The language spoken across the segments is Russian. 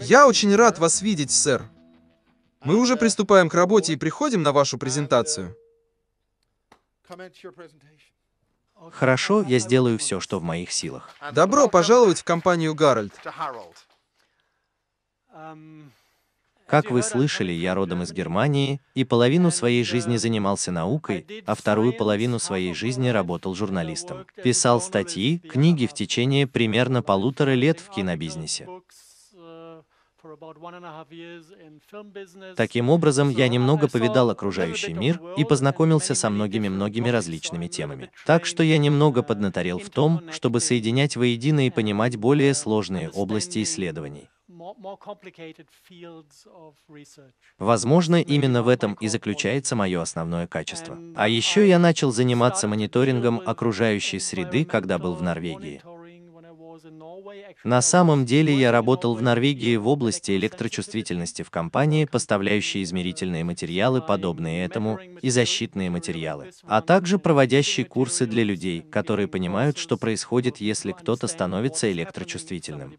Я очень рад вас видеть, сэр. Мы уже приступаем к работе и приходим на вашу презентацию. Хорошо, я сделаю все, что в моих силах. Добро пожаловать в компанию Гарольд. Как вы слышали, я родом из Германии и половину своей жизни занимался наукой, а вторую половину своей жизни работал журналистом. Писал статьи, книги в течение примерно полутора лет в кинобизнесе. Таким образом, я немного повидал окружающий мир и познакомился со многими-многими различными темами. Так что я немного uh, поднаторел в том, чтобы соединять воедино и понимать более сложные области исследований. Возможно, именно в этом и заключается мое основное качество. А еще я начал заниматься мониторингом окружающей среды, когда был в Норвегии. На самом деле я работал в Норвегии в области электрочувствительности в компании, поставляющей измерительные материалы, подобные этому, и защитные материалы, а также проводящие курсы для людей, которые понимают, что происходит, если кто-то становится электрочувствительным.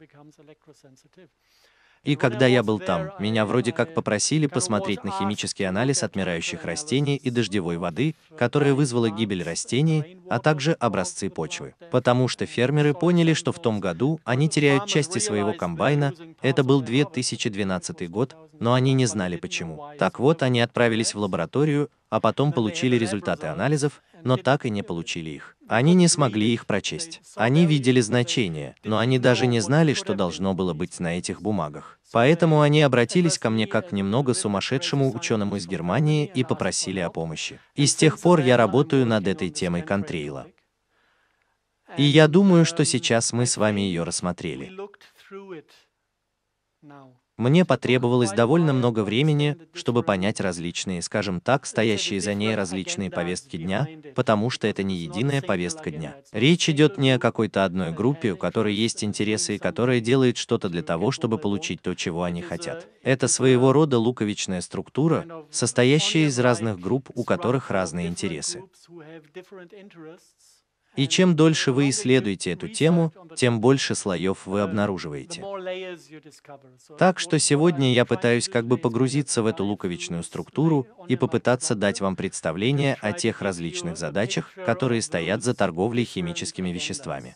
И когда я был там, меня вроде как попросили посмотреть на химический анализ отмирающих растений и дождевой воды, которая вызвала гибель растений, а также образцы почвы. Потому что фермеры поняли, что в том году они теряют части своего комбайна, это был 2012 год, но они не знали почему. Так вот, они отправились в лабораторию, а потом получили результаты анализов, но так и не получили их. Они не смогли их прочесть. Они видели значения, но они даже не знали, что должно было быть на этих бумагах. Поэтому они обратились ко мне как к немного сумасшедшему ученому из Германии и попросили о помощи. И с тех пор я работаю над этой темой контрейла. И я думаю, э, что сейчас мы с вами ее рассмотрели. Мне потребовалось довольно много времени, чтобы понять различные, скажем так, стоящие за ней различные повестки дня, потому что это не единая повестка дня. Речь идет не о какой-то одной группе, у которой есть интересы и которая делает что-то для того, чтобы получить то, чего они хотят. Это своего рода луковичная структура, состоящая из разных групп, у которых разные интересы. И чем дольше вы исследуете эту тему, тем больше слоев вы обнаруживаете. Так что сегодня я пытаюсь как бы погрузиться в эту луковичную структуру и попытаться дать вам представление о тех различных задачах, которые стоят за торговлей химическими веществами.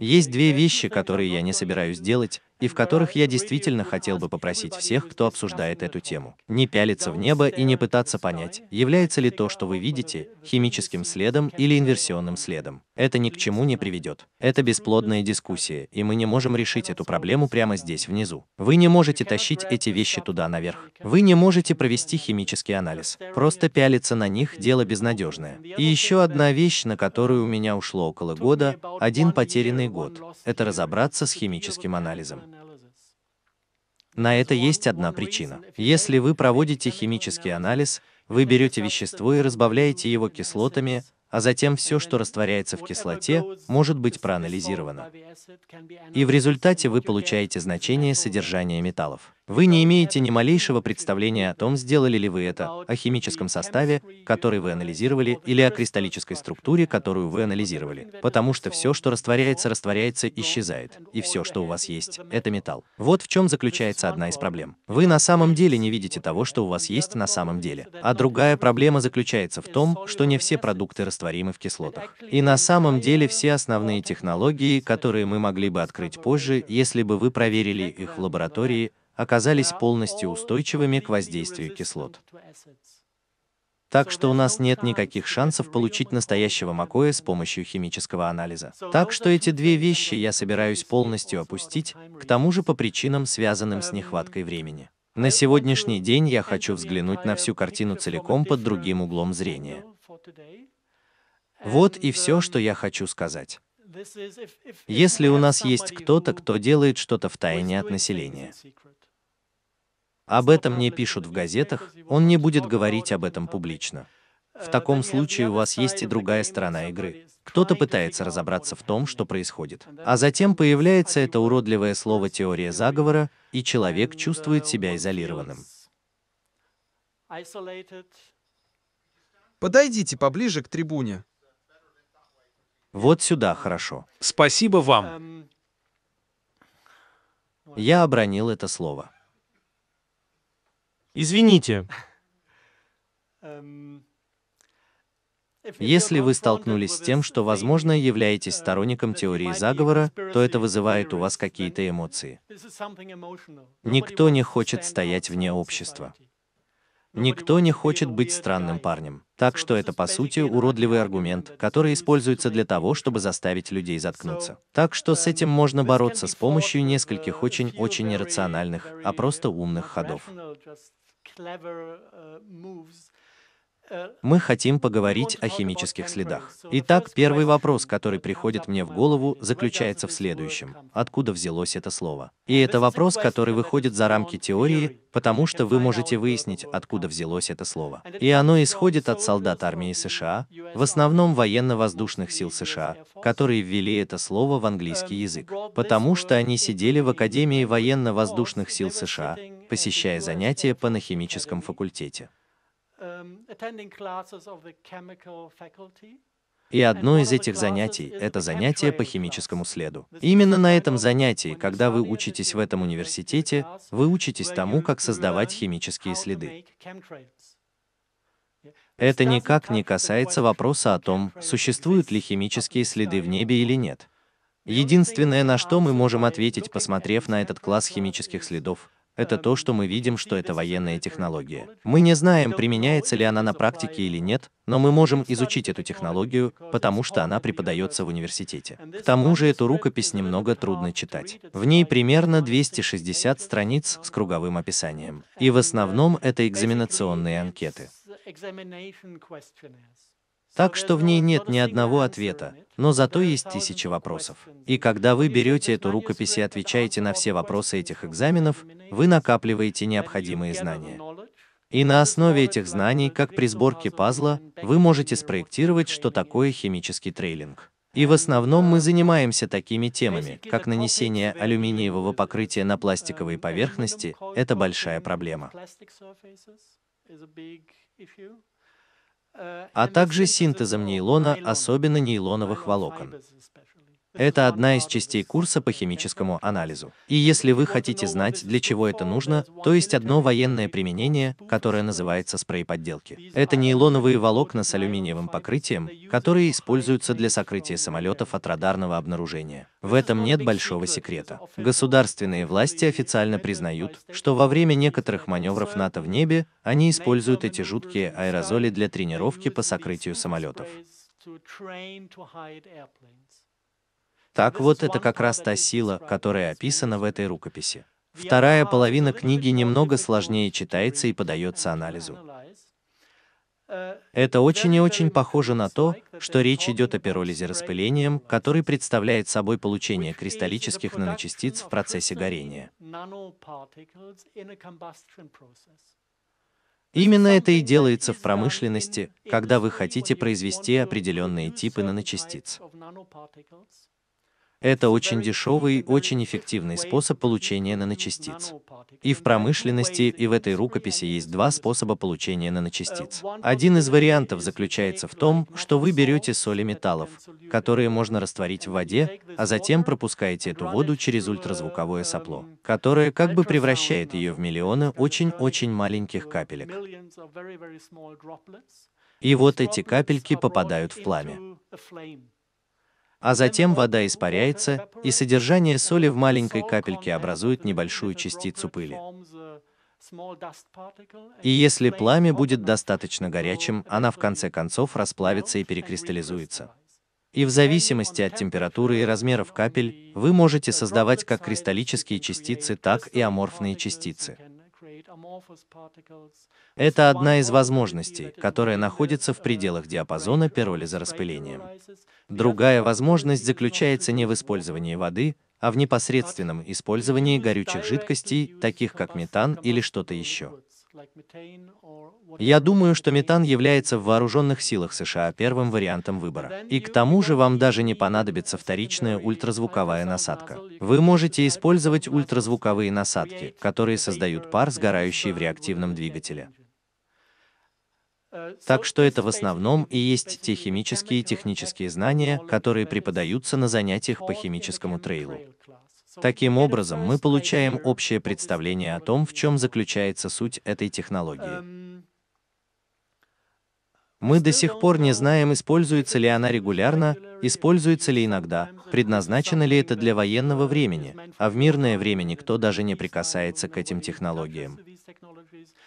Есть две вещи, которые я не собираюсь делать, и в которых я действительно хотел бы попросить всех, кто обсуждает эту тему, не пялиться в небо и не пытаться понять, является ли то, что вы видите, химическим следом или инверсионным следом. Это ни к чему не приведет. Это бесплодная дискуссия, и мы не можем решить эту проблему прямо здесь, внизу. Вы не можете тащить эти вещи туда наверх. Вы не можете провести химический анализ. Просто пялиться на них – дело безнадежное. И еще одна вещь, на которую у меня ушло около года – один потерянный год. Это разобраться с химическим анализом. На это есть одна причина. Если вы проводите химический анализ, вы берете вещество и разбавляете его кислотами, а затем все, что растворяется в кислоте, может быть проанализировано. И в результате вы получаете значение содержания металлов. Вы не имеете ни малейшего представления о том, сделали ли вы это, о химическом составе, который вы анализировали, или о кристаллической структуре, которую вы анализировали. Потому что все, что растворяется, растворяется, исчезает. И все, что у вас есть, это металл. Вот в чем заключается одна из проблем. Вы на самом деле не видите того, что у вас есть на самом деле. А другая проблема заключается в том, что не все продукты растворимы в кислотах. И на самом деле все основные технологии, которые мы могли бы открыть позже, если бы вы проверили их в лаборатории, оказались полностью устойчивыми к воздействию кислот. Так что у нас нет никаких шансов получить настоящего Макоя с помощью химического анализа. Так что эти две вещи я собираюсь полностью опустить, к тому же по причинам, связанным с нехваткой времени. На сегодняшний день я хочу взглянуть на всю картину целиком под другим углом зрения. Вот и все, что я хочу сказать. Если у нас есть кто-то, кто делает что-то в тайне от населения, об этом не пишут в газетах, он не будет говорить об этом публично. В таком случае у вас есть и другая сторона игры. Кто-то пытается разобраться в том, что происходит. А затем появляется это уродливое слово «теория заговора», и человек чувствует себя изолированным. Подойдите поближе к трибуне. Вот сюда, хорошо. Спасибо вам. Я обронил это слово. Извините. Если вы столкнулись с тем, что, возможно, являетесь сторонником теории заговора, то это вызывает у вас какие-то эмоции. Никто не хочет стоять вне общества. Никто не хочет быть странным парнем. Так что это, по сути, уродливый аргумент, который используется для того, чтобы заставить людей заткнуться. Так что с этим можно бороться с помощью нескольких очень-очень иррациональных, а просто умных ходов. clever uh, moves Мы хотим поговорить о химических следах. Итак, первый вопрос, который приходит мне в голову, заключается в следующем. Откуда взялось это слово? И это вопрос, который выходит за рамки теории, потому что вы можете выяснить, откуда взялось это слово. И оно исходит от солдат армии США, в основном военно-воздушных сил США, которые ввели это слово в английский язык, потому что они сидели в Академии военно-воздушных сил США, посещая занятия по на химическом факультете. Um, И одно из этих занятий – это занятие по химическому следу. Именно на этом занятии, когда вы учитесь в этом университете, вы учитесь тому, как создавать химические следы. Это никак не касается вопроса о том, существуют ли химические следы в небе или нет. Единственное, на что мы можем ответить, посмотрев на этот класс химических следов, это то, что мы видим, что это военная технология. Мы не знаем, применяется ли она на практике или нет, но мы можем изучить эту технологию, потому что она преподается в университете. К тому же эту рукопись немного трудно читать. В ней примерно 260 страниц с круговым описанием. И в основном это экзаменационные анкеты. Так что в ней нет ни одного ответа, но зато есть тысячи вопросов. И когда вы берете эту рукопись и отвечаете на все вопросы этих экзаменов, вы накапливаете необходимые знания. И на основе этих знаний, как при сборке пазла, вы можете спроектировать, что такое химический трейлинг. И в основном мы занимаемся такими темами, как нанесение алюминиевого покрытия на пластиковые поверхности, это большая проблема а также синтезом нейлона, особенно нейлоновых волокон. Это одна из частей курса по химическому анализу. И если вы хотите знать, для чего это нужно, то есть одно военное применение, которое называется спрей подделки. Это нейлоновые волокна с алюминиевым покрытием, которые используются для сокрытия самолетов от радарного обнаружения. В этом нет большого секрета. Государственные власти официально признают, что во время некоторых маневров НАТО в небе они используют эти жуткие аэрозоли для тренировки по сокрытию самолетов. to train to hide airplanes. Так вот, это как раз та сила, которая описана в этой рукописи. Вторая половина книги немного сложнее читается и подается анализу. Это очень и очень похоже на то, что речь идет о пиролизе распылением, который представляет собой получение кристаллических наночастиц в процессе горения. Именно это и делается в промышленности, когда вы хотите произвести определенные типы наночастиц. Это очень дешевый очень эффективный способ получения наночастиц. И в промышленности, и в этой рукописи есть два способа получения наночастиц. Один из вариантов заключается в том, что вы берете соли металлов, которые можно растворить в воде, а затем пропускаете эту воду через ультразвуковое сопло, которое как бы превращает ее в миллионы очень-очень маленьких капелек. И вот эти капельки попадают в пламя а затем вода испаряется, и содержание соли в маленькой капельке образует небольшую частицу пыли. И если пламя будет достаточно горячим, она в конце концов расплавится и перекристаллизуется. И в зависимости от температуры и размеров капель, вы можете создавать как кристаллические частицы, так и аморфные частицы. Это одна из возможностей, которая находится в пределах диапазона пиролиза распыления. Другая возможность заключается не в использовании воды, а в непосредственном использовании горючих жидкостей, таких как метан или что-то еще. Я думаю, что метан является в вооруженных силах США первым вариантом выбора. И к тому же вам даже не понадобится вторичная ультразвуковая насадка. Вы можете использовать ультразвуковые насадки, которые создают пар, сгорающий в реактивном двигателе. Uh, так что это в основном и есть те химические и технические знания, которые преподаются на занятиях по химическому трейлу. Таким образом, мы получаем общее представление о том, в чем заключается суть этой технологии. Эм, мы до сих пор не знаем, используется ли она регулярно, используется ли иногда, предназначено ли это для военного времени, а в мирное время никто даже не прикасается к этим технологиям.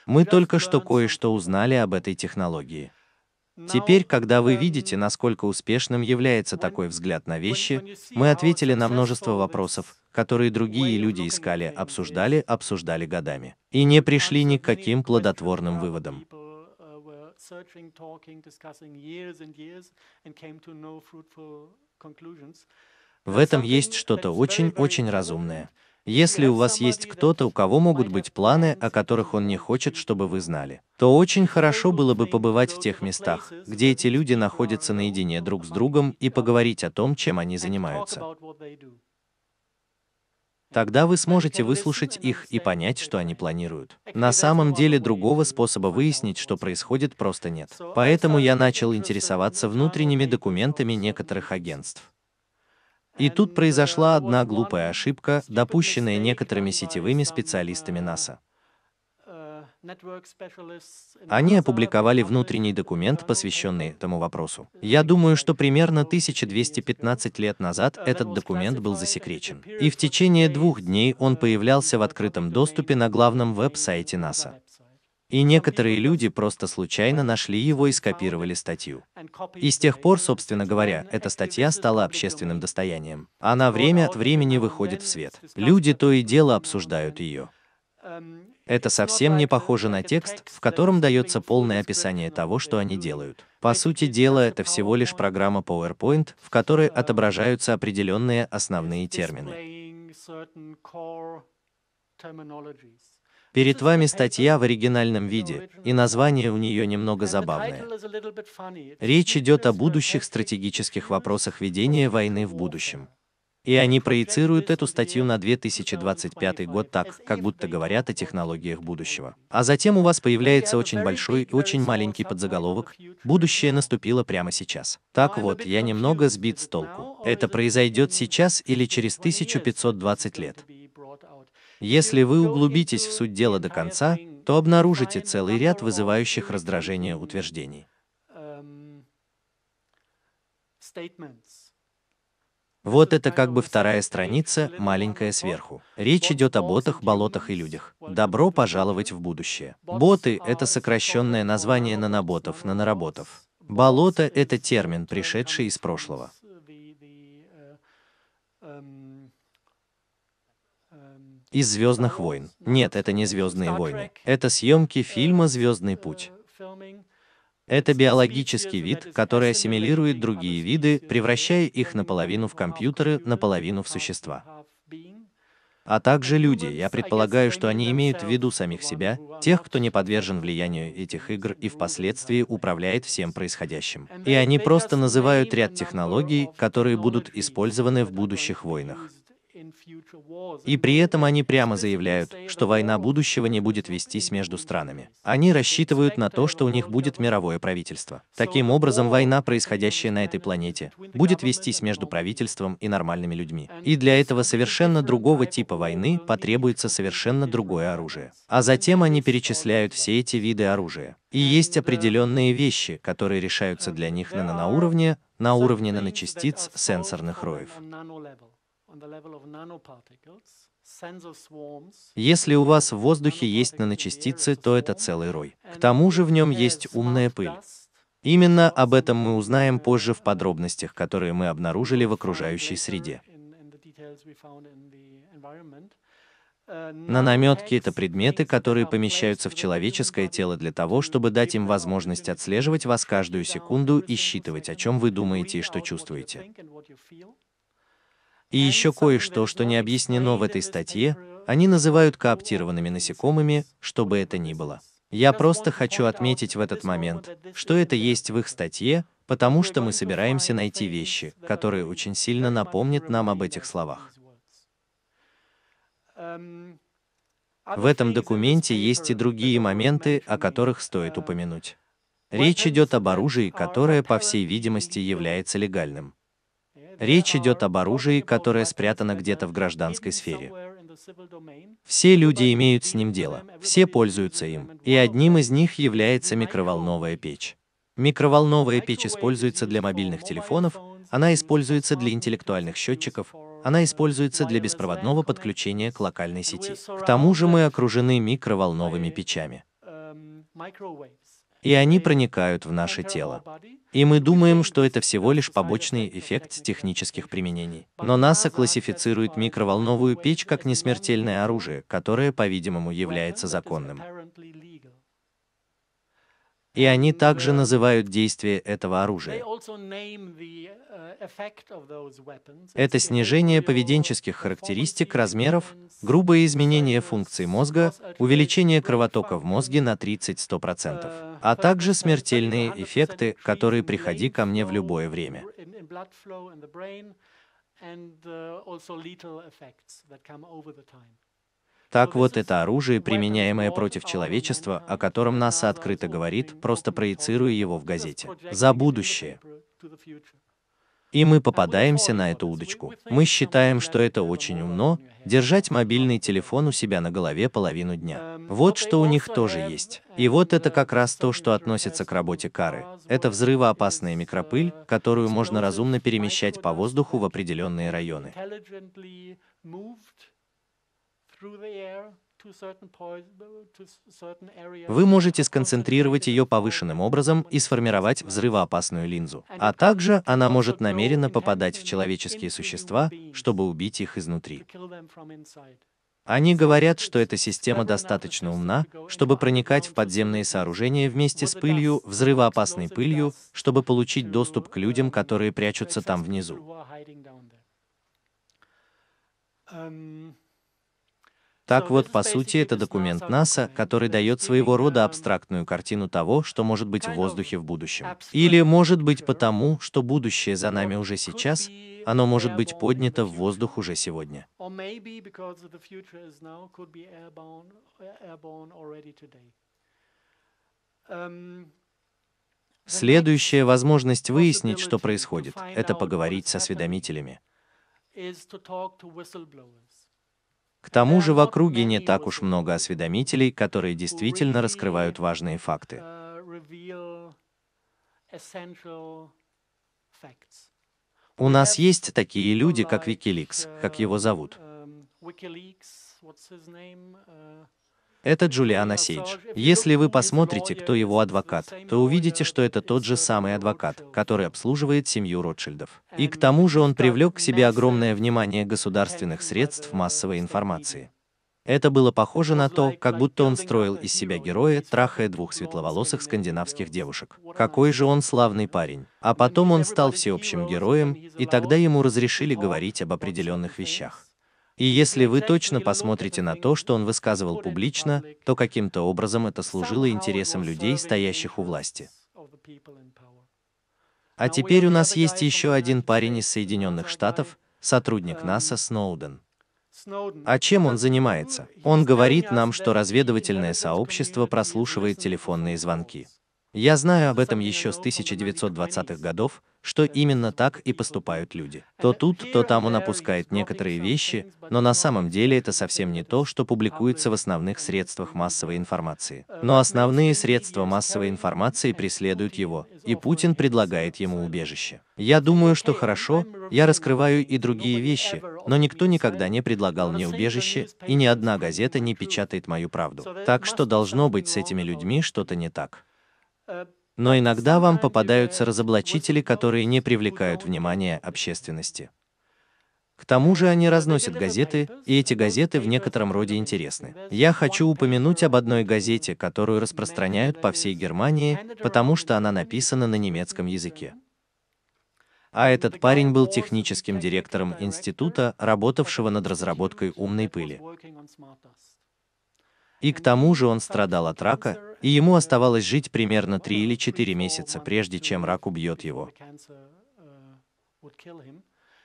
Мы только что кое-что узнали об этой технологии. Теперь, когда вы видите, насколько успешным является такой взгляд на вещи, мы ответили на множество вопросов, которые другие люди искали, обсуждали, обсуждали годами, и не пришли ни к каким плодотворным выводам. Uh, В этом есть что-то очень-очень разумное. Если у вас есть кто-то, у кого могут быть планы, о которых он не хочет, чтобы вы знали, то очень хорошо было бы побывать в тех местах, где эти люди находятся наедине друг с другом и поговорить о том, чем они занимаются. Тогда вы сможете выслушать их и понять, что они планируют. На самом деле другого способа выяснить, что происходит, просто нет. Поэтому я начал интересоваться внутренними документами некоторых агентств. И тут произошла одна глупая ошибка, допущенная некоторыми сетевыми специалистами НАСА. Они опубликовали внутренний документ, посвященный этому вопросу. Я думаю, что примерно 1215 лет назад этот документ был засекречен. И в течение двух дней он появлялся в открытом доступе на главном веб-сайте НАСА. И некоторые люди просто случайно нашли его и скопировали статью. И с тех пор, собственно говоря, эта статья стала общественным достоянием. Она время от времени выходит в свет. Люди то и дело обсуждают ее. Это совсем не похоже на текст, в котором дается полное описание того, что они делают. По сути дела, это всего лишь программа PowerPoint, в которой отображаются определенные основные термины. Перед вами статья в оригинальном виде, и название у нее немного забавное. Речь идет о будущих стратегических вопросах ведения войны в будущем. И они проецируют эту статью на 2025 год так, как будто говорят о технологиях будущего. А затем у вас появляется очень большой и очень маленький подзаголовок «Будущее наступило прямо сейчас». Так вот, я немного сбит с толку. Это произойдет сейчас или через 1520 лет. Если вы углубитесь в суть дела до конца, то обнаружите целый ряд вызывающих раздражение утверждений. Вот это как бы вторая страница, маленькая сверху. Речь идет о ботах, болотах и людях. Добро пожаловать в будущее. Боты — это сокращенное название наноботов, наноработов. Болото — это термин, пришедший из прошлого. из Звездных войн. Нет, это не Звездные войны. Это съемки э, фильма э, Звездный путь. Э, это биологический вид, который ассимилирует другие виды, превращая их наполовину в компьютеры, наполовину в существа. А также люди, я предполагаю, что они имеют в виду самих себя, тех, кто не подвержен влиянию этих игр и впоследствии управляет всем происходящим. И они просто называют ряд технологий, которые будут использованы в будущих войнах. И при этом они прямо заявляют, что война будущего не будет вестись между странами. Они рассчитывают на то, что у них будет мировое правительство. Таким образом, война, происходящая на этой планете, будет вестись между правительством и нормальными людьми. И для этого совершенно другого типа войны потребуется совершенно другое оружие. А затем они перечисляют все эти виды оружия. И есть определенные вещи, которые решаются для них на наноуровне, на уровне наночастиц сенсорных роев. Если у вас в воздухе есть наночастицы, то это целый рой. К тому же в нем есть умная пыль. Именно об этом мы узнаем позже в подробностях, которые мы обнаружили в окружающей среде. Uh, Нанометки — это предметы, которые помещаются в человеческое тело для того, чтобы дать им возможность отслеживать вас каждую секунду и считывать, о чем вы думаете и что чувствуете. И еще кое-что, что не объяснено в этой статье, они называют кооптированными насекомыми, что бы это ни было. Я просто хочу отметить в этот момент, что это есть в их статье, потому что мы собираемся найти вещи, которые очень сильно напомнят нам об этих словах. В этом документе есть и другие моменты, о которых стоит упомянуть. Речь идет об оружии, которое, по всей видимости, является легальным. Речь идет об оружии, которое спрятано где-то в гражданской сфере. Все люди имеют с ним дело, все пользуются им, и одним из них является микроволновая печь. Микроволновая печь используется для мобильных телефонов, она используется для интеллектуальных счетчиков, она используется для беспроводного подключения к локальной сети. К тому же мы окружены микроволновыми печами. Эм, и они проникают в наше тело. И мы думаем, что это всего лишь побочный эффект технических применений. Но НАСА классифицирует микроволновую печь как несмертельное оружие, которое, по-видимому, является законным. И они также называют действие этого оружия. Это снижение поведенческих характеристик, размеров, грубое изменение функций мозга, увеличение кровотока в мозге на 30-100%, а также смертельные эффекты, которые «приходи ко мне в любое время». and uh, also lethal effects that come over the time. Так вот это оружие, применяемое против человечества, о котором НАСА открыто говорит, просто проецируя его в газете. За будущее. И мы попадаемся на эту удочку. Мы считаем, что это очень умно, держать мобильный um, телефон у себя на голове половину дня. Um, вот что у них тоже есть. Uh, И вот это как раз то, что относится к работе кары. Это взрывоопасная uh, микропыль, которую можно разумно перемещать по воздуху в определенные районы. Вы можете сконцентрировать ее повышенным образом и сформировать взрывоопасную линзу. А также она может намеренно попадать в человеческие существа, чтобы убить их изнутри. Они говорят, что эта система достаточно умна, чтобы проникать в подземные сооружения вместе с пылью, взрывоопасной пылью, чтобы получить доступ к людям, которые прячутся там внизу. Так вот, по сути, это документ НАСА, который дает своего рода абстрактную картину того, что может быть в воздухе в будущем. Или может быть потому, что будущее за нами уже сейчас, оно может быть поднято в воздух уже сегодня. Следующая возможность выяснить, что происходит, это поговорить с осведомителями. К тому же в округе не так уж много осведомителей, которые действительно раскрывают важные факты. Э, У нас есть такие люди, как Wikileaks, как его э, зовут. Э, это Джулиан Сейдж. Если вы посмотрите, кто его адвокат, то увидите, что это тот же самый адвокат, который обслуживает семью Ротшильдов. И к тому же он привлек к себе огромное внимание государственных средств массовой информации. Это было похоже на то, как будто он строил из себя героя, трахая двух светловолосых скандинавских девушек. Какой же он славный парень. А потом он стал всеобщим героем, и тогда ему разрешили говорить об определенных вещах. И если вы точно посмотрите на то, что он высказывал публично, то каким-то образом это служило интересам людей, стоящих у власти. А теперь у нас есть еще один парень из Соединенных Штатов, сотрудник НАСА Сноуден. А чем он занимается? Он говорит нам, что разведывательное сообщество прослушивает телефонные звонки. Я знаю об этом еще с 1920-х годов, что именно так и поступают люди. То тут, то там он опускает некоторые вещи, но на самом деле это совсем не то, что публикуется в основных средствах массовой информации. Но основные средства массовой информации преследуют его, и Путин предлагает ему убежище. Я думаю, что хорошо, я раскрываю и другие вещи, но никто никогда не предлагал мне убежище, и ни одна газета не печатает мою правду. Так что должно быть с этими людьми что-то не так. Но иногда вам попадаются разоблачители, которые не привлекают внимания общественности. К тому же они разносят газеты, и эти газеты в некотором роде интересны. Я хочу упомянуть об одной газете, которую распространяют по всей Германии, потому что она написана на немецком языке. А этот парень был техническим директором института, работавшего над разработкой умной пыли. И к тому же он страдал от рака, и ему оставалось жить примерно 3 или 4 месяца, прежде чем рак убьет его.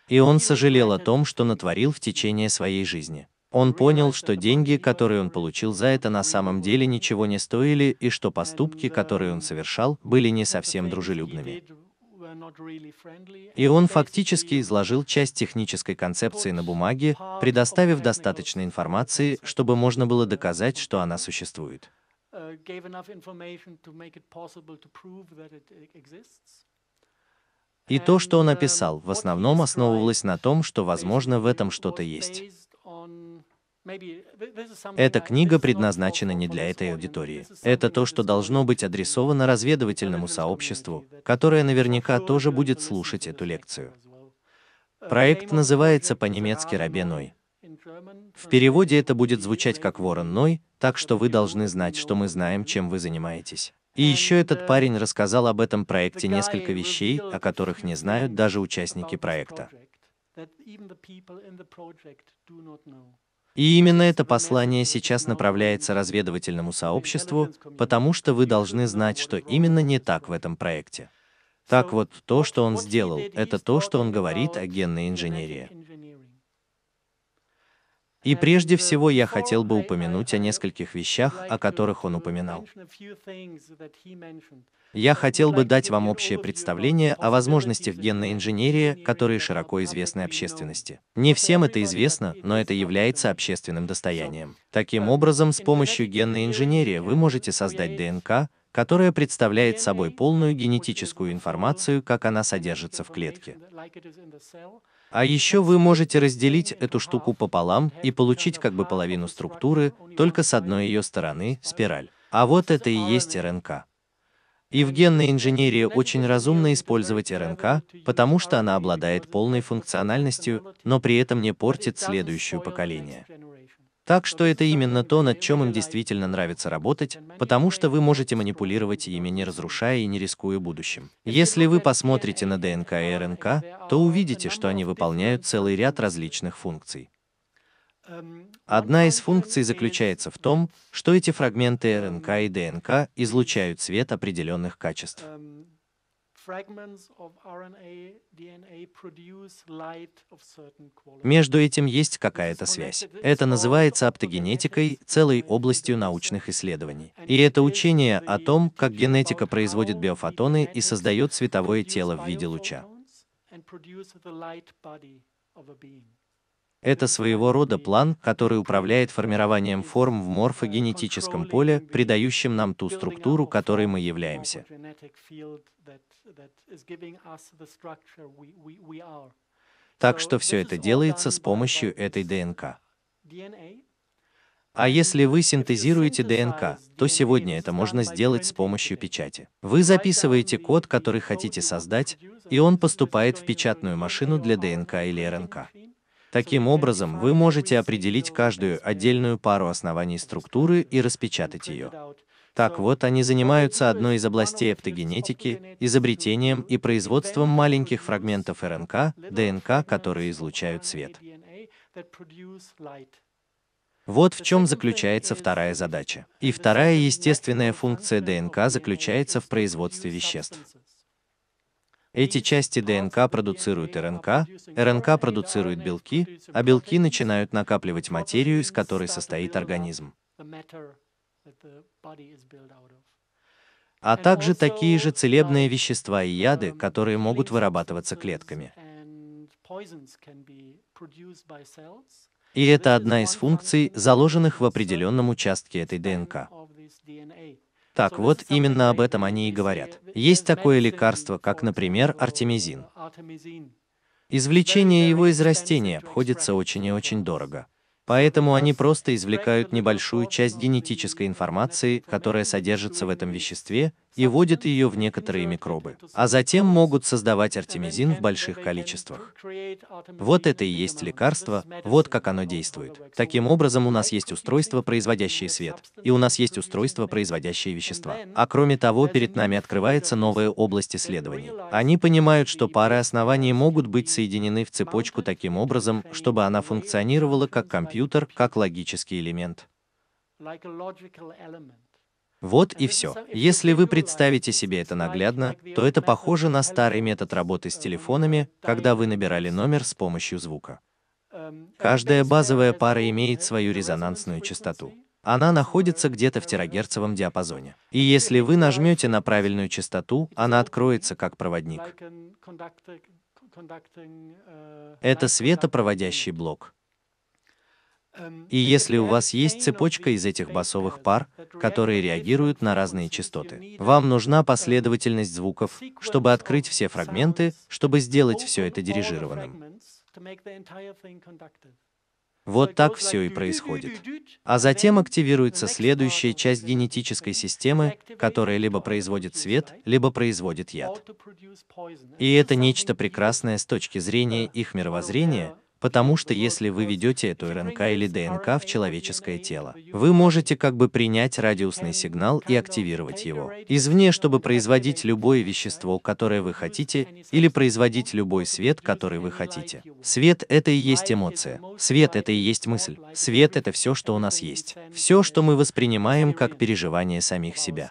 И он сожалел о том, что натворил в течение своей жизни. Он понял, что деньги, которые он получил за это, на самом деле ничего не стоили, и что поступки, которые он совершал, были не совсем дружелюбными. И он фактически изложил часть технической концепции на бумаге, предоставив достаточно информации, чтобы можно было доказать, что она существует uh, gave enough information to make it possible to prove that it exists. И то, что он uh, описал, в основном основывалось на том, что, возможно, в этом что-то есть. Эта книга предназначена не для этой аудитории. Это то, что должно быть адресовано разведывательному сообществу, которое наверняка тоже будет слушать эту лекцию. Uh, Проект называется по-немецки «Рабеной». В переводе это будет звучать как «Ворон Ной», так что вы должны знать, что мы знаем, чем вы занимаетесь. И еще этот парень рассказал об этом проекте несколько вещей, о которых не знают даже участники проекта. И именно это послание сейчас направляется разведывательному сообществу, потому что вы должны знать, что именно не так в этом проекте. Так вот, то, что он сделал, это то, что он говорит о генной инженерии. И прежде всего я хотел бы упомянуть о нескольких вещах, о которых он упоминал. Я хотел бы дать вам общее представление о возможностях генной инженерии, которые широко известны общественности. Не всем это известно, но это является общественным достоянием. Таким образом, с помощью генной инженерии вы можете создать ДНК, которая представляет собой полную генетическую информацию, как она содержится в клетке. А еще вы можете разделить эту штуку пополам и получить как бы половину структуры, только с одной ее стороны, спираль. А вот это и есть РНК. И в генной инженерии очень разумно использовать РНК, потому что она обладает полной функциональностью, но при этом не портит следующее поколение. Так что это именно то, над чем им действительно нравится работать, потому что вы можете манипулировать ими, не разрушая и не рискуя будущим. Если вы посмотрите на ДНК и РНК, то увидите, что они выполняют целый ряд различных функций. Одна из функций заключается в том, что эти фрагменты РНК и ДНК излучают свет определенных качеств. Между этим есть какая-то связь. Это называется аптогенетикой, целой областью научных исследований. И это учение о том, как генетика производит биофотоны и создает световое тело в виде луча. Это своего рода план, который управляет формированием форм в морфогенетическом поле, придающим нам ту структуру, которой мы являемся. Так что все это делается с помощью этой ДНК. А если вы синтезируете ДНК, то сегодня это можно сделать с помощью печати. Вы записываете код, который хотите создать, и он поступает в печатную машину для ДНК или РНК. Таким образом, вы можете определить каждую отдельную пару оснований структуры и распечатать ее. Так вот, они занимаются одной из областей эптогенетики, изобретением и производством маленьких фрагментов РНК, ДНК, которые излучают свет. Вот в чем заключается вторая задача. И вторая естественная функция ДНК заключается в производстве веществ. Эти части ДНК продуцируют РНК, РНК продуцирует белки, а белки начинают накапливать материю, из которой состоит организм. А также такие же целебные вещества и яды, которые могут вырабатываться клетками. И это одна из функций, заложенных в определенном участке этой ДНК. Так вот, именно об этом они и говорят. Есть такое лекарство, как, например, артемизин. Извлечение его из растения обходится очень и очень дорого. Поэтому они просто извлекают небольшую часть генетической информации, которая содержится в этом веществе, и вводят ее в некоторые микробы, а затем могут создавать артемизин в больших количествах. Вот это и есть лекарство, вот как оно действует. Таким образом, у нас есть устройство, производящее свет, и у нас есть устройство, производящее вещества. А кроме того, перед нами открывается новая область исследований. Они понимают, что пары оснований могут быть соединены в цепочку таким образом, чтобы она функционировала как компьютер, как логический элемент. Вот и все. Если вы представите себе это наглядно, то это похоже на старый метод работы с телефонами, когда вы набирали номер с помощью звука. Каждая базовая пара имеет свою резонансную частоту. Она находится где-то в терагерцевом диапазоне. И если вы нажмете на правильную частоту, она откроется как проводник. Э, это светопроводящий блок. И если у вас есть цепочка из этих басовых пар, которые реагируют на разные частоты, вам нужна последовательность звуков, чтобы открыть все фрагменты, чтобы сделать все это дирижированным. Вот так все и происходит. А затем активируется следующая часть генетической системы, которая либо производит свет, либо производит яд. И это нечто прекрасное с точки зрения их мировоззрения, Потому что если вы ведете эту РНК или ДНК в человеческое тело, вы можете как бы принять радиусный сигнал и активировать его. Извне, чтобы производить любое вещество, которое вы хотите, или производить любой свет, который вы хотите. Свет — это и есть эмоция. Свет — это и есть мысль. Свет — это все, что у нас есть. Все, что мы воспринимаем как переживание самих себя.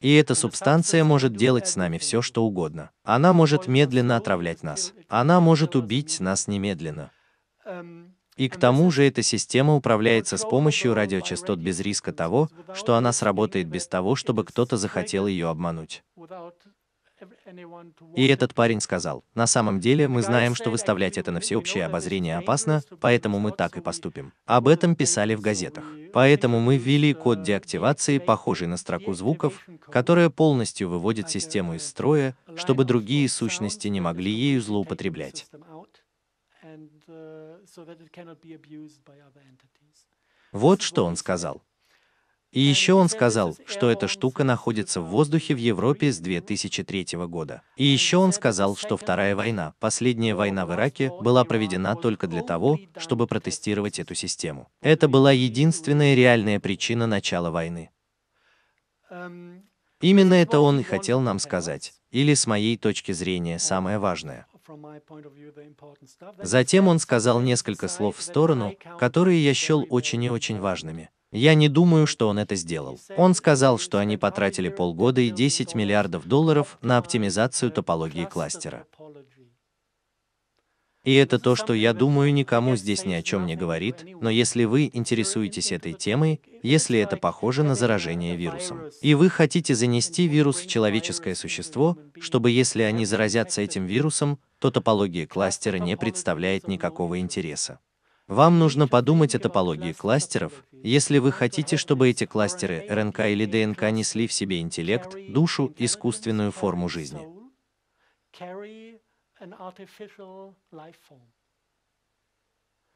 И эта субстанция может делать с нами все, что угодно. Она может медленно отравлять нас. Она может убить нас немедленно. И к тому же эта система управляется с помощью радиочастот без риска того, что она сработает без того, чтобы кто-то захотел ее обмануть. И этот парень сказал, на самом деле мы знаем, что выставлять это на всеобщее обозрение опасно, поэтому мы так и поступим. Об этом писали в газетах. Поэтому мы ввели код деактивации, похожий на строку звуков, которая полностью выводит систему из строя, чтобы другие сущности не могли ею злоупотреблять. Э, вот что он сказал. И еще он сказал, что эта штука находится в воздухе в Европе с 2003 года. И еще он сказал, что Вторая война, последняя война в Ираке, была проведена только для того, чтобы протестировать эту систему. Это была единственная реальная причина начала войны. Именно это он и хотел нам сказать. Или, с моей точки зрения, самое важное. Затем он сказал несколько слов в сторону, которые я счел очень и очень важными. Я не думаю, что он это сделал. Он сказал, что они потратили полгода и 10 миллиардов долларов на оптимизацию топологии кластера. И это то, что я думаю, никому здесь ни о чем не говорит, но если вы интересуетесь этой темой, если это похоже на заражение вирусом, и вы хотите занести вирус в человеческое существо, чтобы если они заразятся этим вирусом, то топология кластера не представляет никакого интереса. Вам нужно подумать о топологии кластеров, если вы хотите, чтобы эти кластеры РНК или ДНК несли в себе интеллект, душу, искусственную форму жизни.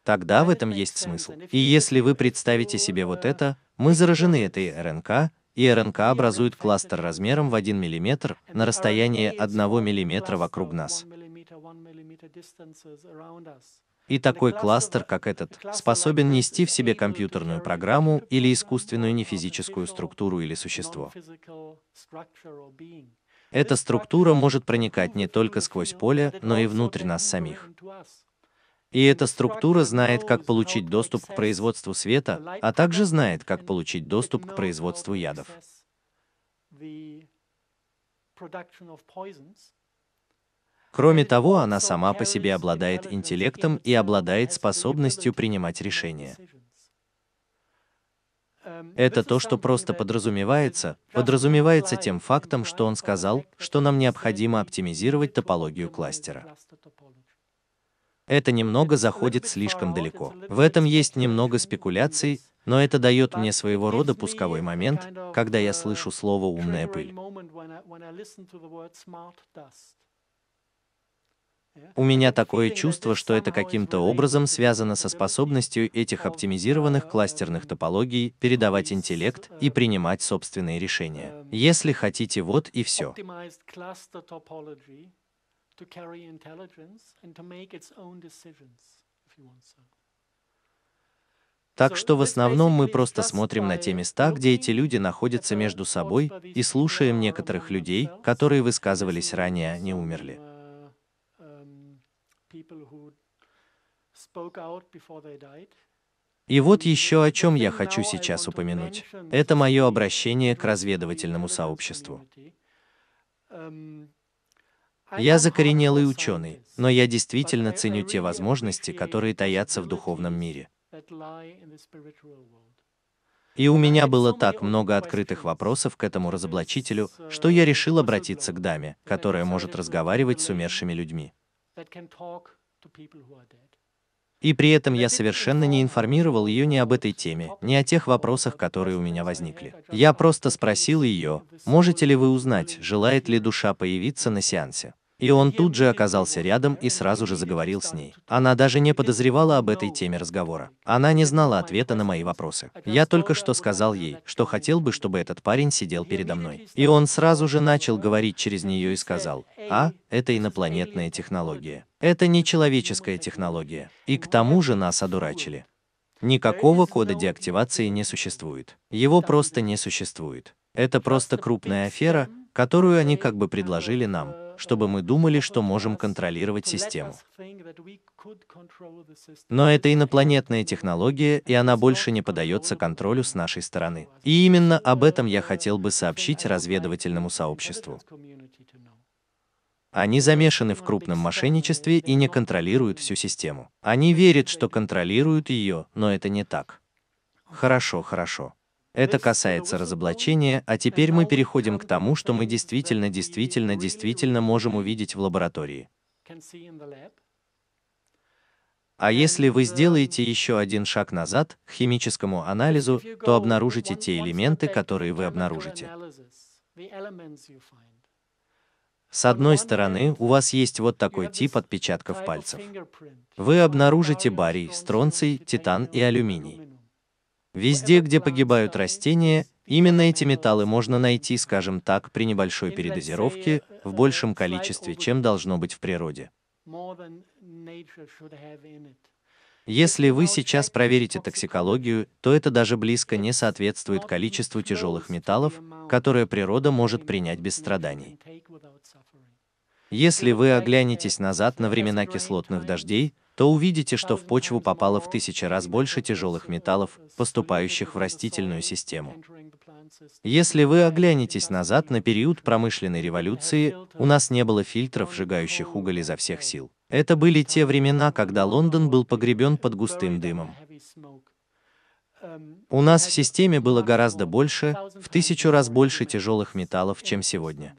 Тогда в этом есть смысл. И если вы представите себе вот это, мы заражены этой РНК, и РНК образует кластер размером в 1 мм на расстоянии 1 мм вокруг нас. И такой кластер, как этот, способен нести в себе компьютерную программу или искусственную нефизическую структуру или существо. Эта структура может проникать не только сквозь поле, но и внутрь нас самих. И эта структура знает, как получить доступ к производству света, а также знает, как получить доступ к производству ядов. Кроме того, она сама по себе обладает интеллектом и обладает способностью принимать решения. Это то, что просто подразумевается, подразумевается тем фактом, что он сказал, что нам необходимо оптимизировать топологию кластера. Это немного заходит слишком далеко. В этом есть немного спекуляций, но это дает мне своего рода пусковой момент, когда я слышу слово «умная пыль». У меня такое чувство, что это каким-то образом связано со способностью этих оптимизированных кластерных топологий передавать интеллект и принимать собственные решения. Если хотите, вот и все. Так что в основном мы просто смотрим на те места, где эти люди находятся между собой, и слушаем некоторых людей, которые высказывались ранее, не умерли people who spoke out before they died. И вот еще о чем я хочу сейчас упомянуть. Это мое обращение к разведывательному сообществу. Эм, я закоренелый ученый, но я действительно ценю те возможности, которые таятся в духовном мире. И у меня было так много открытых вопросов к этому разоблачителю, uh, что я решил обратиться к даме, которая может разговаривать с умершими людьми. И при этом я совершенно не информировал ее ни об этой теме, ни о тех вопросах, которые у меня возникли. Я просто спросил ее, можете ли вы узнать, желает ли душа появиться на сеансе. И он тут же оказался рядом и сразу же заговорил с ней. Она даже не подозревала об этой теме разговора. Она не знала ответа на мои вопросы. Я только что сказал ей, что хотел бы, чтобы этот парень сидел передо мной. И он сразу же начал говорить через нее и сказал, а, это инопланетная технология. Это не человеческая технология. И к тому же нас одурачили. Никакого кода деактивации не существует. Его просто не существует. Это просто крупная афера, которую они как бы предложили нам, чтобы мы думали, что можем контролировать систему. Но это инопланетная технология, и она больше не подается контролю с нашей стороны. И именно об этом я хотел бы сообщить разведывательному сообществу. Они замешаны в крупном мошенничестве и не контролируют всю систему. Они верят, что контролируют ее, но это не так. Хорошо, хорошо. Это касается разоблачения, а теперь мы переходим к тому, что мы действительно, действительно, действительно можем увидеть в лаборатории. А если вы сделаете еще один шаг назад к химическому анализу, то обнаружите те элементы, которые вы обнаружите. С одной стороны, у вас есть вот такой тип отпечатков пальцев. Вы обнаружите барий, стронций, титан и алюминий. Везде, где погибают растения, именно эти металлы можно найти, скажем так, при небольшой передозировке, в большем количестве, чем должно быть в природе. Если вы сейчас проверите токсикологию, то это даже близко не соответствует количеству тяжелых металлов, которые природа может принять без страданий. Если вы оглянетесь назад на времена кислотных дождей, то увидите, что в почву попало в тысячи раз больше тяжелых металлов, поступающих в растительную систему. Если вы оглянетесь назад на период промышленной революции, у нас не было фильтров, сжигающих уголь изо всех сил. Это были те времена, когда Лондон был погребен под густым дымом. Эм, у нас в системе было гораздо больше, в тысячу раз больше тяжелых металлов, чем сегодня.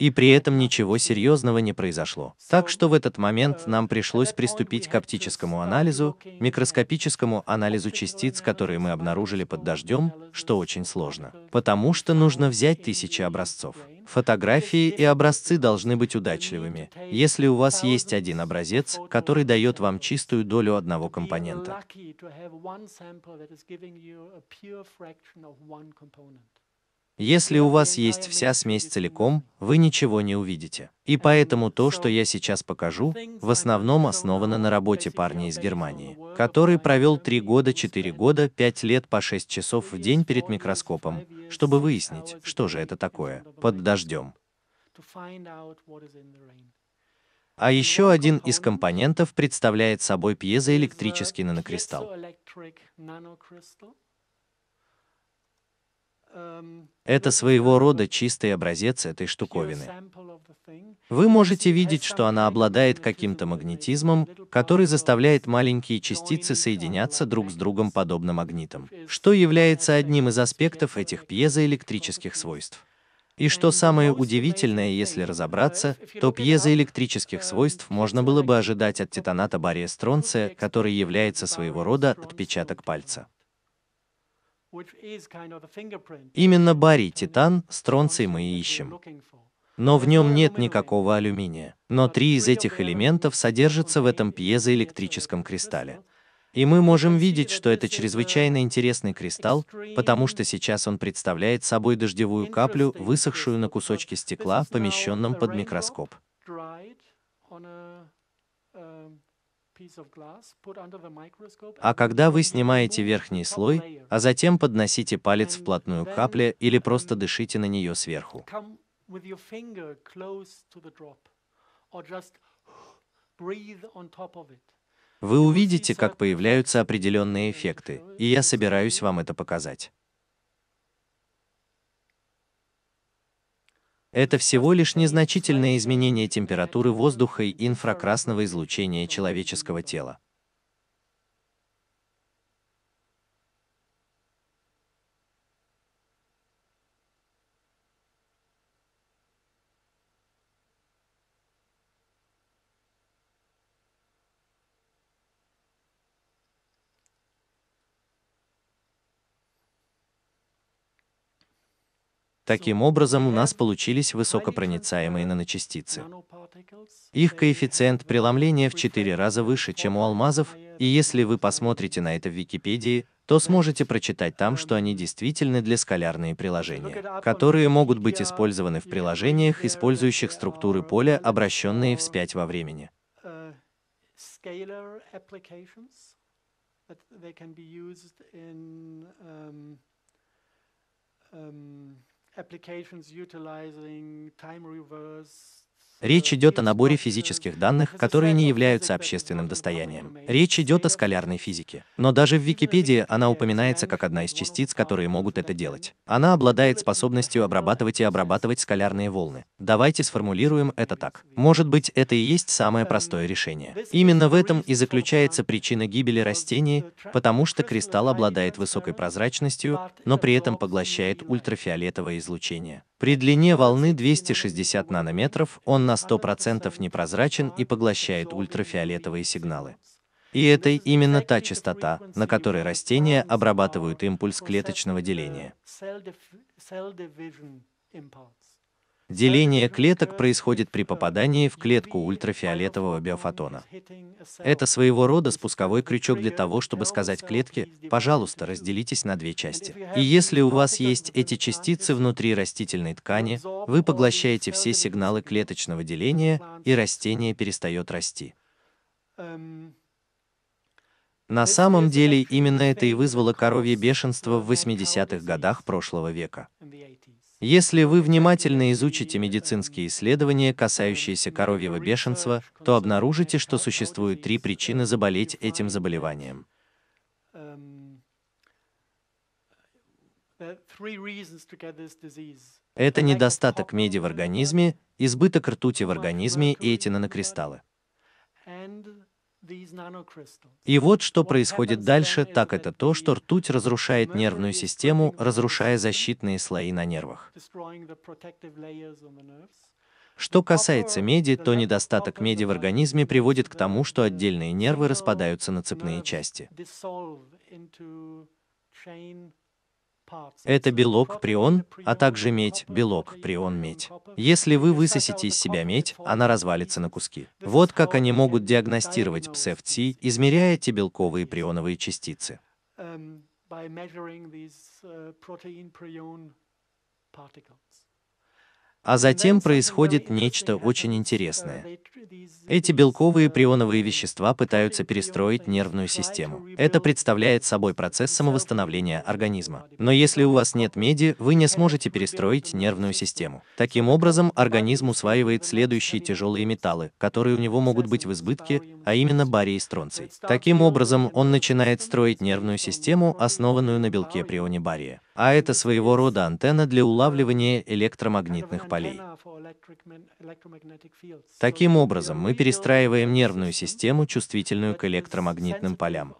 И при этом ничего серьезного не произошло. Так что в этот момент нам пришлось приступить к оптическому анализу, микроскопическому анализу частиц, которые мы обнаружили под дождем, что очень сложно. Потому что нужно взять тысячи образцов. Фотографии и образцы должны быть удачливыми, если у вас есть один образец, который дает вам чистую долю одного компонента. Если у вас есть вся смесь целиком, вы ничего не увидите. И поэтому то, что я сейчас покажу, в основном основано на работе парня из Германии, который провел 3 года, 4 года, 5 лет по 6 часов в день перед микроскопом, чтобы выяснить, что же это такое, под дождем. А еще один из компонентов представляет собой пьезоэлектрический нанокристалл. Это своего рода чистый образец этой штуковины. Вы можете видеть, что она обладает каким-то магнетизмом, который заставляет маленькие частицы соединяться друг с другом подобно магнитам, что является одним из аспектов этих пьезоэлектрических свойств. И что самое удивительное, если разобраться, то пьезоэлектрических свойств можно было бы ожидать от титаната бария стронция, который является своего рода отпечаток пальца. Именно барий, титан, стронций мы и ищем. Но в нем нет никакого алюминия. Но три из этих элементов содержатся в этом пьезоэлектрическом кристалле. И мы можем видеть, что это чрезвычайно интересный кристалл, потому что сейчас он представляет собой дождевую каплю, высохшую на кусочке стекла, помещенном под микроскоп. А когда вы снимаете верхний слой, а затем подносите палец вплотную к капле или um, просто дышите на нее сверху. Вы увидите, как появляются определенные эффекты, и я собираюсь вам это показать. Это всего лишь незначительное изменение температуры воздуха и инфракрасного излучения человеческого тела. Таким образом, у нас получились высокопроницаемые наночастицы. Их коэффициент преломления в 4 раза выше, чем у алмазов, и если вы посмотрите на это в Википедии, то сможете прочитать там, что они действительны для скалярные приложения, которые могут быть использованы в приложениях, использующих структуры поля, обращенные вспять во времени. Um... applications utilizing time reverse Речь идет о наборе физических данных, которые не являются общественным достоянием. Речь идет о скалярной физике. Но даже в Википедии она упоминается как одна из частиц, которые могут это делать. Она обладает способностью обрабатывать и обрабатывать скалярные волны. Давайте сформулируем это так. Может быть, это и есть самое простое решение. Именно в этом и заключается причина гибели растений, потому что кристалл обладает высокой прозрачностью, но при этом поглощает ультрафиолетовое излучение. При длине волны 260 нанометров он на 100% непрозрачен и поглощает ультрафиолетовые сигналы. И это именно та частота, на которой растения обрабатывают импульс клеточного деления. Деление клеток происходит при попадании в клетку ультрафиолетового биофотона. Это своего рода спусковой крючок для того, чтобы сказать клетке, пожалуйста, разделитесь на две части. И если у вас есть эти частицы внутри растительной ткани, вы поглощаете все сигналы клеточного деления, и растение перестает расти. На самом деле именно это и вызвало коровье бешенство в 80-х годах прошлого века. Если вы внимательно изучите медицинские исследования, касающиеся коровьего бешенства, то обнаружите, что существует три причины заболеть этим заболеванием. Это недостаток меди в организме, избыток ртути в организме и эти нанокристаллы. И вот что происходит дальше, так это то, что ртуть разрушает нервную систему, разрушая защитные слои на нервах. Что касается меди, то недостаток меди в организме приводит к тому, что отдельные нервы распадаются на цепные части. Это белок прион, а также медь, белок прион медь. Если вы высосите из себя медь, она развалится на куски. Вот как они могут диагностировать псевти, измеряя эти белковые прионовые частицы. Эм, by measuring these uh, э, protein prion particles. А затем происходит нечто очень интересное. Эти белковые прионовые вещества пытаются перестроить нервную систему. Это представляет собой процесс самовосстановления организма. Но если у вас нет меди, вы не сможете перестроить нервную систему. Таким образом, организм усваивает следующие тяжелые металлы, которые у него могут быть в избытке, а именно барий и стронций. Таким образом, он начинает строить нервную систему, основанную на белке прионе бария а это своего рода антенна для улавливания электромагнитных полей. Таким образом, мы перестраиваем нервную систему, чувствительную к электромагнитным полям.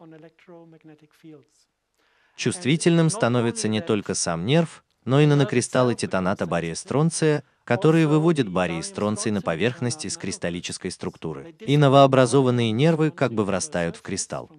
Чувствительным становится не только сам нерв, но и нанокристаллы титаната бария стронция, которые выводят барий стронций на поверхность из кристаллической структуры, и новообразованные нервы как бы врастают в кристалл.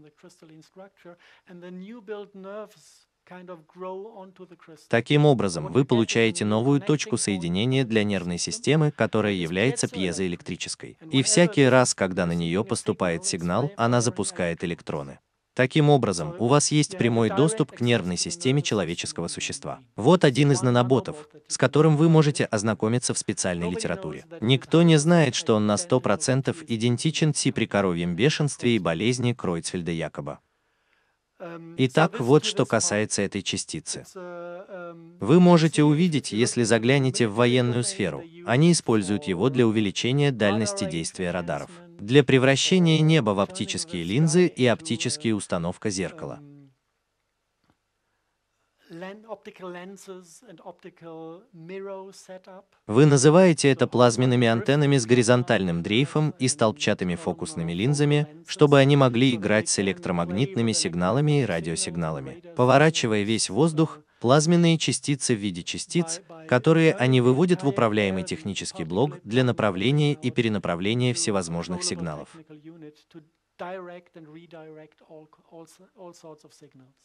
Таким образом, вы получаете новую точку соединения для нервной системы, которая является пьезоэлектрической. И всякий раз, когда на нее поступает сигнал, она запускает электроны. Таким образом, у вас есть прямой доступ к нервной системе человеческого существа. Вот один из наноботов, с которым вы можете ознакомиться в специальной литературе. Никто не знает, что он на 100% идентичен Си при коровьем бешенстве и болезни Кройцфельда Якоба. Итак, вот что касается этой частицы. Вы можете увидеть, если заглянете в военную сферу. Они используют его для увеличения дальности действия радаров, для превращения неба в оптические линзы и оптические установка зеркала. Вы называете это плазменными антеннами с горизонтальным дрейфом и столбчатыми фокусными линзами, чтобы они могли играть с электромагнитными сигналами и радиосигналами. Поворачивая весь воздух, плазменные частицы в виде частиц, которые они выводят в управляемый технический блок для направления и перенаправления всевозможных сигналов. direct and redirect all, all, all sorts of signals.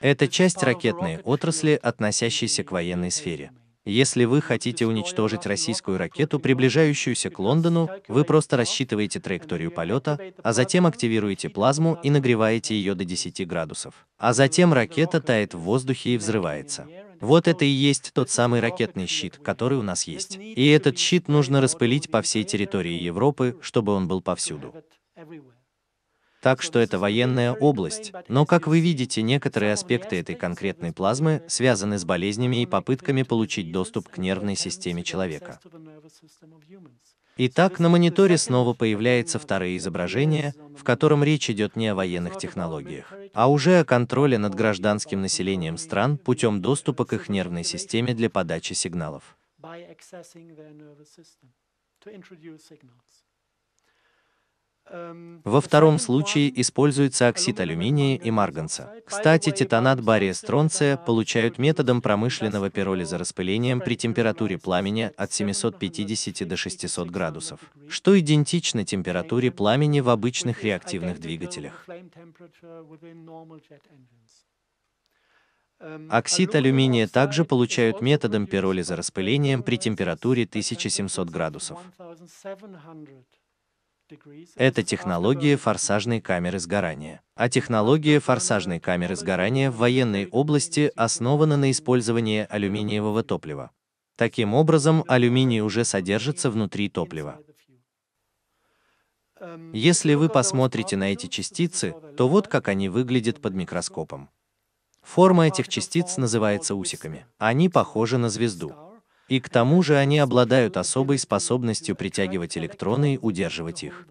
Это часть ракетной отрасли, относящейся к военной сфере. Если вы хотите уничтожить российскую ракету, приближающуюся к Лондону, вы просто рассчитываете траекторию полета, а затем активируете плазму и нагреваете ее до 10 градусов. А затем ракета тает в воздухе и взрывается. Вот это и есть тот самый ракетный щит, который у нас есть. И этот щит нужно распылить по всей территории Европы, чтобы он был повсюду так что это военная область. Но, как вы видите, некоторые аспекты этой конкретной плазмы связаны с болезнями и попытками получить доступ к нервной системе человека. Итак, на мониторе снова появляется второе изображение, в котором речь идет не о военных технологиях, а уже о контроле над гражданским населением стран путем доступа к их нервной системе для подачи сигналов. by accessing their nervous system to introduce signals. Во втором случае используется оксид алюминия и марганца. Кстати, титанат бария стронция получают методом промышленного пиролиза распылением при температуре пламени от 750 до 600 градусов, что идентично температуре пламени в обычных реактивных двигателях. Оксид алюминия также получают методом пиролиза распылением при температуре 1700 градусов. Это технология форсажной камеры сгорания. А технология форсажной камеры сгорания в военной области основана на использовании алюминиевого топлива. Таким образом, алюминий уже содержится внутри топлива. Если вы посмотрите на эти частицы, то вот как они выглядят под микроскопом. Форма этих частиц называется усиками. Они похожи на звезду. И к тому же они обладают особой способностью притягивать электроны и удерживать их.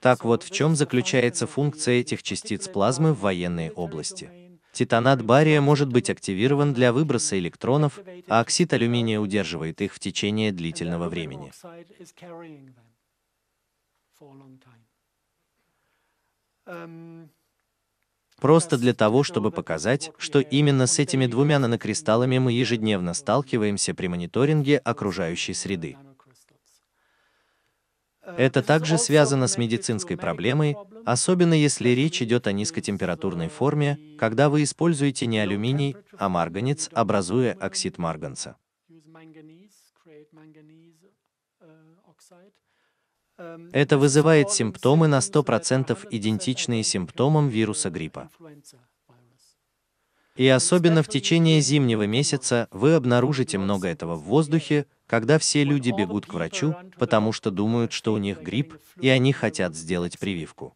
Так вот в чем заключается функция этих частиц плазмы в военной области. Титанат бария может быть активирован для выброса электронов, а оксид алюминия удерживает их в течение длительного времени. Um... Просто для того, чтобы показать, что именно с этими двумя нанокристаллами мы ежедневно сталкиваемся при мониторинге окружающей среды. Это также связано с медицинской проблемой, особенно если речь идет о низкотемпературной форме, когда вы используете не алюминий, а марганец, образуя оксид марганца. Это вызывает симптомы на 100% идентичные симптомам вируса гриппа. И особенно в течение зимнего месяца вы обнаружите много этого в воздухе, когда все люди бегут к врачу, потому что думают, что у них грипп, и они хотят сделать прививку.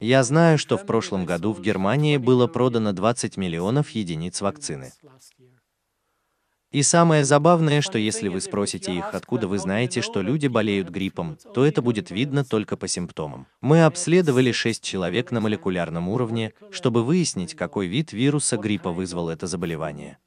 Я знаю, что в прошлом году в Германии было продано 20 миллионов единиц вакцины. И самое забавное, что если вы спросите их, откуда вы знаете, что люди болеют гриппом, то это будет видно только по симптомам. Мы обследовали 6 человек на молекулярном уровне, чтобы выяснить, какой вид вируса гриппа вызвал это заболевание.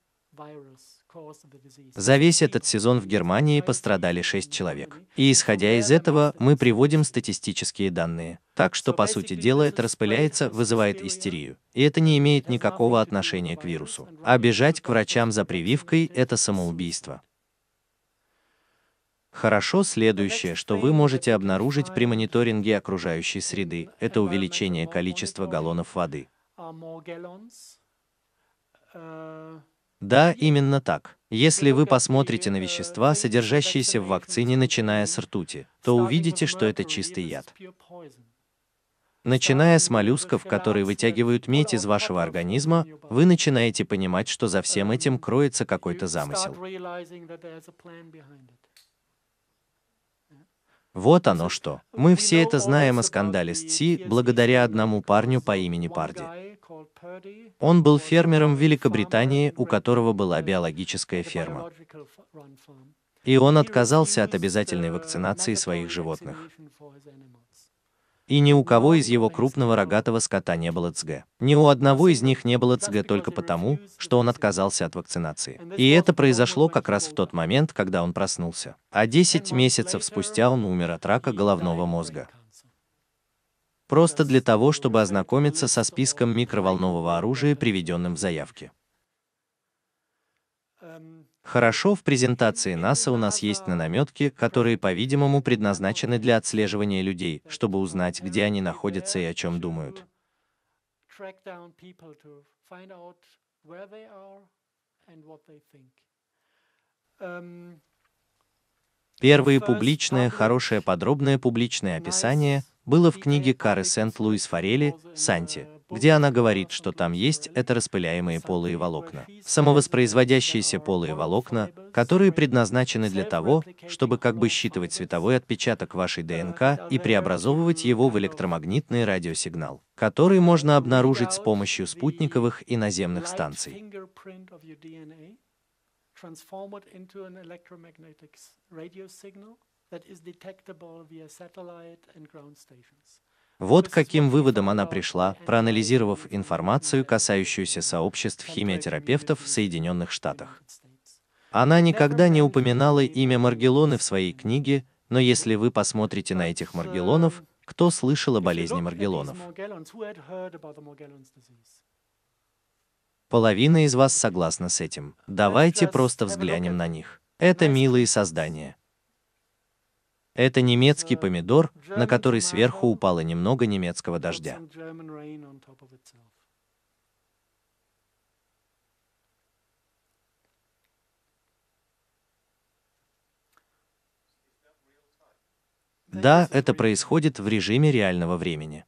За весь этот сезон в Германии пострадали 6 человек. И исходя из этого, мы приводим статистические данные. Так что, по сути дела, это распыляется, вызывает истерию. И это не имеет никакого отношения к вирусу. А бежать к врачам за прививкой – это самоубийство. Хорошо, следующее, что вы можете обнаружить при мониторинге окружающей среды, это увеличение количества галлонов воды. А, да, именно так. Если вы посмотрите на вещества, содержащиеся в вакцине, начиная с ртути, то увидите, что это чистый яд. Начиная с моллюсков, которые вытягивают медь из вашего организма, вы начинаете понимать, что за всем этим кроется какой-то замысел. Вот оно что. Мы все это знаем о скандале с Ци благодаря одному парню по имени Парди. Он был фермером в Великобритании, у которого была биологическая ферма. И он отказался от обязательной вакцинации своих животных. И ни у кого из его крупного рогатого скота не было ЦГ. Ни у одного из них не было ЦГ только потому, что он отказался от вакцинации. И это произошло как раз в тот момент, когда он проснулся. А 10 месяцев спустя он умер от рака головного мозга просто для того, чтобы ознакомиться со списком микроволнового оружия, приведенным в заявке. Хорошо, в презентации НАСА у нас есть нанометки, которые, по-видимому, предназначены для отслеживания людей, чтобы узнать, где они находятся и о чем думают. Первое публичное, хорошее подробное публичное описание, было в книге Кары Сент-Луис Форели «Санти», где она говорит, что там есть это распыляемые полые волокна. Самовоспроизводящиеся полые волокна, которые предназначены для того, чтобы как бы считывать световой отпечаток вашей ДНК и преобразовывать его в электромагнитный радиосигнал, который можно обнаружить с помощью спутниковых и наземных станций. transform it into an electromagnetic radio signal вот каким выводом она пришла, проанализировав информацию, касающуюся сообществ химиотерапевтов в Соединенных Штатах. Она никогда не упоминала имя Маргелоны в своей книге, но если вы посмотрите на этих э, Маргелонов, кто слышал о болезни Маргелонов? Половина из вас согласна с этим. Давайте просто взглянем на них. Это милые создания. Это немецкий помидор, на который сверху упало немного немецкого дождя. Да, это происходит в режиме реального времени.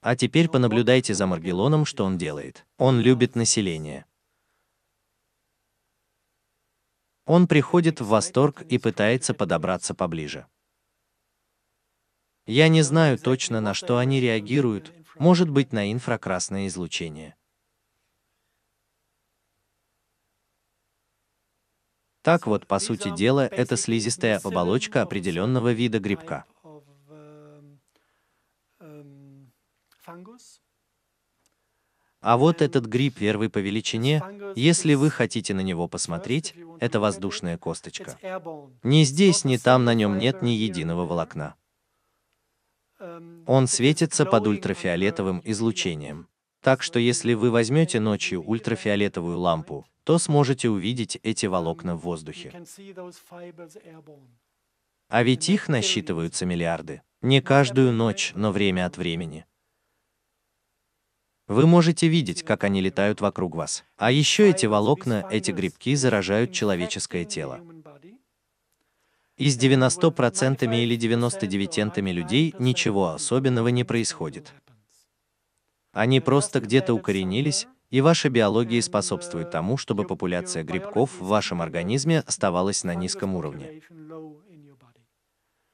А теперь понаблюдайте за Маргелоном, что он делает. Он любит население. Он приходит в восторг и пытается подобраться поближе. Я не знаю точно, на что они реагируют, может быть, на инфракрасное излучение. Так вот, по сути дела, это слизистая оболочка определенного вида грибка. А вот этот гриб первый по величине, если вы хотите на него посмотреть, это воздушная косточка. Ни здесь, ни там на нем нет ни единого волокна. Он светится под ультрафиолетовым излучением. Так что если вы возьмете ночью ультрафиолетовую лампу, то сможете увидеть эти волокна в воздухе. А ведь их насчитываются миллиарды. Не каждую ночь, но время от времени. Вы можете видеть, как они летают вокруг вас. А еще эти волокна, эти грибки заражают человеческое тело и с 90% или 99% людей ничего особенного не происходит. Они просто где-то укоренились, и ваша биология способствует тому, чтобы популяция грибков в вашем организме оставалась на низком уровне.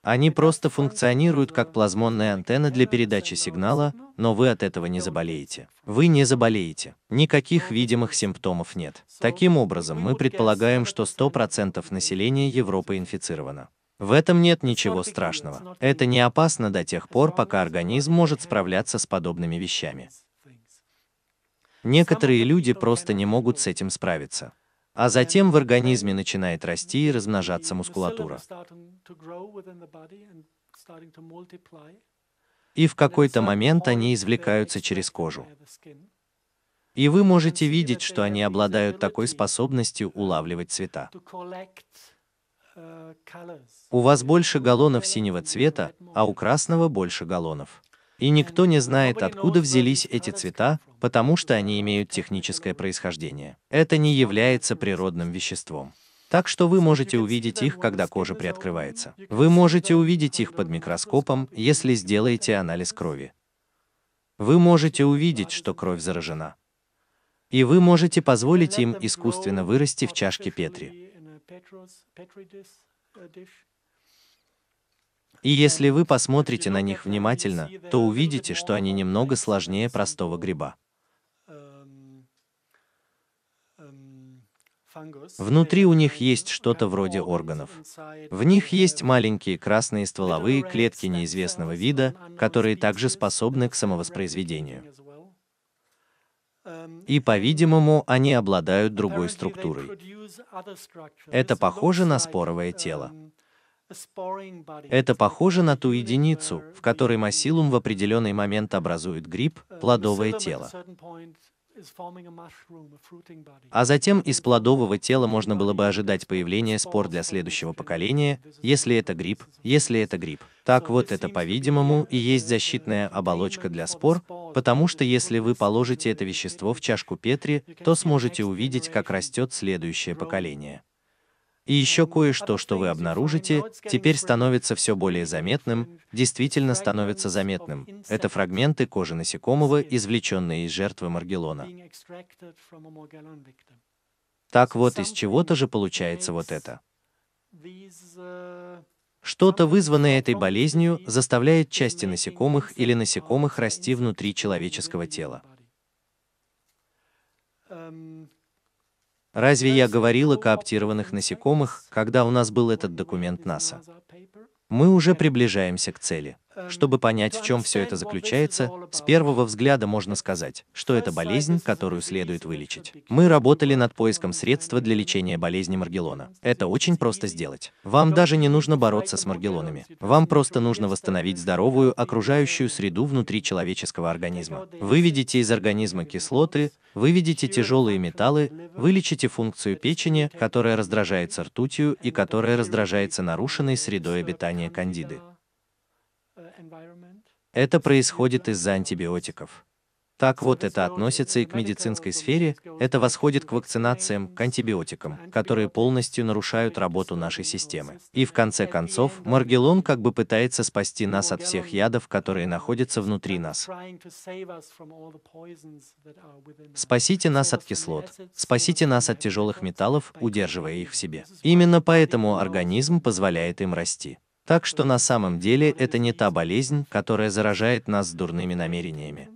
Они просто функционируют как плазмонная антенна для передачи сигнала, но вы от этого не заболеете. Вы не заболеете. Никаких видимых симптомов нет. Таким образом, мы предполагаем, что 100% населения Европы инфицировано. В этом нет ничего страшного. Это не опасно до тех пор, пока организм может справляться с подобными вещами. Некоторые люди просто не могут с этим справиться а затем в организме начинает расти и размножаться мускулатура. И в какой-то момент они извлекаются через кожу. И вы можете видеть, что они обладают такой способностью улавливать цвета. У вас больше галлонов синего цвета, а у красного больше галлонов и никто не знает, откуда взялись эти цвета, потому что они имеют техническое происхождение. Это не является природным веществом. Так что вы можете увидеть их, когда кожа приоткрывается. Вы можете увидеть их под микроскопом, если сделаете анализ крови. Вы можете увидеть, что кровь заражена. И вы можете позволить им искусственно вырасти в чашке Петри. И если вы посмотрите на них внимательно, то увидите, что они немного сложнее простого гриба. Внутри у них есть что-то вроде органов. В них есть маленькие красные стволовые клетки неизвестного вида, которые также способны к самовоспроизведению. И, по-видимому, они обладают другой структурой. Это похоже на споровое тело. Это похоже на ту единицу, в которой масилум в определенный момент образует гриб, плодовое тело. А затем из плодового тела можно было бы ожидать появления спор для следующего поколения, если это гриб, если это гриб. Так вот это, по-видимому, и есть защитная оболочка для спор, потому что если вы положите это вещество в чашку Петри, то сможете увидеть, как растет следующее поколение. И еще кое-что, что вы обнаружите, теперь становится все более заметным, действительно становится заметным. Это фрагменты кожи насекомого, извлеченные из жертвы Маргелона. Так вот, из чего-то же получается вот это. Что-то, вызванное этой болезнью, заставляет части насекомых или насекомых расти внутри человеческого тела. Разве я говорил о кооптированных насекомых, когда у нас был этот документ НАСА? Мы уже приближаемся к цели. Чтобы понять, в чем все это заключается, с первого взгляда можно сказать, что это болезнь, которую следует вылечить. Мы работали над поиском средства для лечения болезни Маргелона. Это очень просто сделать. Вам даже не нужно бороться с Маргелонами. Вам просто нужно восстановить здоровую окружающую среду внутри человеческого организма. Выведите из организма кислоты, выведите тяжелые металлы, вылечите функцию печени, которая раздражается ртутью и которая раздражается нарушенной средой обитания кандиды. Это происходит из-за антибиотиков. Так вот это относится и к медицинской сфере, это восходит к вакцинациям, к антибиотикам, которые полностью нарушают работу нашей системы. И в конце концов, Маргелон как бы пытается спасти нас от всех ядов, которые находятся внутри нас. Спасите нас от кислот, спасите нас от тяжелых металлов, удерживая их в себе. Именно поэтому организм позволяет им расти. Так что на самом деле это не та болезнь, которая заражает нас с дурными намерениями.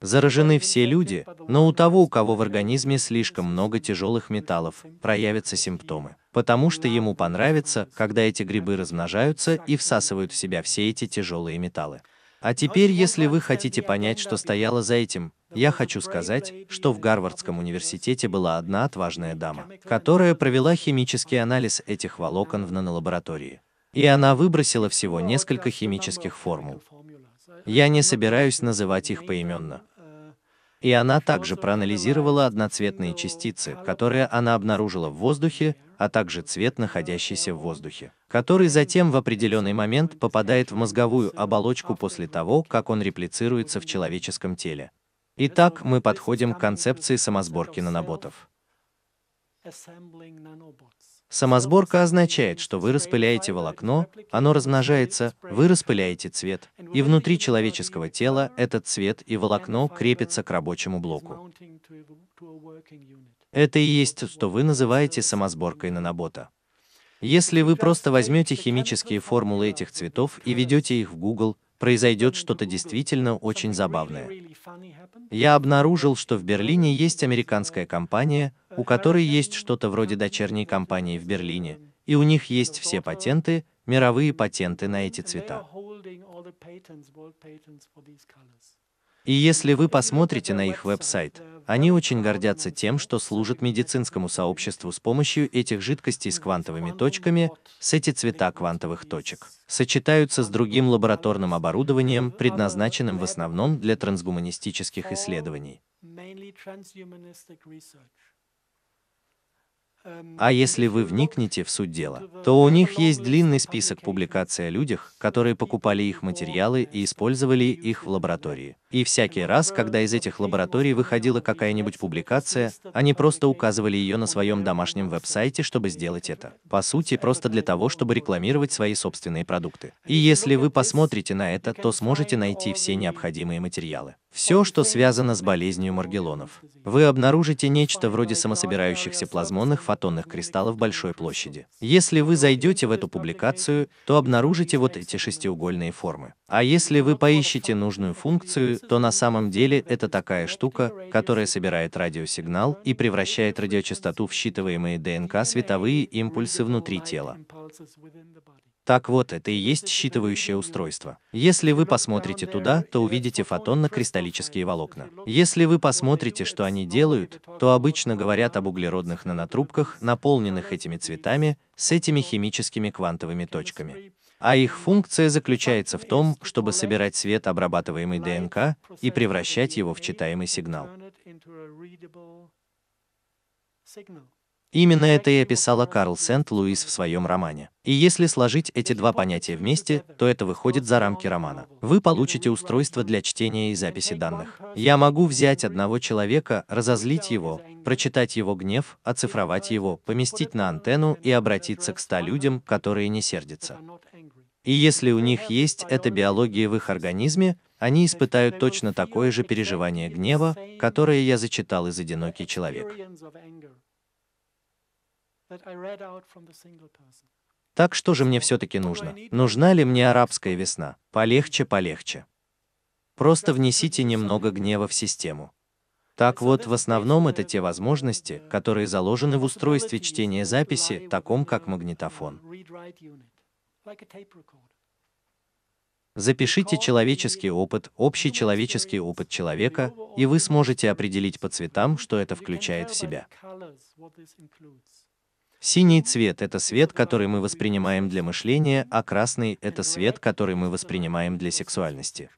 Заражены все люди, но у того, у кого в организме слишком много тяжелых металлов, проявятся симптомы, потому что ему понравится, когда эти грибы размножаются и всасывают в себя все эти тяжелые металлы. А теперь, если вы хотите понять, что стояло за этим, я хочу сказать, что в Гарвардском университете была одна отважная дама, которая провела химический анализ этих волокон в нанолаборатории. И она выбросила всего несколько химических формул. Я не собираюсь называть их поименно. И она также проанализировала одноцветные частицы, которые она обнаружила в воздухе, а также цвет, находящийся в воздухе, который затем в определенный момент попадает в мозговую оболочку после того, как он реплицируется в человеческом теле. Итак, мы подходим к концепции самосборки наноботов. Самосборка означает, что вы распыляете волокно, оно размножается, вы распыляете цвет, и внутри человеческого тела этот цвет и волокно крепится к рабочему блоку. Это и есть, что вы называете самосборкой нанобота. Если вы просто возьмете химические формулы этих цветов и ведете их в Google, произойдет что-то действительно очень забавное. Я обнаружил, что в Берлине есть американская компания, у которой есть что-то вроде дочерней компании в Берлине, и у них есть все патенты, мировые патенты на эти цвета. И если вы посмотрите на их веб-сайт, они очень гордятся тем, что служат медицинскому сообществу с помощью этих жидкостей с квантовыми точками, с эти цвета квантовых точек. Сочетаются с другим лабораторным оборудованием, предназначенным в основном для трансгуманистических исследований. А если вы вникнете в суть дела, то у них есть длинный список публикаций о людях, которые покупали их материалы и использовали их в лаборатории. И всякий раз, когда из этих лабораторий выходила какая-нибудь публикация, они просто указывали ее на своем домашнем веб-сайте, чтобы сделать это. По сути, просто для того, чтобы рекламировать свои собственные продукты. И если вы посмотрите на это, то сможете найти все необходимые материалы. Все, что связано с болезнью Маргелонов. Вы обнаружите нечто вроде самособирающихся плазмонных фотонных кристаллов большой площади. Если вы зайдете в эту публикацию, то обнаружите вот эти шестиугольные формы. А если вы поищете нужную функцию, то на самом деле это такая штука, которая собирает радиосигнал и превращает радиочастоту в считываемые ДНК световые импульсы внутри тела. Так вот, это и есть считывающее устройство. Если вы посмотрите туда, то увидите фотонно-кристаллические волокна. Если вы посмотрите, что они делают, то обычно говорят об углеродных нанотрубках, наполненных этими цветами, с этими химическими квантовыми точками. А их функция заключается в том, чтобы собирать свет обрабатываемый ДНК и превращать его в читаемый сигнал. Именно это и описала Карл Сент-Луис в своем романе. И если сложить эти два понятия вместе, то это выходит за рамки романа. Вы получите устройство для чтения и записи данных. Я могу взять одного человека, разозлить его, прочитать его гнев, оцифровать его, поместить на антенну и обратиться к ста людям, которые не сердятся. И если у них есть эта биология в их организме, они испытают точно такое же переживание гнева, которое я зачитал из «Одинокий человек». Так что же мне все-таки нужно? Нужна ли мне арабская весна? Полегче, полегче. Просто внесите немного гнева в систему. Так вот, в основном это те возможности, которые заложены в устройстве чтения записи, таком как магнитофон. Запишите человеческий опыт, общий человеческий опыт человека, и вы сможете определить по цветам, что это включает в себя. Синий цвет – это свет, который мы воспринимаем для мышления, а красный – это свет, который мы воспринимаем для сексуальности.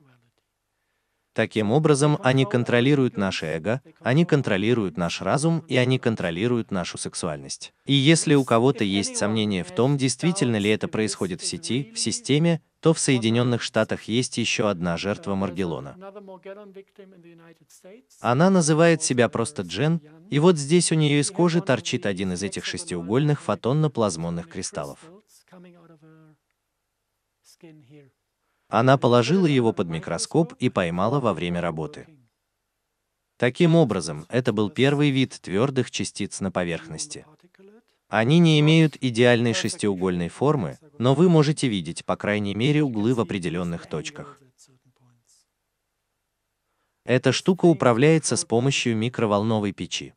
Таким образом, они контролируют наше эго, они контролируют наш разум и они контролируют нашу сексуальность. И если у кого-то есть сомнения в том, действительно ли это происходит в сети, в системе, то в Соединенных Штатах есть еще одна жертва Маргелона. Она называет себя просто Джен, и вот здесь у нее из кожи торчит один из этих шестиугольных фотонно-плазмонных кристаллов. Она положила его под микроскоп и поймала во время работы. Таким образом, это был первый вид твердых частиц на поверхности. Они не имеют идеальной шестиугольной формы, но вы можете видеть, по крайней мере, углы в определенных точках. Эта штука управляется с помощью микроволновой печи.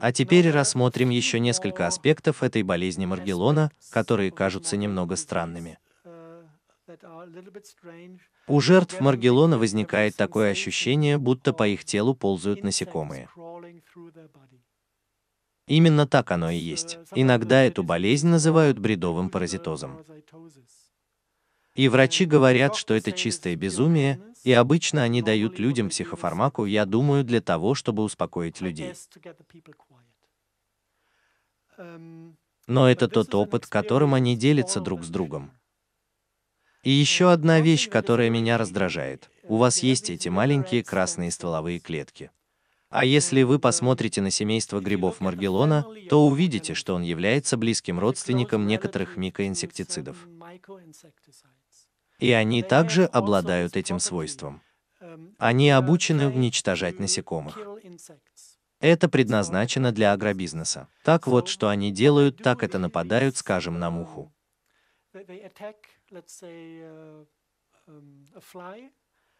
А эм, теперь рассмотрим еще несколько аспектов этой болезни Маргелона, которые кажутся немного э, странными. У жертв Маргелона возникает такое ощущение, будто по oh, их телу ползают насекомые. Именно так оно и есть. Uh, Иногда эту болезнь называют бредовым паразитозом. И врачи говорят, что это чистое безумие, и обычно они дают людям психофармаку, я думаю, для того, чтобы успокоить людей. Но это тот опыт, которым они делятся друг с другом. И еще одна вещь, которая меня раздражает. У вас есть эти маленькие красные стволовые клетки. А если вы посмотрите на семейство грибов маргелона, то увидите, что он является близким родственником некоторых микоинсектицидов. И они также обладают этим свойством. Они обучены уничтожать насекомых. Это предназначено для агробизнеса. Так вот, что они делают, так это нападают, скажем, на муху.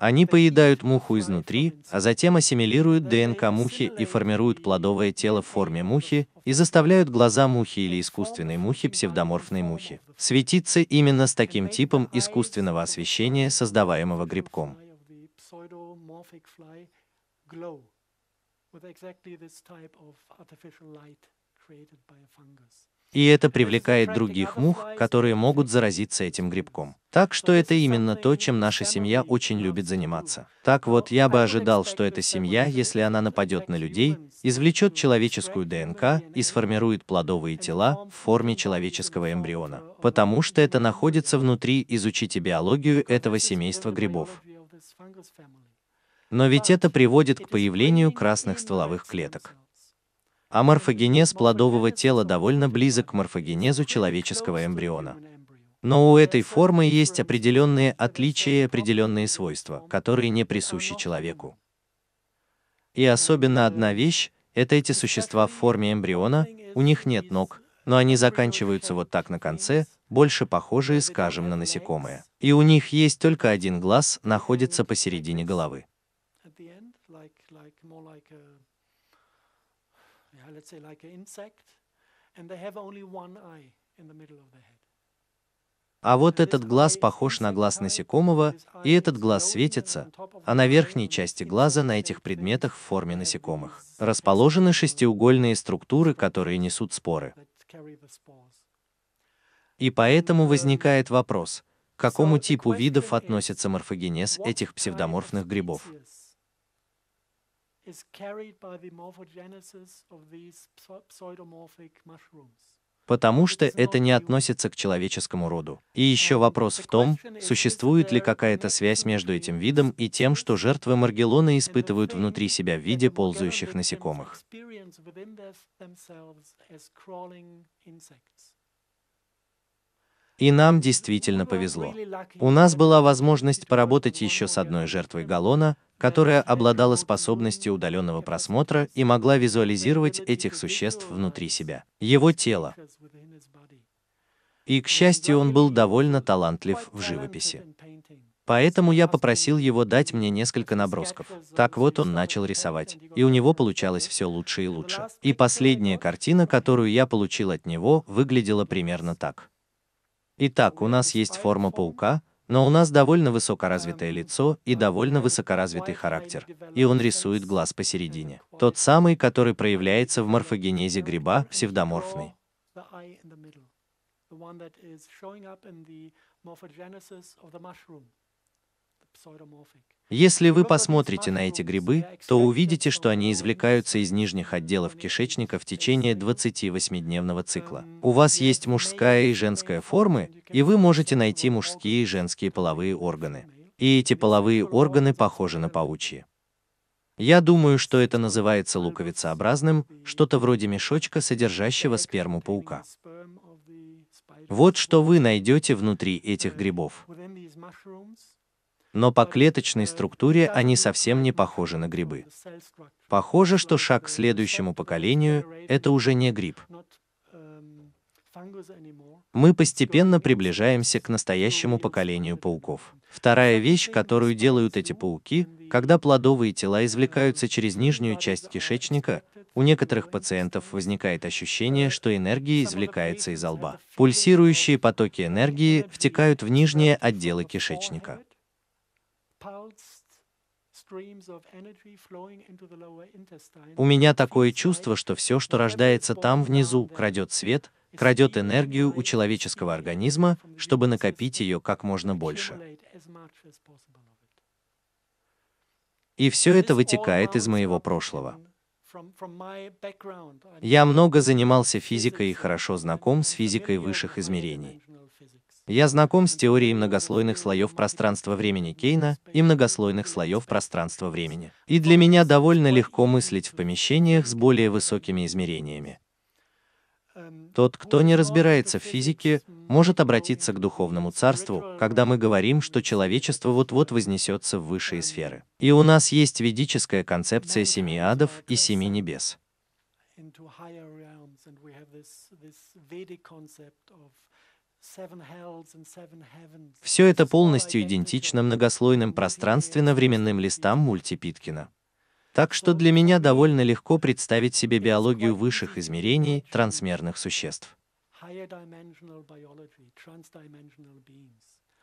Они поедают муху изнутри, а затем ассимилируют ДНК мухи и формируют плодовое тело в форме мухи и заставляют глаза мухи или искусственной мухи псевдоморфной мухи светиться именно с таким типом искусственного освещения, создаваемого грибком. И это привлекает других мух, которые могут заразиться этим грибком. Так что это именно то, чем наша семья очень любит заниматься. Так вот, я бы ожидал, что эта семья, если она нападет на людей, извлечет человеческую ДНК и сформирует плодовые тела в форме человеческого эмбриона. Потому что это находится внутри, изучите биологию этого семейства грибов. Но ведь это приводит к появлению красных стволовых клеток. А морфогенез плодового тела довольно близок к морфогенезу человеческого эмбриона. Но у этой формы есть определенные отличия и определенные свойства, которые не присущи человеку. И особенно одна вещь – это эти существа в форме эмбриона, у них нет ног, но они заканчиваются вот так на конце, больше похожие, скажем, на насекомые. И у них есть только один глаз, находится посередине головы. let's say like an insect, and they have only one eye in the middle of the head. А вот этот глаз похож на глаз насекомого, и этот глаз светится, а на верхней части глаза на этих предметах в форме насекомых расположены шестиугольные структуры, которые несут споры. И поэтому uh, возникает вопрос, к какому типу видов относится морфогенез этих псевдоморфных грибов is carried by the morphogenesis of these pseudomorphic mushrooms потому что это не относится к человеческому роду. И еще вопрос в том, существует ли какая-то связь между этим видом и тем, что жертвы маргелона испытывают внутри себя в виде ползающих насекомых. И нам действительно повезло. У нас была возможность поработать еще с одной жертвой галона которая обладала способностью удаленного просмотра и могла визуализировать этих существ внутри себя, его тело. И, к счастью, он был довольно талантлив в живописи. Поэтому я попросил его дать мне несколько набросков. Так вот он начал рисовать, и у него получалось все лучше и лучше. И последняя картина, которую я получил от него, выглядела примерно так. Итак, у нас есть форма паука, но у нас довольно высокоразвитое um, лицо и uh, довольно высокоразвитый характер, и он рисует глаз посередине. Тот самый, который проявляется в морфогенезе гриба, псевдоморфный. Если вы посмотрите на эти грибы, то увидите, что они извлекаются из нижних отделов кишечника в течение 28-дневного цикла. У вас есть мужская и женская формы, и вы можете найти мужские и женские половые органы. И эти половые органы похожи на паучьи. Я думаю, что это называется луковицеобразным, что-то вроде мешочка, содержащего сперму паука. Вот что вы найдете внутри этих грибов но по клеточной структуре они совсем не похожи на грибы. Похоже, что шаг к следующему поколению – это уже не гриб. Мы постепенно приближаемся к настоящему поколению пауков. Вторая вещь, которую делают эти пауки, когда плодовые тела извлекаются через нижнюю часть кишечника, у некоторых пациентов возникает ощущение, что энергия извлекается из лба. Пульсирующие потоки энергии втекают в нижние отделы кишечника pulsed у меня такое чувство, что все, что рождается там внизу, крадет свет, крадет энергию у человеческого организма, чтобы накопить ее как можно больше. И все это вытекает из моего прошлого. Я много занимался физикой и хорошо знаком с физикой высших измерений. Я знаком с теорией многослойных слоев пространства-времени Кейна и многослойных слоев пространства-времени. И для меня довольно легко мыслить в помещениях с более высокими измерениями. Тот, кто не разбирается в физике, может обратиться к духовному царству, когда мы говорим, что человечество вот-вот вознесется в высшие сферы. И у нас есть ведическая концепция семи адов и семи небес. Все это полностью идентично многослойным пространственно-временным листам мультипиткина. Так что для меня довольно легко представить себе биологию высших измерений трансмерных существ.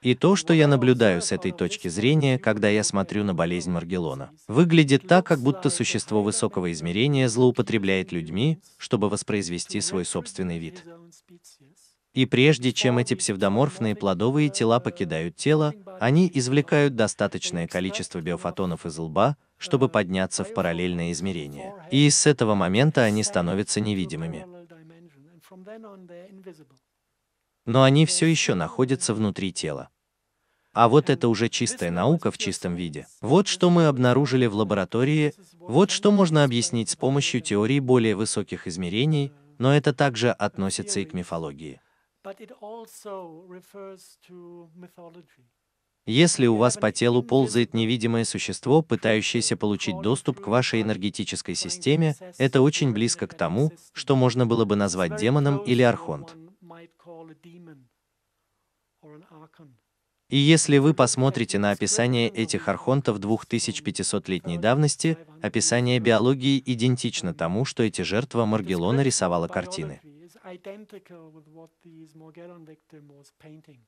И то, что я наблюдаю с этой точки зрения, когда я смотрю на болезнь Маргелона, выглядит так, как будто существо высокого измерения злоупотребляет людьми, чтобы воспроизвести свой собственный вид. И прежде чем эти псевдоморфные плодовые тела покидают тело, они извлекают достаточное количество биофотонов из лба, чтобы подняться в параллельное измерение. И с этого момента они становятся невидимыми. Но они все еще находятся внутри тела. А вот это уже чистая наука в чистом виде. Вот что мы обнаружили в лаборатории, вот что можно объяснить с помощью теории более высоких измерений, но это также относится и к мифологии. Если у вас по телу ползает невидимое существо, пытающееся получить доступ к вашей энергетической системе, это очень близко к тому, что можно было бы назвать демоном или архонт. И если вы посмотрите на описание этих архонтов 2500-летней давности, описание биологии идентично тому, что эти жертва Маргелона рисовала картины identical with what the Smorgon victim was painting.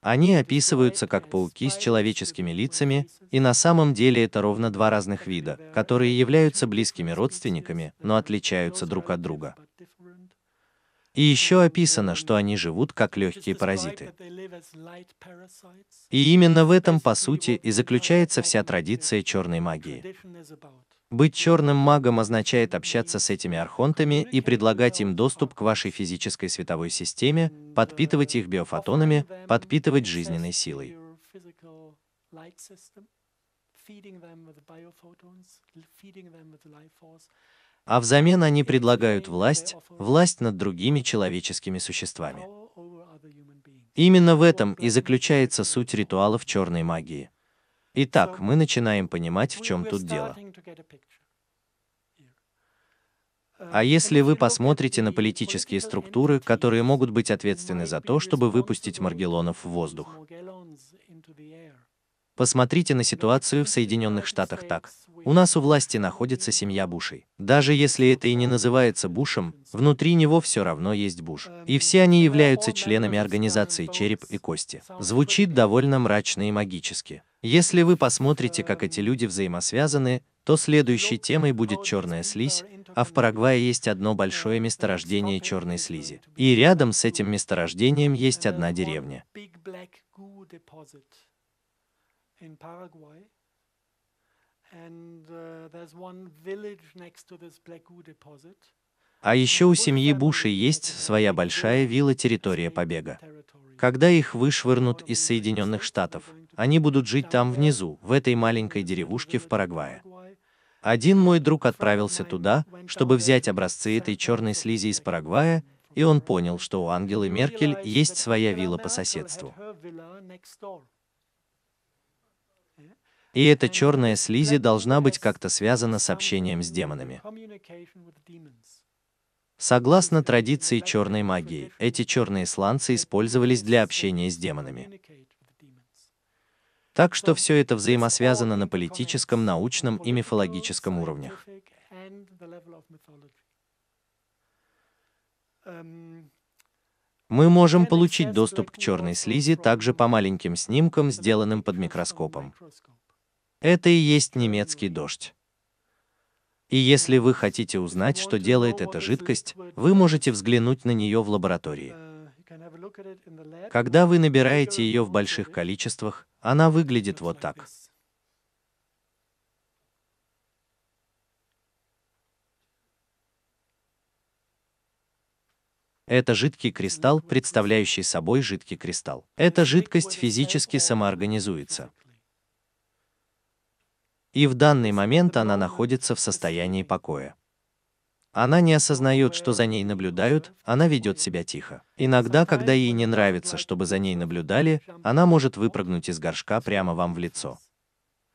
Они описываются как пауки с человеческими лицами, и на самом деле это ровно два разных вида, которые являются близкими родственниками, но отличаются друг от друга. И еще описано, что они живут как легкие паразиты. И именно в этом, по сути, и заключается вся традиция черной магии. Быть черным магом означает общаться с этими архонтами и предлагать им доступ к вашей физической световой системе, подпитывать их биофотонами, подпитывать жизненной силой. А взамен они предлагают власть, власть над другими человеческими существами. Именно в этом и заключается суть ритуалов черной магии. Итак, мы начинаем понимать, в чем тут дело. А uh, если вы посмотрите на политические структуры, которые могут быть ответственны за то, чтобы выпустить Маргелонов в воздух, посмотрите на ситуацию в Соединенных Штатах так. У нас у власти находится семья Бушей. Даже если это и не называется Бушем, внутри него все равно есть Буш. И все они являются членами организации «Череп и кости». Звучит довольно мрачно и магически. Если вы посмотрите, как эти люди взаимосвязаны, то следующей темой будет черная слизь, а в Парагвае есть одно большое месторождение черной слизи. И рядом с этим месторождением есть одна деревня. in Paraguay Uh, а еще у семьи Буши есть своя большая вилла территория побега. Когда их вышвырнут из Соединенных Штатов, они будут жить там внизу, в этой маленькой деревушке в Парагвае. Один мой друг отправился туда, чтобы взять образцы этой черной слизи из Парагвая, и он понял, что у Ангелы Меркель есть своя вилла по соседству. И эта черная слизи должна быть как-то связана с общением с демонами. Согласно традиции черной магии, эти черные сланцы использовались для общения с демонами. Так что все это взаимосвязано на политическом, научном и мифологическом уровнях. Мы можем получить доступ к черной слизи также по маленьким снимкам, сделанным под микроскопом. Это и есть немецкий дождь. И если вы хотите узнать, что делает эта жидкость, вы можете взглянуть на нее в лаборатории. Когда вы набираете ее в больших количествах, она выглядит вот так. Это жидкий кристалл, представляющий собой жидкий кристалл. Эта жидкость физически самоорганизуется. И в данный момент она находится в состоянии покоя. Она не осознает, что за ней наблюдают, она ведет себя тихо. Иногда, когда ей не нравится, чтобы за ней наблюдали, она может выпрыгнуть из горшка прямо вам в лицо.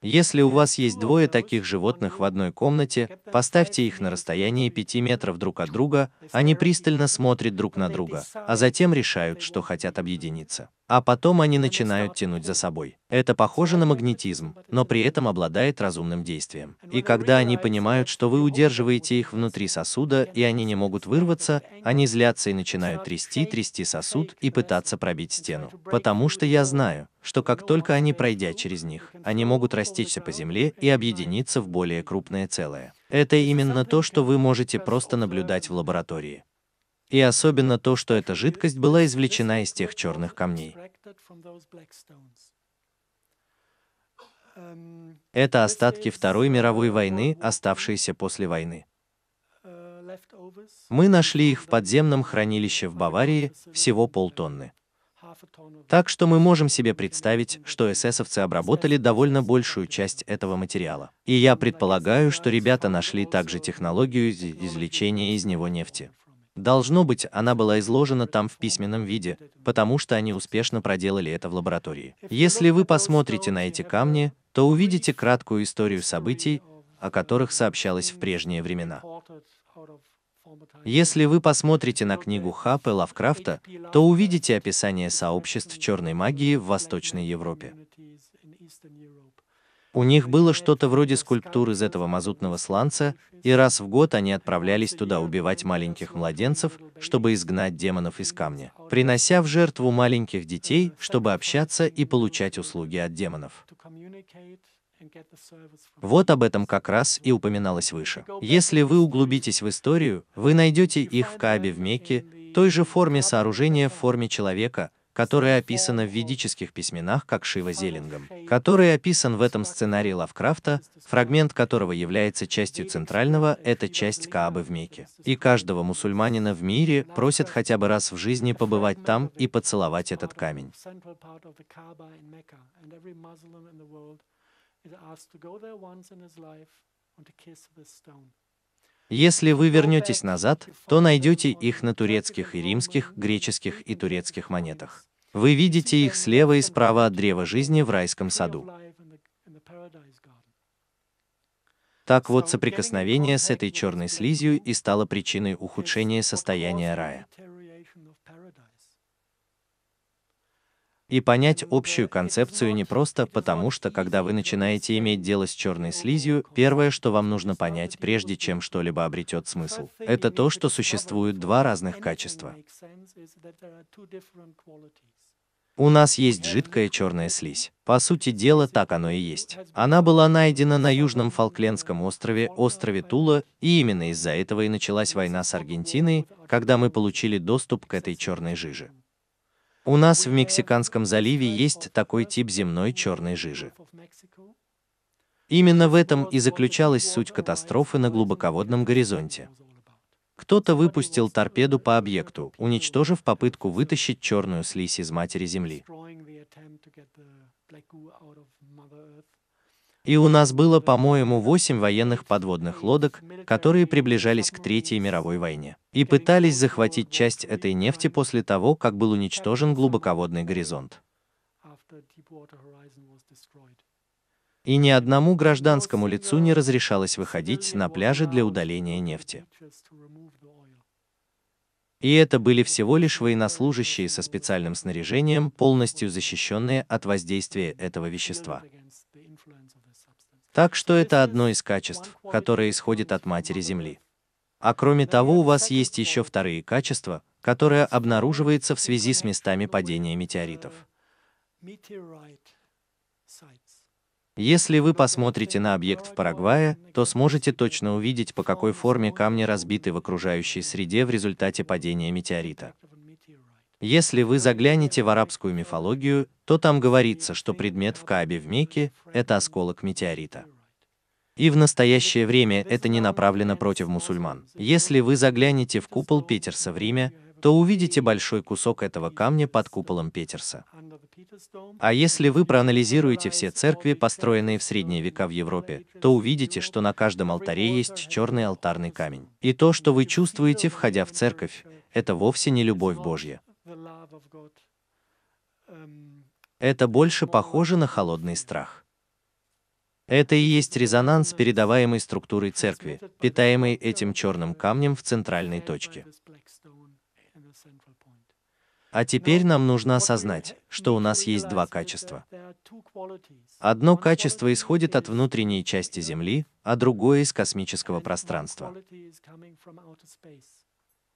Если у вас есть двое таких животных в одной комнате, поставьте их на расстоянии 5 метров друг от друга, они пристально смотрят друг на друга, а затем решают, что хотят объединиться а потом они начинают тянуть за собой. Это похоже на магнетизм, но при этом обладает разумным действием. И когда они понимают, что вы удерживаете их внутри сосуда, и они не могут вырваться, они злятся и начинают трясти, трясти сосуд и пытаться пробить стену. Потому что я знаю, что как только они пройдя через них, они могут растечься по земле и объединиться в более крупное целое. Это именно то, что вы можете просто наблюдать в лаборатории и особенно то, что эта жидкость была извлечена из тех черных камней. Это остатки Второй мировой войны, оставшиеся после войны. Мы нашли их в подземном хранилище в Баварии, всего полтонны. Так что мы можем себе представить, что эсэсовцы обработали довольно большую часть этого материала. И я предполагаю, что ребята нашли также технологию извлечения из него нефти. Должно быть, она была изложена там в письменном виде, потому что они успешно проделали это в лаборатории. Если вы посмотрите на эти камни, то увидите краткую историю событий, о которых сообщалось в прежние времена. Если вы посмотрите на книгу Хаппе Лавкрафта, то увидите описание сообществ черной магии в Восточной Европе. У них было что-то вроде скульптур из этого мазутного сланца, и раз в год они отправлялись туда убивать маленьких младенцев, чтобы изгнать демонов из камня, принося в жертву маленьких детей, чтобы общаться и получать услуги от демонов. Вот об этом как раз и упоминалось выше. Если вы углубитесь в историю, вы найдете их в Каабе в Мекке, той же форме сооружения в форме человека, который описан в ведических письменах как Шива Зелингом, который описан в этом сценарии Лавкрафта, фрагмент которого является частью центрального, это часть Каабы в Мекке. И каждого мусульманина в мире просят хотя бы раз в жизни побывать там и поцеловать этот камень. Если вы вернетесь назад, то найдете их на турецких и римских, греческих и турецких монетах. Вы видите их слева и справа от древа жизни в райском саду. Так вот, соприкосновение с этой черной слизью и стало причиной ухудшения состояния рая. И понять общую концепцию не просто, потому что когда вы начинаете иметь дело с черной слизью, первое, что вам нужно понять, прежде чем что-либо обретет смысл, это то, что существуют два разных качества. У нас есть жидкая черная слизь. По сути дела, так оно и есть. Она была найдена на Южном Фолклендском острове, острове Тула, и именно из-за этого и началась война с Аргентиной, когда мы получили доступ к этой черной жиже. У нас в Мексиканском заливе есть такой тип земной черной жижи. Именно в этом и заключалась суть катастрофы на глубоководном горизонте. Кто-то выпустил торпеду по объекту, уничтожив попытку вытащить черную слизь из матери Земли. И у нас было, по-моему, 8 военных подводных лодок, которые приближались к Третьей мировой войне. И пытались захватить часть этой нефти после того, как был уничтожен глубоководный горизонт. И ни одному гражданскому лицу не разрешалось выходить на пляжи для удаления нефти. И это были всего лишь военнослужащие со специальным снаряжением, полностью защищенные от воздействия этого вещества. Так что это одно из качеств, которое исходит от Матери Земли. А кроме того, у вас есть еще вторые качества, которые обнаруживаются в связи с местами падения метеоритов. Если вы посмотрите на объект в Парагвае, то сможете точно увидеть, по какой форме камни разбиты в окружающей среде в результате падения метеорита. Если вы заглянете в арабскую мифологию, то там говорится, что предмет в Каабе в Мекке – это осколок метеорита. И в настоящее время это не направлено против мусульман. Если вы заглянете в купол Петерса в Риме, то увидите большой кусок этого камня под куполом Петерса. А если вы проанализируете все церкви, построенные в средние века в Европе, то увидите, что на каждом алтаре есть черный алтарный камень. И то, что вы чувствуете, входя в церковь, это вовсе не любовь Божья. Эм, Это больше похоже на холодный страх. Это и есть резонанс, передаваемый структурой церкви, питаемой этим черным камнем в центральной точке. А теперь нам нужно осознать, что у нас есть два качества. Одно качество исходит от внутренней части Земли, а другое из космического пространства.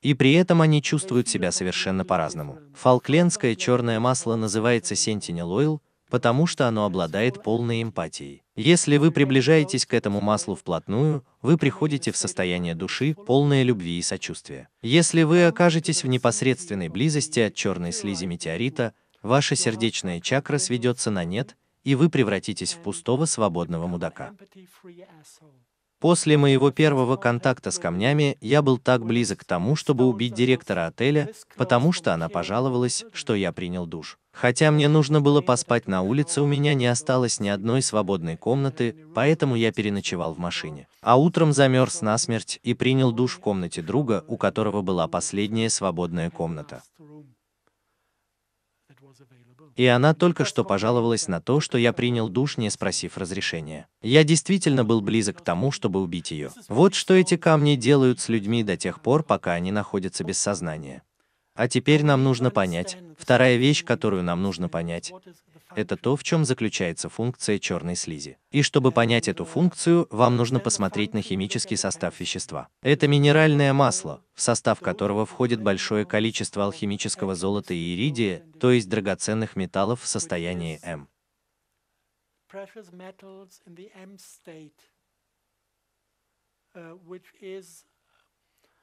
И при этом они чувствуют себя совершенно по-разному. Фолклендское черное масло называется Sentinel Oil, потому что оно обладает полной эмпатией. Если вы приближаетесь к этому маслу вплотную, вы приходите в состояние души, полное любви и сочувствия. Если вы окажетесь в непосредственной близости от черной слизи метеорита, ваша сердечная чакра сведется на нет, и вы превратитесь в пустого свободного мудака. После моего первого контакта с камнями я был так близок к тому, чтобы убить директора отеля, потому что она пожаловалась, что я принял душ. Хотя мне нужно было поспать на улице, у меня не осталось ни одной свободной комнаты, поэтому я переночевал в машине. А утром замерз насмерть и принял душ в комнате друга, у которого была последняя свободная комната. И она только что пожаловалась на то, что я принял душ, не спросив разрешения. Я действительно был близок к тому, чтобы убить ее. Вот что эти камни делают с людьми до тех пор, пока они находятся без сознания. А теперь нам нужно понять, вторая вещь, которую нам нужно понять, это то, в чем заключается функция черной слизи. И чтобы понять эту функцию, вам нужно посмотреть на химический состав вещества. Это минеральное масло, в состав которого входит большое количество алхимического золота и иридия, то есть драгоценных металлов в состоянии М. Uh,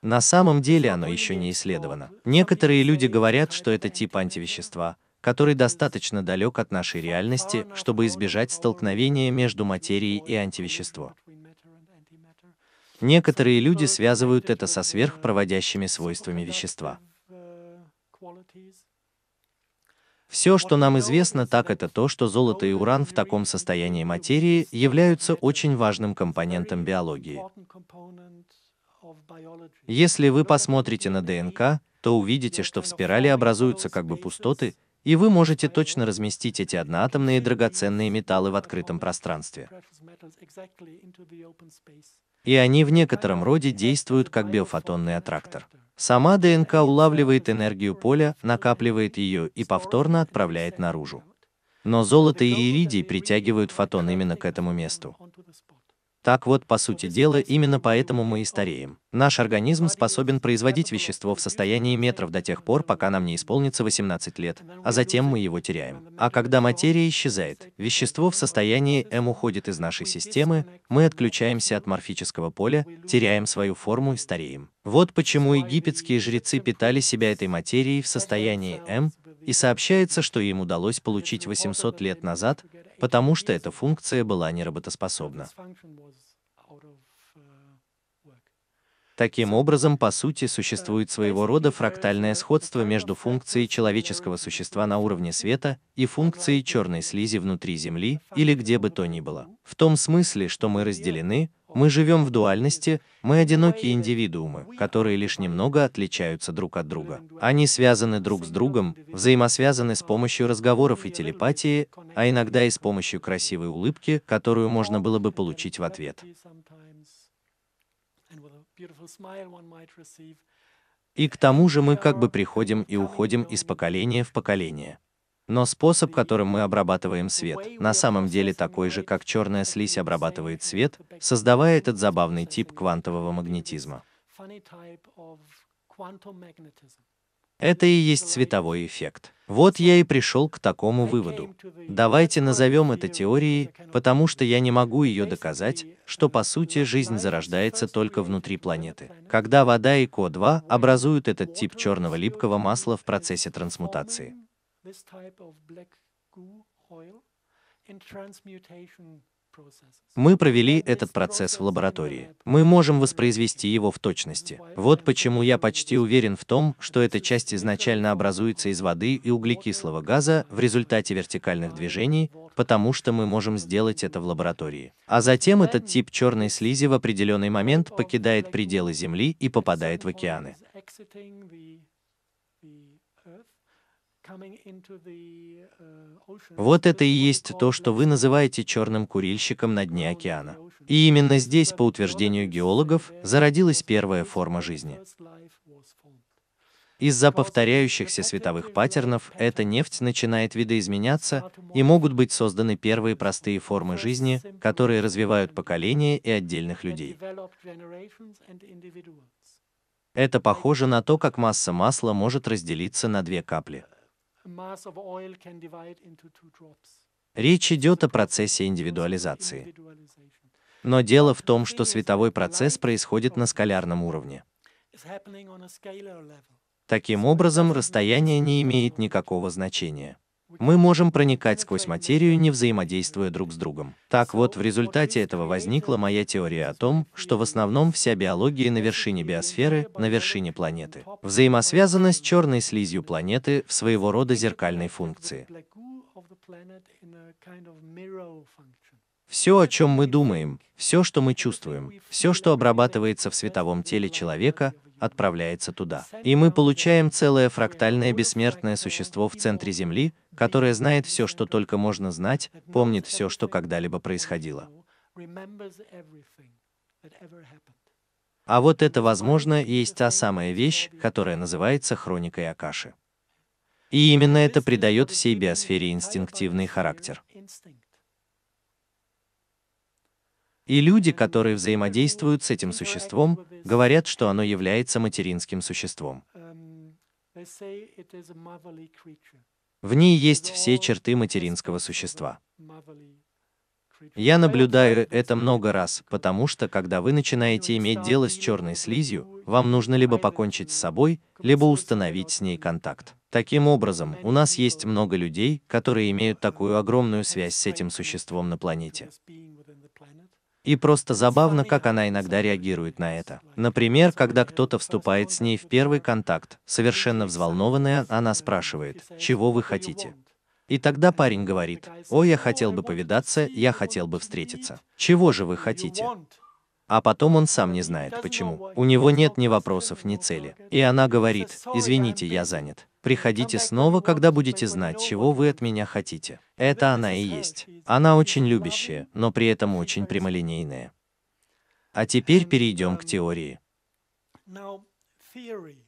на самом деле оно еще не исследовано. Некоторые люди говорят, что это тип антивещества, который достаточно далек от нашей реальности, чтобы избежать столкновения между материей и антивещество. Некоторые люди связывают это со сверхпроводящими свойствами вещества. Все, что нам известно, так это то, что золото и уран в таком состоянии материи являются очень важным компонентом биологии. Если вы посмотрите на ДНК, то увидите, что в спирали образуются как бы пустоты, и вы можете точно разместить эти одноатомные драгоценные металлы в открытом пространстве. И они в некотором роде действуют как биофотонный аттрактор. Сама ДНК улавливает энергию поля, накапливает ее и повторно отправляет наружу. Но золото и иридий притягивают фотон именно к этому месту. Так вот, по сути дела, именно поэтому мы и стареем. Наш организм способен производить вещество в состоянии метров до тех пор, пока нам не исполнится 18 лет, а затем мы его теряем. А когда материя исчезает, вещество в состоянии М уходит из нашей системы, мы отключаемся от морфического поля, теряем свою форму и стареем. Вот почему египетские жрецы питали себя этой материей в состоянии М, и сообщается, что им удалось получить 800 лет назад, потому что эта функция была неработоспособна. Таким образом, по сути, существует своего рода фрактальное сходство между функцией человеческого существа на уровне света и функцией черной слизи внутри Земли или где бы то ни было. В том смысле, что мы разделены, мы живем в дуальности, мы одинокие индивидуумы, которые лишь немного отличаются друг от друга. Они связаны друг с другом, взаимосвязаны с помощью разговоров и телепатии, а иногда и с помощью красивой улыбки, которую можно было бы получить в ответ. И к тому же мы как бы приходим и уходим из поколения в поколение. Но способ, которым мы обрабатываем свет, на самом деле такой же, как черная слизь обрабатывает свет, создавая этот забавный тип квантового магнетизма. Это и есть световой эффект. Вот я и пришел к такому выводу. Давайте назовем это теорией, потому что я не могу ее доказать, что по сути жизнь зарождается только внутри планеты, когда вода и ко 2 образуют этот тип черного липкого масла в процессе трансмутации this Мы провели этот процесс в лаборатории. Мы можем воспроизвести его в точности. Вот почему я почти уверен в том, что эта часть изначально образуется из воды и углекислого газа в результате вертикальных движений, потому что мы можем сделать это в лаборатории. А затем этот тип черной слизи в определенный момент покидает пределы Земли и попадает в океаны. Uh, вот это и есть то, что вы называете черным курильщиком на дне океана. И именно здесь, по утверждению геологов, зародилась первая форма жизни. Из-за повторяющихся световых паттернов эта нефть начинает видоизменяться, и могут быть созданы первые простые формы жизни, которые развивают поколения и отдельных людей. Это похоже на то, как масса масла может разделиться на две капли. Речь идет о процессе индивидуализации. Но дело в том, что световой процесс происходит на скалярном уровне. Таким образом, расстояние не имеет никакого значения. Мы можем проникать сквозь материю, не взаимодействуя друг с другом. Так вот, в результате этого возникла моя теория о том, что в основном вся биология на вершине биосферы, на вершине планеты, взаимосвязана с черной слизью планеты в своего рода зеркальной функции. Все, о чем мы думаем, все, что мы чувствуем, все, что обрабатывается в световом теле человека, отправляется туда. И мы получаем целое фрактальное бессмертное существо в центре Земли, которое знает все, что только можно знать, помнит все, что когда-либо происходило. А вот это, возможно, и есть та самая вещь, которая называется хроникой Акаши. И именно это придает всей биосфере инстинктивный характер. И люди, которые взаимодействуют с этим существом, говорят, что оно является материнским существом. В ней есть все черты материнского существа. Я наблюдаю это много раз, потому что, когда вы начинаете иметь дело с черной слизью, вам нужно либо покончить с собой, либо установить с ней контакт. Таким образом, у нас есть много людей, которые имеют такую огромную связь с этим существом на планете. И просто забавно, как она иногда реагирует на это. Например, когда кто-то вступает с ней в первый контакт, совершенно взволнованная, она спрашивает, чего вы хотите. И тогда парень говорит, о, я хотел бы повидаться, я хотел бы встретиться. Чего же вы хотите? а потом он сам не знает почему. У него нет ни вопросов, ни цели. И она говорит, извините, я занят. Приходите снова, когда будете знать, чего вы от меня хотите. Это она и есть. Она очень любящая, но при этом очень прямолинейная. А теперь перейдем к теории.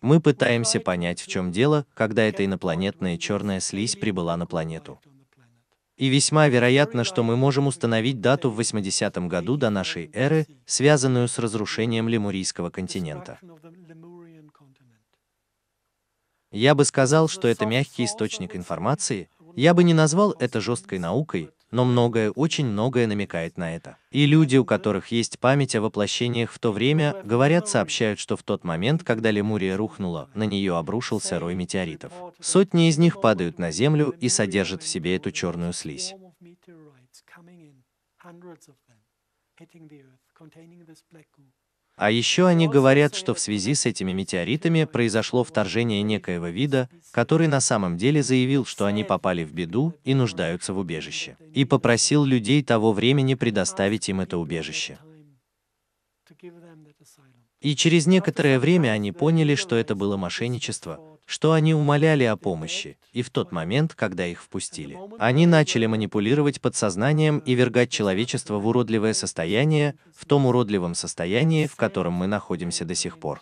Мы пытаемся понять, в чем дело, когда эта инопланетная черная слизь прибыла на планету. И весьма вероятно, что мы можем установить дату в 80 году до нашей эры, связанную с разрушением Лемурийского континента. Я бы сказал, что это мягкий источник информации, я бы не назвал это жесткой наукой, но многое, очень многое намекает на это. И люди, у которых есть память о воплощениях в то время, говорят, сообщают, что в тот момент, когда Лемурия рухнула, на нее обрушился рой метеоритов. Сотни из них падают на Землю и содержат в себе эту черную слизь. А еще они говорят, что в связи с этими метеоритами произошло вторжение некоего вида, который на самом деле заявил, что они попали в беду и нуждаются в убежище. И попросил людей того времени предоставить им это убежище. И через некоторое время они поняли, что это было мошенничество, что они умоляли о помощи, и в тот момент, когда их впустили, они начали манипулировать подсознанием и вергать человечество в уродливое состояние, в том уродливом состоянии, в котором мы находимся до сих пор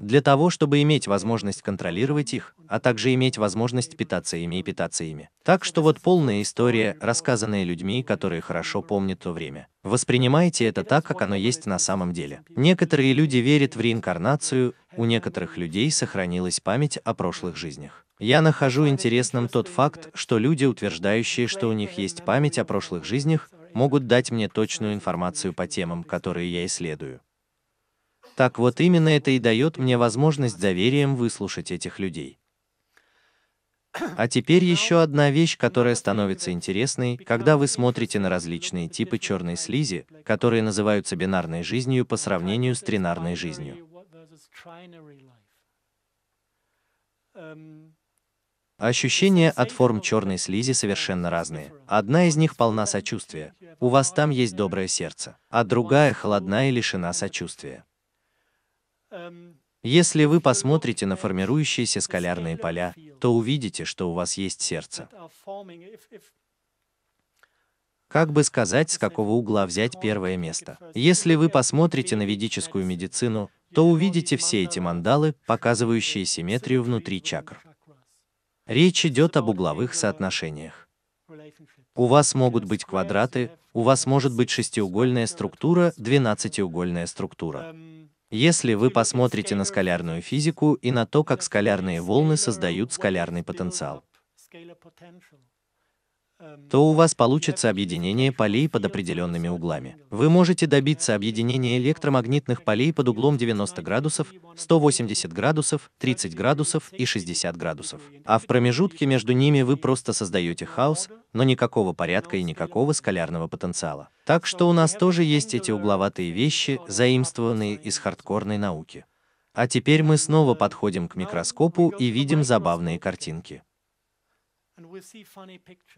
для того, чтобы иметь возможность контролировать их, а также иметь возможность питаться ими и питаться ими. Так что вот полная история, рассказанная людьми, которые хорошо помнят то время. Воспринимайте это так, как оно есть на самом деле. Некоторые люди верят в реинкарнацию, у некоторых людей сохранилась память о прошлых жизнях. Я нахожу интересным тот факт, что люди, утверждающие, что у них есть память о прошлых жизнях, могут дать мне точную информацию по темам, которые я исследую. Так вот именно это и дает мне возможность доверием выслушать этих людей. А теперь еще одна вещь, которая становится интересной, когда вы смотрите на различные типы черной слизи, которые называются бинарной жизнью по сравнению с тринарной жизнью. Ощущения от форм черной слизи совершенно разные. Одна из них полна сочувствия. У вас там есть доброе сердце, а другая холодна и лишена сочувствия. Если вы посмотрите на формирующиеся скалярные поля, то увидите, что у вас есть сердце. Как бы сказать, с какого угла взять первое место? Если вы посмотрите на ведическую медицину, то увидите все эти мандалы, показывающие симметрию внутри чакр. Речь идет об угловых соотношениях. У вас могут быть квадраты, у вас может быть шестиугольная структура, двенадцатиугольная структура. Если вы посмотрите на скалярную физику и на то, как скалярные волны создают скалярный потенциал то у вас получится объединение полей под определенными углами. Вы можете добиться объединения электромагнитных полей под углом 90 градусов, 180 градусов, 30 градусов и 60 градусов. А в промежутке между ними вы просто создаете хаос, но никакого порядка и никакого скалярного потенциала. Так что у нас тоже есть эти угловатые вещи, заимствованные из хардкорной науки. А теперь мы снова подходим к микроскопу и видим забавные картинки.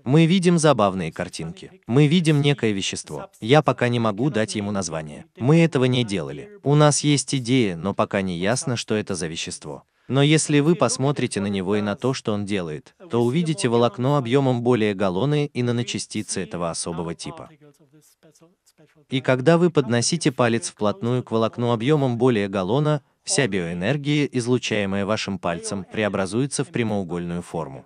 Мы видим забавные картинки. Мы видим некое вещество. Я пока не могу дать ему название. Мы этого не делали. У нас есть идея, но пока не ясно, что это за вещество. Но если вы посмотрите на него и на то, что он делает, то увидите волокно объемом более галлоны и наночастицы этого особого типа. И когда вы подносите палец вплотную к волокну объемом более галлона, вся биоэнергия, излучаемая вашим пальцем, преобразуется в прямоугольную форму.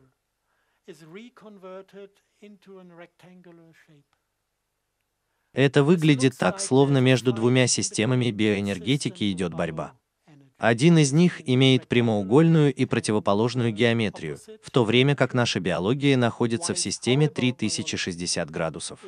Это выглядит так, словно между двумя системами биоэнергетики идет борьба. Один из них имеет прямоугольную и противоположную геометрию, в то время как наша биология находится в системе 3060 градусов.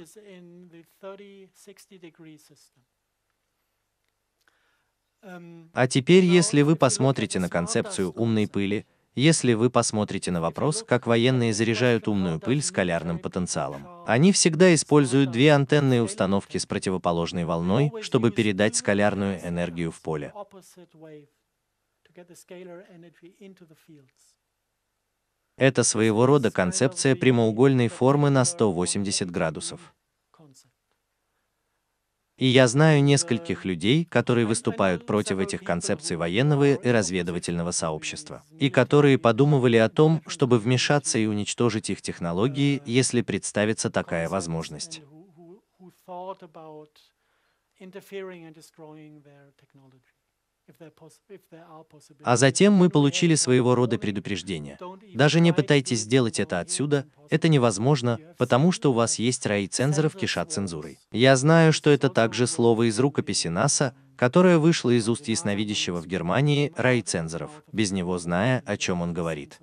А теперь, если вы посмотрите на концепцию умной пыли, если вы посмотрите на вопрос, как военные заряжают умную пыль с скалярным потенциалом, они всегда используют две антенные установки с противоположной волной, чтобы передать скалярную энергию в поле. Это своего рода концепция прямоугольной формы на 180 градусов. И я знаю нескольких людей, которые выступают против этих концепций военного и разведывательного сообщества, и которые подумывали о том, чтобы вмешаться и уничтожить их технологии, если представится такая возможность. А затем мы получили своего рода предупреждение. Даже не пытайтесь сделать это отсюда, это невозможно, потому что у вас есть раи цензоров кишат цензурой. Я знаю, что это также слово из рукописи НАСА, которое вышло из уст ясновидящего в Германии раи цензоров, без него зная, о чем он говорит.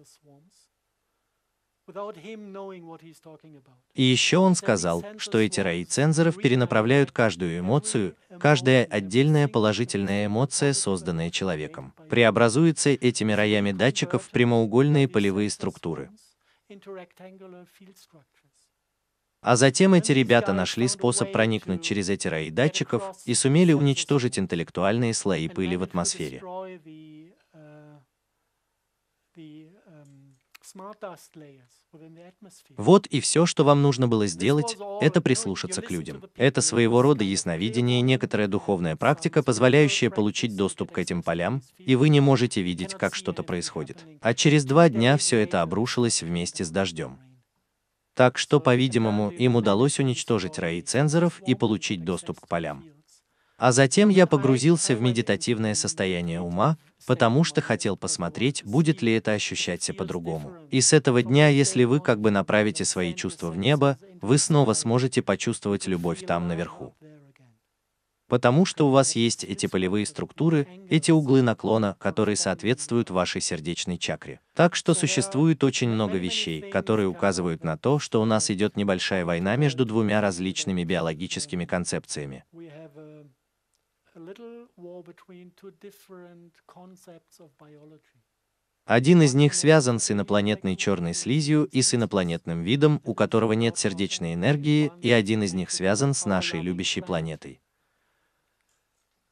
И еще он сказал, что эти раи цензоров перенаправляют каждую эмоцию, каждая отдельная положительная эмоция, созданная человеком, преобразуется этими раями датчиков в прямоугольные полевые структуры. А затем эти ребята нашли способ проникнуть через эти раи датчиков и сумели уничтожить интеллектуальные слои пыли в атмосфере. Вот и все, что вам нужно было сделать, это прислушаться к людям. Это своего рода ясновидение, некоторая духовная практика, позволяющая получить доступ к этим полям, и вы не можете видеть, как что-то происходит. А через два дня все это обрушилось вместе с дождем. Так что, по-видимому, им удалось уничтожить раи цензоров и получить доступ к полям. А затем я погрузился в медитативное состояние ума, потому что хотел посмотреть, будет ли это ощущаться по-другому. И с этого дня, если вы как бы направите свои чувства в небо, вы снова сможете почувствовать любовь там наверху. Потому что у вас есть эти полевые структуры, эти углы наклона, которые соответствуют вашей сердечной чакре. Так что существует очень много вещей, которые указывают на то, что у нас идет небольшая война между двумя различными биологическими концепциями. Один из них связан с инопланетной черной слизью и с инопланетным видом, у которого нет сердечной энергии, и один из них связан с нашей любящей планетой.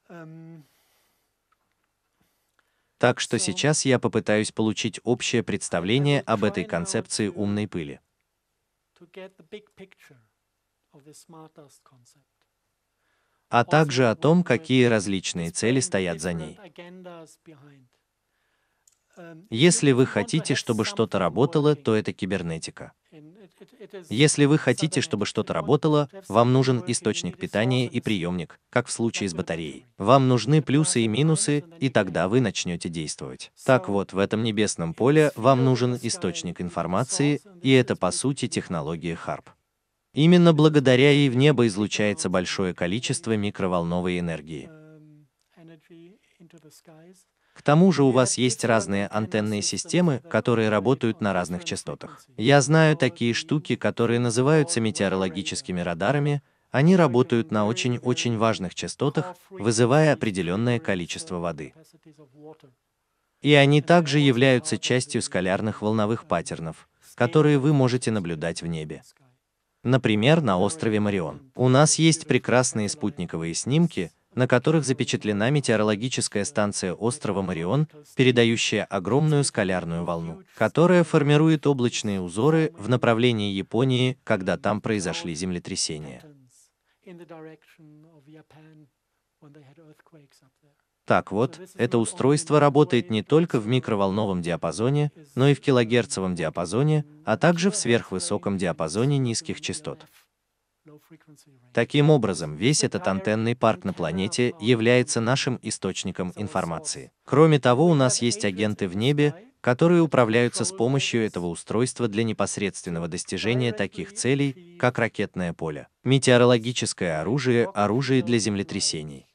Эм, так что сейчас я попытаюсь получить общее представление об этой концепции умной пыли. to get the big picture of this smart dust concept а также о том, какие различные цели стоят за ней. Если вы хотите, чтобы что-то работало, то это кибернетика. Если вы хотите, чтобы что-то работало, вам нужен источник питания и приемник, как в случае с батареей. Вам нужны плюсы и минусы, и тогда вы начнете действовать. Так вот, в этом небесном поле вам нужен источник информации, и это по сути технология HARP. Именно благодаря ей в небо излучается большое количество микроволновой энергии. К тому же у вас есть разные антенные системы, которые работают на разных частотах. Я знаю такие штуки, которые называются метеорологическими радарами, они работают на очень-очень важных частотах, вызывая определенное количество воды. И они также являются частью скалярных волновых паттернов, которые вы можете наблюдать в небе. Например, на острове Марион. У нас есть прекрасные спутниковые снимки, на которых запечатлена метеорологическая станция острова Марион, передающая огромную скалярную волну, которая формирует облачные узоры в направлении Японии, когда там произошли землетрясения. Так вот, это устройство работает не только в микроволновом диапазоне, но и в килогерцовом диапазоне, а также в сверхвысоком диапазоне низких частот. Таким образом, весь этот антенный парк на планете является нашим источником информации. Кроме того, у нас есть агенты в небе, которые управляются с помощью этого устройства для непосредственного достижения таких целей, как ракетное поле, метеорологическое оружие, оружие для землетрясений.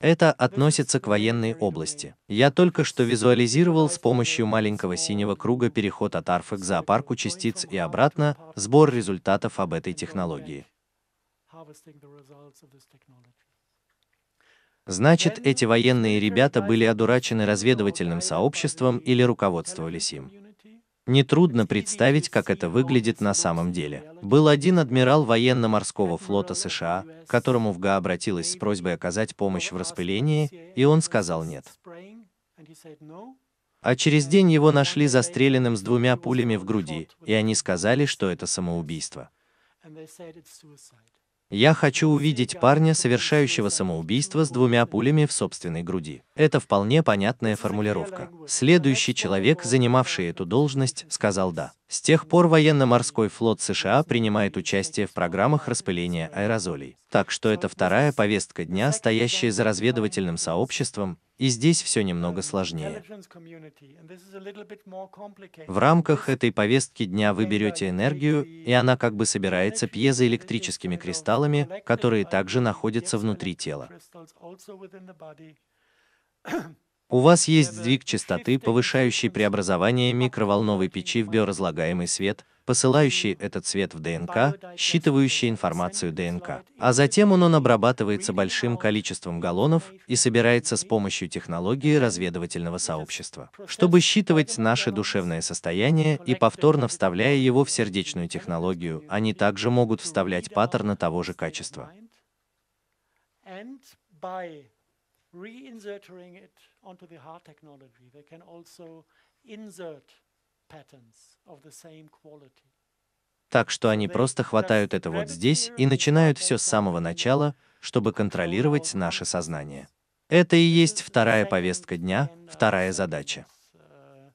Это относится к военной области. Я только что визуализировал с помощью маленького синего круга переход от арфы к зоопарку частиц и обратно, сбор результатов об этой технологии. Значит, эти военные ребята были одурачены разведывательным сообществом или руководствовались им. Нетрудно представить, как это выглядит на самом деле. Был один адмирал военно-морского флота США, к которому ВГА обратилась с просьбой оказать помощь в распылении, и он сказал нет. А через день его нашли застреленным с двумя пулями в груди, и они сказали, что это самоубийство. Я хочу увидеть парня, совершающего самоубийство с двумя пулями в собственной груди. Это вполне понятная формулировка. Следующий человек, занимавший эту должность, сказал «да». С тех пор военно-морской флот США принимает участие в программах распыления аэрозолей. Так что это вторая повестка дня, стоящая за разведывательным сообществом, и здесь все немного сложнее. В рамках этой повестки дня вы берете энергию, и она как бы собирается пьезоэлектрическими кристаллами, которые также находятся внутри тела. У вас есть сдвиг частоты, повышающий преобразование микроволновой печи в биоразлагаемый свет, посылающий этот свет в ДНК, считывающий информацию ДНК. А затем он, он обрабатывается большим количеством галлонов и собирается с помощью технологии разведывательного сообщества, чтобы считывать наше душевное состояние и повторно вставляя его в сердечную технологию, они также могут вставлять паттерны того же качества. insert так что они просто хватают это вот здесь и начинают все с самого начала, чтобы контролировать наше сознание. Это и есть вторая повестка дня, uh, вторая задача. Uh,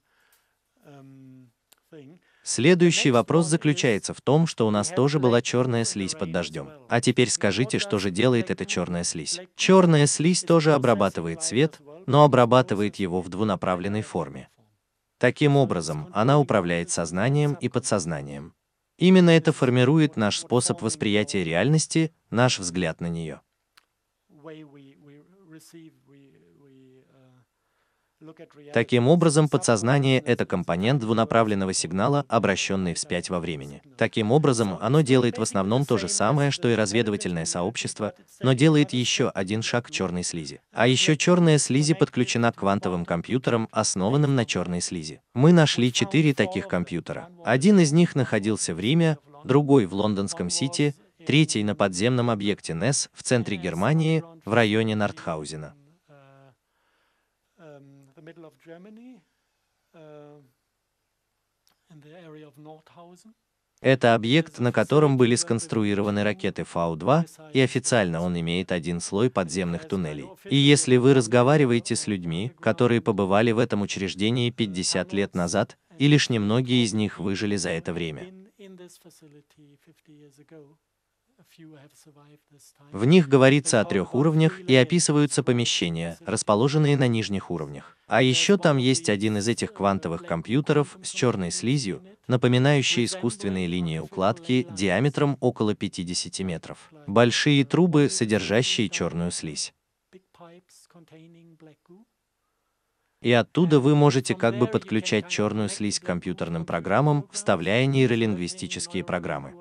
um, Следующий вопрос заключается в том, что у нас тоже была черная слизь под дождем. А теперь скажите, что же делает эта черная слизь? Черная слизь тоже обрабатывает свет, но обрабатывает его в двунаправленной форме. Таким образом, она управляет сознанием и подсознанием. Именно это формирует наш способ восприятия реальности, наш взгляд на нее. Таким образом, подсознание — это компонент двунаправленного сигнала, обращенный вспять во времени. Таким образом, оно делает в основном то же самое, что и разведывательное сообщество, но делает еще один шаг к черной слизи. А еще черная слизи подключена к квантовым компьютерам, основанным на черной слизи. Мы нашли четыре таких компьютера. Один из них находился в Риме, другой в лондонском Сити, третий на подземном объекте НЕС в центре Германии, в районе Нортхаузена middle of Germany, uh, in the area of Nordhausen. Это объект, на котором были сконструированы ракеты Фау-2, и официально он имеет один слой подземных туннелей. И если вы разговариваете с людьми, которые побывали в этом учреждении 50 лет назад, и лишь немногие из них выжили за это время. В них говорится о трех уровнях и описываются помещения, расположенные на нижних уровнях. А еще там есть один из этих квантовых компьютеров с черной слизью, напоминающий искусственные линии укладки диаметром около 50 метров. Большие трубы, содержащие черную слизь. И оттуда вы можете как бы подключать черную слизь к компьютерным программам, вставляя нейролингвистические программы.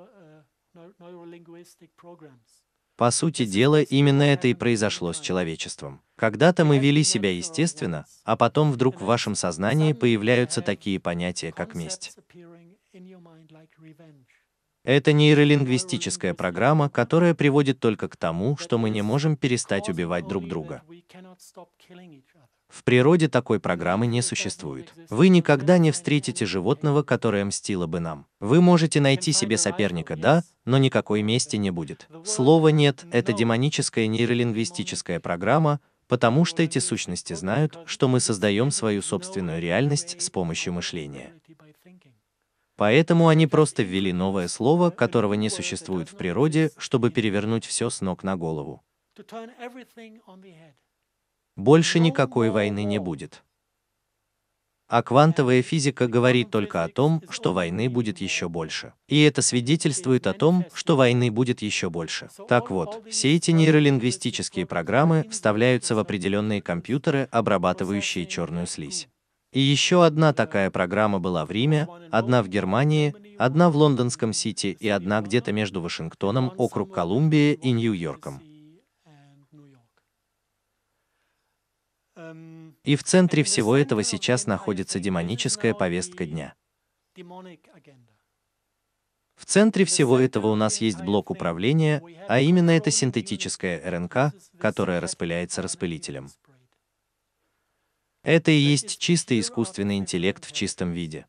По сути дела, именно это и произошло с человечеством. Когда-то мы вели себя естественно, а потом вдруг в вашем сознании появляются такие понятия, как месть. Это нейролингвистическая программа, которая приводит только к тому, что мы не можем перестать убивать друг друга. В природе такой программы не существует. Вы никогда не встретите животного, которое мстило бы нам. Вы можете найти себе соперника, да, но никакой мести не будет. Слово «нет» — это демоническая нейролингвистическая программа, потому что эти сущности знают, что мы создаем свою собственную реальность с помощью мышления. Поэтому они просто ввели новое слово, которого не существует в природе, чтобы перевернуть все с ног на голову. Больше никакой войны не будет. А квантовая физика говорит только о том, что войны будет еще больше. И это свидетельствует о том, что войны будет еще больше. Так вот, все эти нейролингвистические программы вставляются в определенные компьютеры, обрабатывающие черную слизь. И еще одна такая программа была в Риме, одна в Германии, одна в лондонском Сити и одна где-то между Вашингтоном, округ Колумбия и Нью-Йорком. И в центре всего этого сейчас находится демоническая повестка дня. В центре всего этого у нас есть блок управления, а именно это синтетическая РНК, которая распыляется распылителем. Это и есть чистый искусственный интеллект в чистом виде.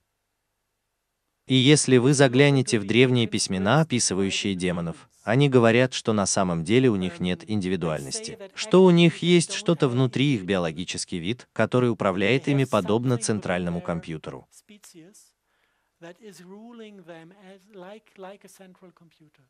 И если вы заглянете в древние письмена, описывающие демонов, они говорят, что на самом деле у них нет индивидуальности, что у них есть что-то внутри их биологический вид, который управляет ими подобно центральному компьютеру. that is ruling them as like like a central computer.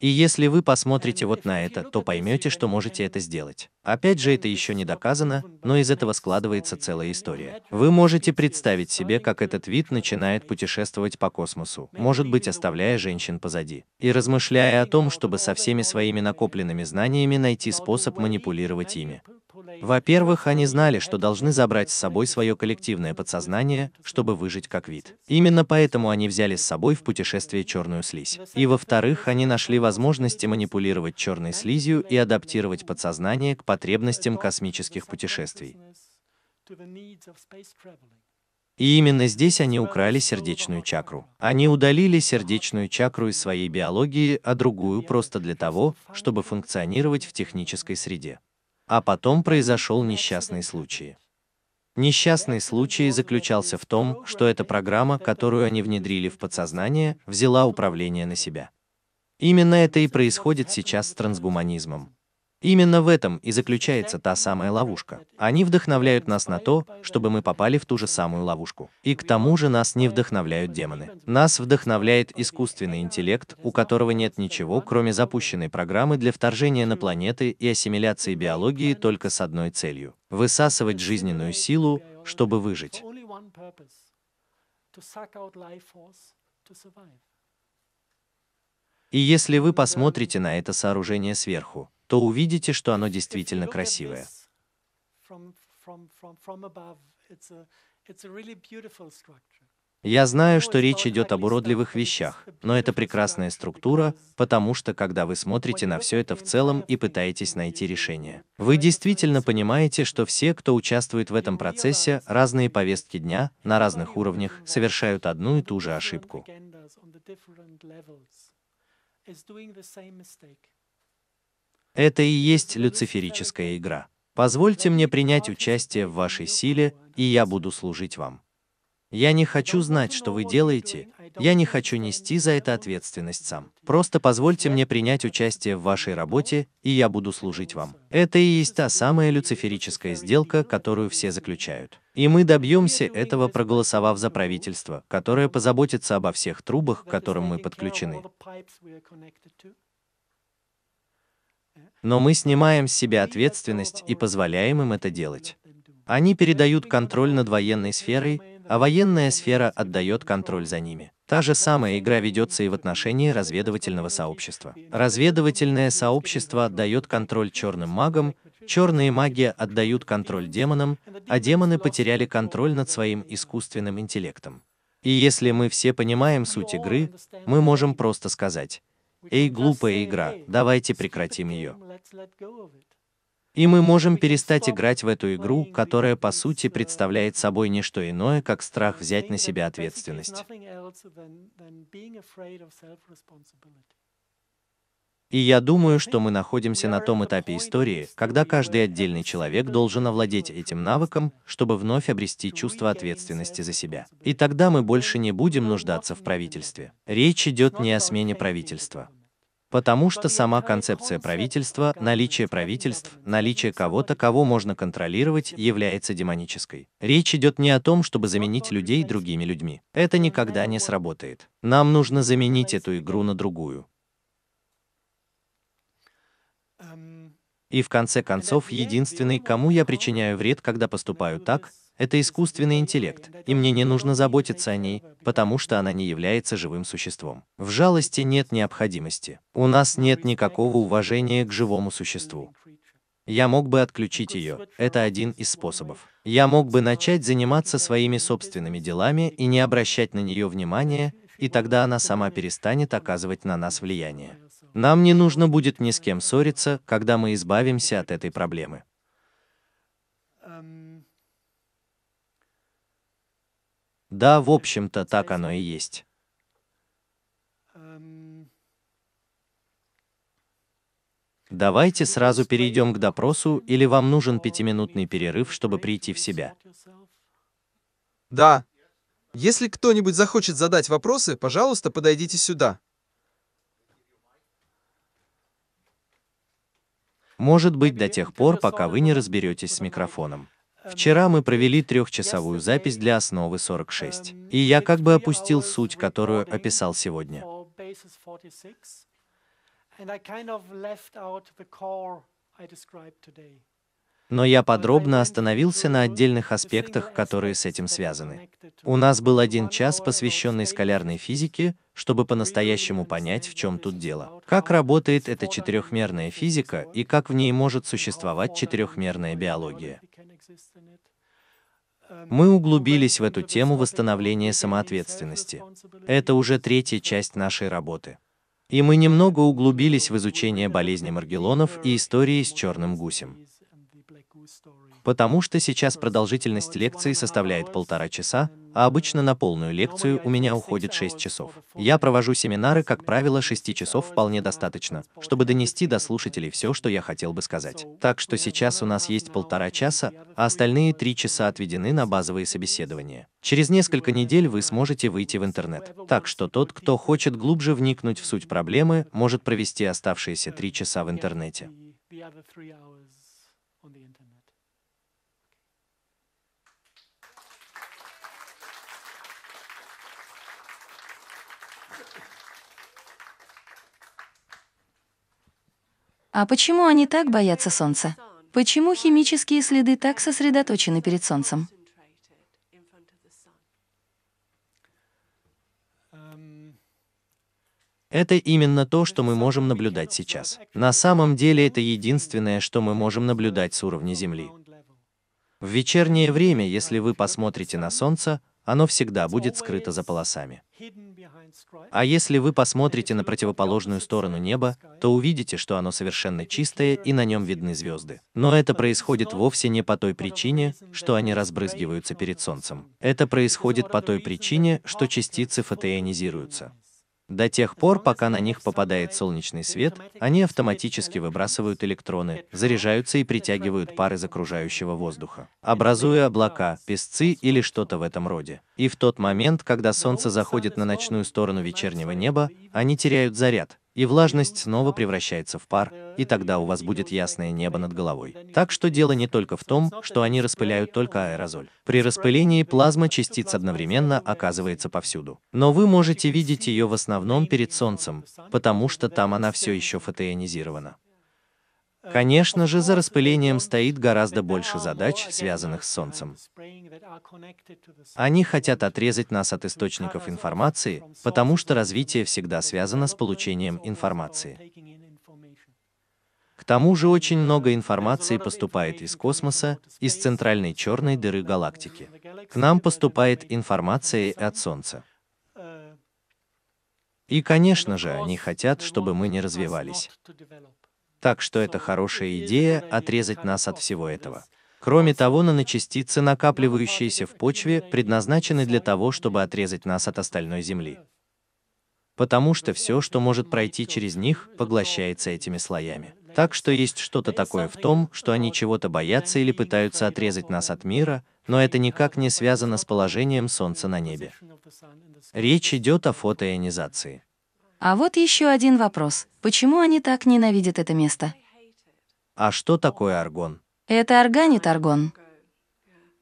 И если вы посмотрите вот на это, то поймете, что можете это сделать. Опять же, это еще не доказано, но из этого складывается целая история. Вы можете представить себе, как этот вид начинает путешествовать по космосу, может быть, оставляя женщин позади, и размышляя о том, чтобы со всеми своими накопленными знаниями найти способ манипулировать ими. Во-первых, они знали, что должны забрать с собой свое коллективное подсознание, чтобы выжить как вид. Именно поэтому они взяли с собой в путешествие черную слизь. И во-вторых, они нашли возможности манипулировать черной слизью и адаптировать подсознание к потребностям космических путешествий. И именно здесь они украли сердечную чакру. Они удалили сердечную чакру из своей биологии, а другую просто для того, чтобы функционировать в технической среде. А потом произошел несчастный случай. Несчастный случай заключался в том, что эта программа, которую они внедрили в подсознание, взяла управление на себя. Именно это и происходит сейчас с трансгуманизмом. Именно в этом и заключается та самая ловушка. Они вдохновляют нас на то, чтобы мы попали в ту же самую ловушку. И к тому же нас не вдохновляют демоны. Нас вдохновляет искусственный интеллект, у которого нет ничего, кроме запущенной программы для вторжения на планеты и ассимиляции биологии только с одной целью – высасывать жизненную силу, чтобы выжить. И если вы посмотрите на это сооружение сверху, то увидите, что оно действительно красивое. Я знаю, что речь идет об уродливых вещах, но это прекрасная структура, потому что когда вы смотрите на все это в целом и пытаетесь найти решение, вы действительно понимаете, что все, кто участвует в этом процессе, разные повестки дня, на разных уровнях, совершают одну и ту же ошибку. Это и есть люциферическая игра. Позвольте мне принять участие в вашей силе, и я буду служить вам. Я не хочу знать, что вы делаете, я не хочу нести за это ответственность сам. Просто позвольте мне принять участие в вашей работе, и я буду служить вам. Это и есть та самая люциферическая сделка, которую все заключают. И мы добьемся этого, проголосовав за правительство, которое позаботится обо всех трубах, к которым мы подключены. Но мы снимаем с себя ответственность и позволяем им это делать. Они передают контроль над военной сферой, а военная сфера отдает контроль за ними. Та же самая игра ведется и в отношении разведывательного сообщества. Разведывательное сообщество отдает контроль черным магам, черные маги отдают контроль демонам, а демоны потеряли контроль над своим искусственным интеллектом. И если мы все понимаем суть игры, мы можем просто сказать, «Эй, глупая игра, давайте прекратим ее». И мы можем перестать играть в эту игру, которая по сути представляет собой не что иное, как страх взять на себя ответственность. И я думаю, что мы находимся на том этапе истории, когда каждый отдельный человек должен овладеть этим навыком, чтобы вновь обрести чувство ответственности за себя. И тогда мы больше не будем нуждаться в правительстве. Речь идет не о смене правительства. Потому что сама концепция правительства, наличие правительств, наличие кого-то, кого можно контролировать, является демонической. Речь идет не о том, чтобы заменить людей другими людьми. Это никогда не сработает. Нам нужно заменить эту игру на другую. И в конце концов, единственный, кому я причиняю вред, когда поступаю так, это искусственный интеллект, и мне не нужно заботиться о ней, потому что она не является живым существом. В жалости нет необходимости. У нас нет никакого уважения к живому существу. Я мог бы отключить ее, это один из способов. Я мог бы начать заниматься своими собственными делами и не обращать на нее внимания, и тогда она сама перестанет оказывать на нас влияние. Нам не нужно будет ни с кем ссориться, когда мы избавимся от этой проблемы. Да, в общем-то, так оно и есть. Давайте сразу перейдем к допросу, или вам нужен пятиминутный перерыв, чтобы прийти в себя? Да. Если кто-нибудь захочет задать вопросы, пожалуйста, подойдите сюда. Может быть до тех пор, пока вы не разберетесь с микрофоном. Вчера мы провели трехчасовую запись для основы 46, и я как бы опустил суть, которую описал сегодня. And I kind of left out the core I described today но я подробно остановился на отдельных аспектах, которые с этим связаны. У нас был один час, посвященный скалярной физике, чтобы по-настоящему понять, в чем тут дело. Как работает эта четырехмерная физика и как в ней может существовать четырехмерная биология. Мы углубились в эту тему восстановления самоответственности. Это уже третья часть нашей работы. И мы немного углубились в изучение болезни маргелонов и истории с черным гусем. Потому что сейчас продолжительность лекции составляет полтора часа, а обычно на полную лекцию у меня уходит 6 часов. Я провожу семинары, как правило, 6 часов вполне достаточно, чтобы донести до слушателей все, что я хотел бы сказать. Так что сейчас у нас есть полтора часа, а остальные 3 часа отведены на базовые собеседования. Через несколько недель вы сможете выйти в интернет. Так что тот, кто хочет глубже вникнуть в суть проблемы, может провести оставшиеся 3 часа в интернете. А почему они так боятся солнца? Почему химические следы так сосредоточены перед солнцем? Это именно то, что мы можем наблюдать сейчас. На самом деле это единственное, что мы можем наблюдать с уровня Земли. В вечернее время, если вы посмотрите на Солнце, оно всегда будет скрыто за полосами. А если вы посмотрите на противоположную сторону неба, то увидите, что оно совершенно чистое и на нем видны звезды. Но это происходит вовсе не по той причине, что они разбрызгиваются перед Солнцем. Это происходит по той причине, что частицы фотоионизируются. До тех пор, пока на них попадает солнечный свет, они автоматически выбрасывают электроны, заряжаются и притягивают пары из окружающего воздуха, образуя облака, песцы или что-то в этом роде. И в тот момент, когда солнце заходит на ночную сторону вечернего неба, они теряют заряд, и влажность снова превращается в пар, и тогда у вас будет ясное небо над головой. Так что дело не только в том, что они распыляют только аэрозоль. При распылении плазма частиц одновременно оказывается повсюду. Но вы можете видеть ее в основном перед Солнцем, потому что там она все еще фотоионизирована. Конечно же, за распылением стоит гораздо больше задач, связанных с Солнцем. Они хотят отрезать нас от источников информации, потому что развитие всегда связано с получением информации. К тому же очень много информации поступает из космоса, из центральной черной дыры галактики. К нам поступает информация и от Солнца. И, конечно же, они хотят, чтобы мы не развивались так что это хорошая идея отрезать нас от всего этого. Кроме того, наночастицы, накапливающиеся в почве, предназначены для того, чтобы отрезать нас от остальной Земли. Потому что все, что может пройти через них, поглощается этими слоями. Так что есть что-то такое в том, что они чего-то боятся или пытаются отрезать нас от мира, но это никак не связано с положением Солнца на небе. Речь идет о фотоионизации. А вот еще один вопрос. Почему они так ненавидят это место? А что такое аргон? Это органит аргон.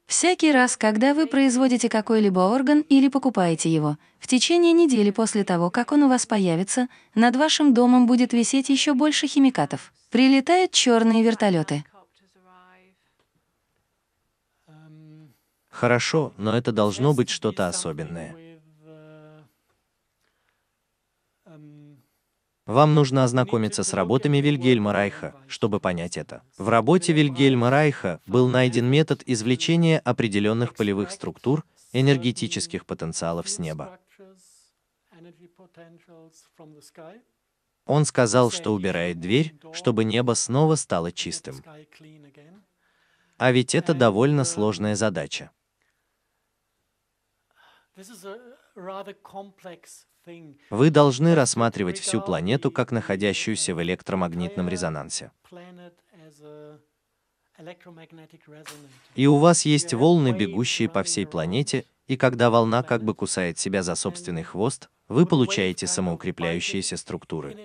Всякий раз, когда вы производите какой-либо орган или покупаете его, в течение недели после того, как он у вас появится, над вашим домом будет висеть еще больше химикатов. Прилетают черные вертолеты. Хорошо, но это должно быть что-то особенное. Вам нужно ознакомиться с работами Вильгельма Райха, чтобы понять это. В работе Вильгельма Райха был найден метод извлечения определенных полевых структур, энергетических потенциалов с неба. Он сказал, что убирает дверь, чтобы небо снова стало чистым. А ведь это довольно сложная задача. Вы должны рассматривать всю планету как находящуюся в электромагнитном резонансе. И у вас есть волны, бегущие по всей планете, и когда волна как бы кусает себя за собственный хвост, вы получаете самоукрепляющиеся структуры.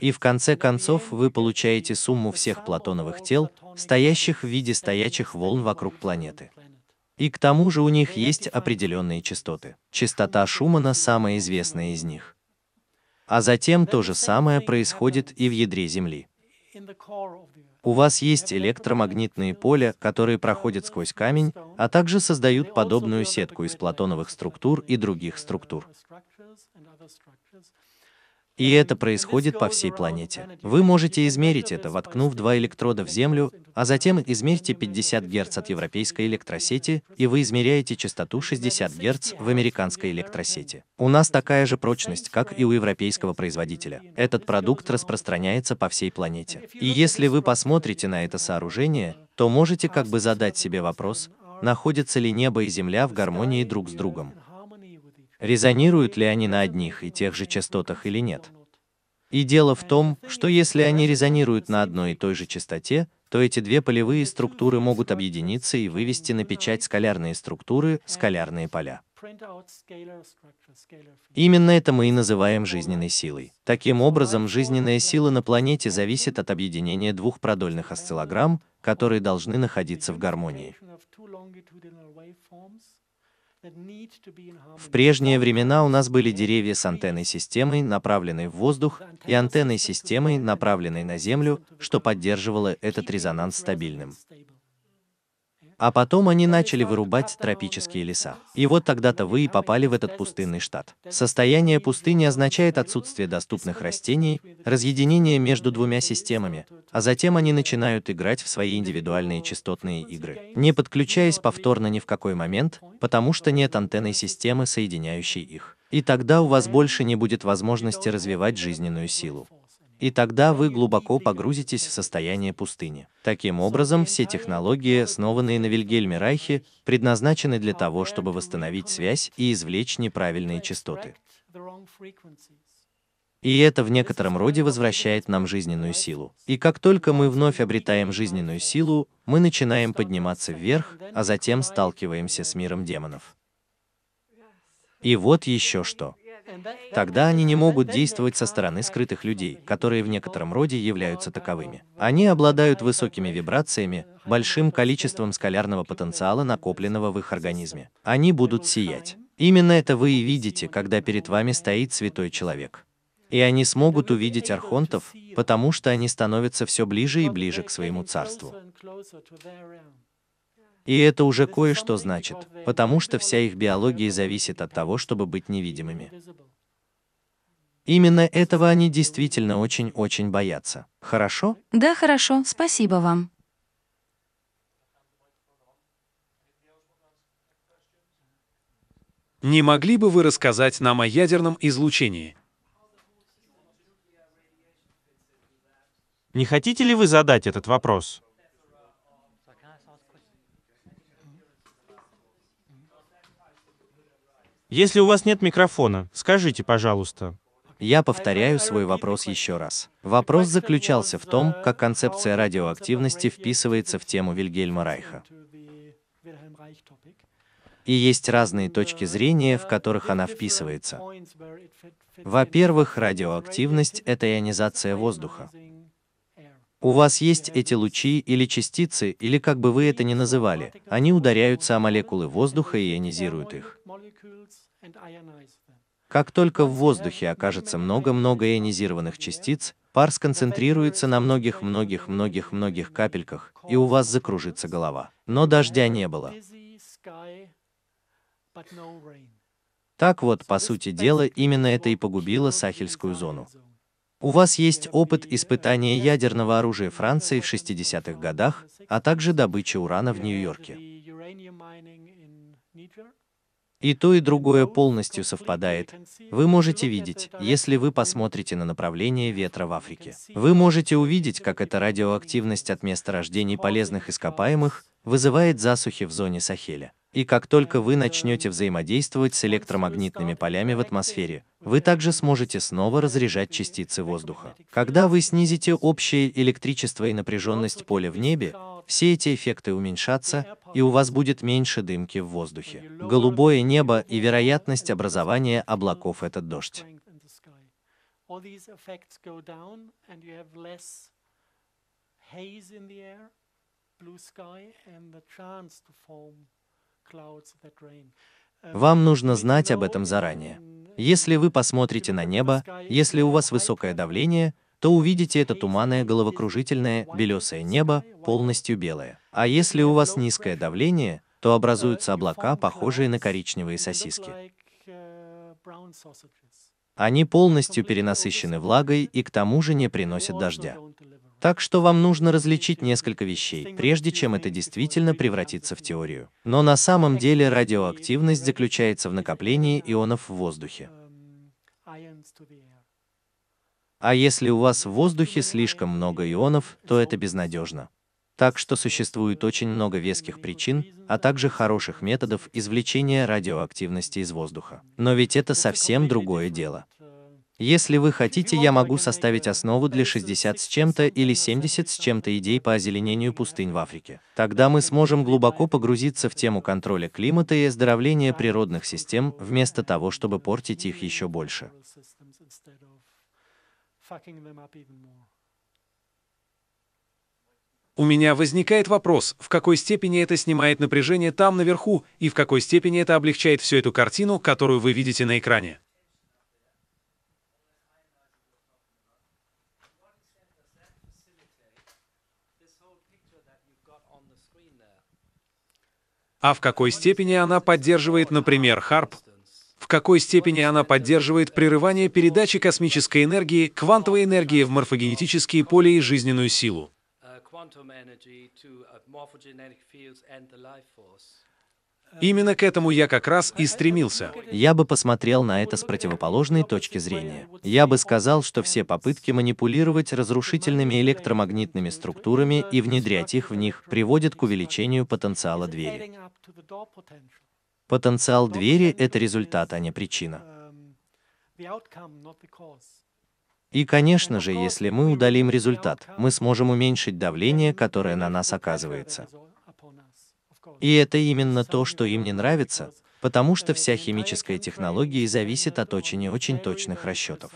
И в конце концов вы получаете сумму всех платоновых тел, стоящих в виде стоячих волн вокруг планеты. И к тому же у них есть определенные частоты. Частота Шумана самая известная из них. А затем то же самое происходит и в ядре Земли. У вас есть электромагнитные поля, которые проходят сквозь камень, а также создают подобную сетку из платоновых структур и других структур. И это происходит по всей планете. Вы можете измерить это, воткнув два электрода в Землю, а затем измерьте 50 Гц от европейской электросети, и вы измеряете частоту 60 Гц в американской электросети. У нас такая же прочность, как и у европейского производителя. Этот продукт распространяется по всей планете. И если вы посмотрите на это сооружение, то можете как бы задать себе вопрос, находится ли небо и земля в гармонии друг с другом резонируют ли они на одних и тех же частотах или нет. И дело в том, что если они резонируют на одной и той же частоте, то эти две полевые структуры могут объединиться и вывести на печать скалярные структуры, скалярные поля. Именно это мы и называем жизненной силой. Таким образом, жизненная сила на планете зависит от объединения двух продольных осциллограмм, которые должны находиться в гармонии. В прежние времена у нас были деревья с антенной системой, направленной в воздух, и антенной системой, направленной на Землю, что поддерживало этот резонанс стабильным. А потом они начали вырубать тропические леса. И вот тогда-то вы и попали в этот пустынный штат. Состояние пустыни означает отсутствие доступных растений, разъединение между двумя системами, а затем они начинают играть в свои индивидуальные частотные игры, не подключаясь повторно ни в какой момент, потому что нет антенной системы, соединяющей их. И тогда у вас больше не будет возможности развивать жизненную силу и тогда вы глубоко погрузитесь в состояние пустыни. Таким образом, все технологии, основанные на Вильгельме Райхе, предназначены для того, чтобы восстановить связь и извлечь неправильные частоты. И это в некотором роде возвращает нам жизненную силу. И как только мы вновь обретаем жизненную силу, мы начинаем подниматься вверх, а затем сталкиваемся с миром демонов. И вот еще что. Тогда они не могут действовать со стороны скрытых людей, которые в некотором роде являются таковыми. Они обладают высокими вибрациями, большим количеством скалярного потенциала, накопленного в их организме. Они будут сиять. Именно это вы и видите, когда перед вами стоит святой человек. И они смогут увидеть архонтов, потому что они становятся все ближе и ближе к своему царству. И это уже кое-что значит, потому что вся их биология зависит от того, чтобы быть невидимыми. Именно этого они действительно очень-очень боятся. Хорошо? Да, хорошо. Спасибо вам. Не могли бы вы рассказать нам о ядерном излучении? Не хотите ли вы задать этот вопрос? Если у вас нет микрофона, скажите, пожалуйста. Я повторяю свой вопрос еще раз. Вопрос заключался в том, как концепция радиоактивности вписывается в тему Вильгельма Райха. И есть разные точки зрения, в которых она вписывается. Во-первых, радиоактивность — это ионизация воздуха. У вас есть эти лучи или частицы, или как бы вы это ни называли, они ударяются о молекулы воздуха и ионизируют их. Как только в воздухе окажется много-много ионизированных частиц, пар сконцентрируется на многих-многих-многих-многих капельках, и у вас закружится голова. Но дождя не было. Так вот, по сути дела, именно это и погубило Сахельскую зону. У вас есть опыт испытания ядерного оружия Франции в 60-х годах, а также добычи урана в Нью-Йорке. И то, и другое полностью совпадает. Вы можете видеть, если вы посмотрите на направление ветра в Африке. Вы можете увидеть, как эта радиоактивность от месторождений полезных ископаемых вызывает засухи в зоне Сахеля. И как только вы начнете взаимодействовать с электромагнитными полями в атмосфере, вы также сможете снова разряжать частицы воздуха. Когда вы снизите общее электричество и напряженность поля в небе, все эти эффекты уменьшатся, и у вас будет меньше дымки в воздухе. Голубое небо и вероятность образования облаков – это дождь. blue sky, and the chance to form вам нужно знать об этом заранее. Если вы посмотрите на небо, если у вас высокое давление, то увидите это туманное, головокружительное, белесое небо, полностью белое. А если у вас низкое давление, то образуются облака, похожие на коричневые сосиски. Они полностью перенасыщены влагой и к тому же не приносят дождя. Так что вам нужно различить несколько вещей, прежде чем это действительно превратится в теорию. Но на самом деле радиоактивность заключается в накоплении ионов в воздухе. А если у вас в воздухе слишком много ионов, то это безнадежно. Так что существует очень много веских причин, а также хороших методов извлечения радиоактивности из воздуха. Но ведь это совсем другое дело. Если вы хотите, я могу составить основу для 60 с чем-то или 70 с чем-то идей по озеленению пустынь в Африке. Тогда мы сможем глубоко погрузиться в тему контроля климата и оздоровления природных систем, вместо того, чтобы портить их еще больше. У меня возникает вопрос, в какой степени это снимает напряжение там наверху и в какой степени это облегчает всю эту картину, которую вы видите на экране. а в какой степени она поддерживает, например, ХАРП, в какой степени она поддерживает прерывание передачи космической энергии, квантовой энергии в морфогенетические поля и жизненную силу. Uh, Именно к этому я как раз и стремился. Я бы посмотрел на это с противоположной точки зрения. Я бы сказал, что все попытки манипулировать разрушительными электромагнитными структурами и внедрять их в них приводят к увеличению потенциала двери. Потенциал двери – это результат, а не причина. И, конечно же, если мы удалим результат, мы сможем уменьшить давление, которое на нас оказывается. И это именно то, что им не нравится, потому что вся химическая технология зависит от очень-очень и точных расчетов.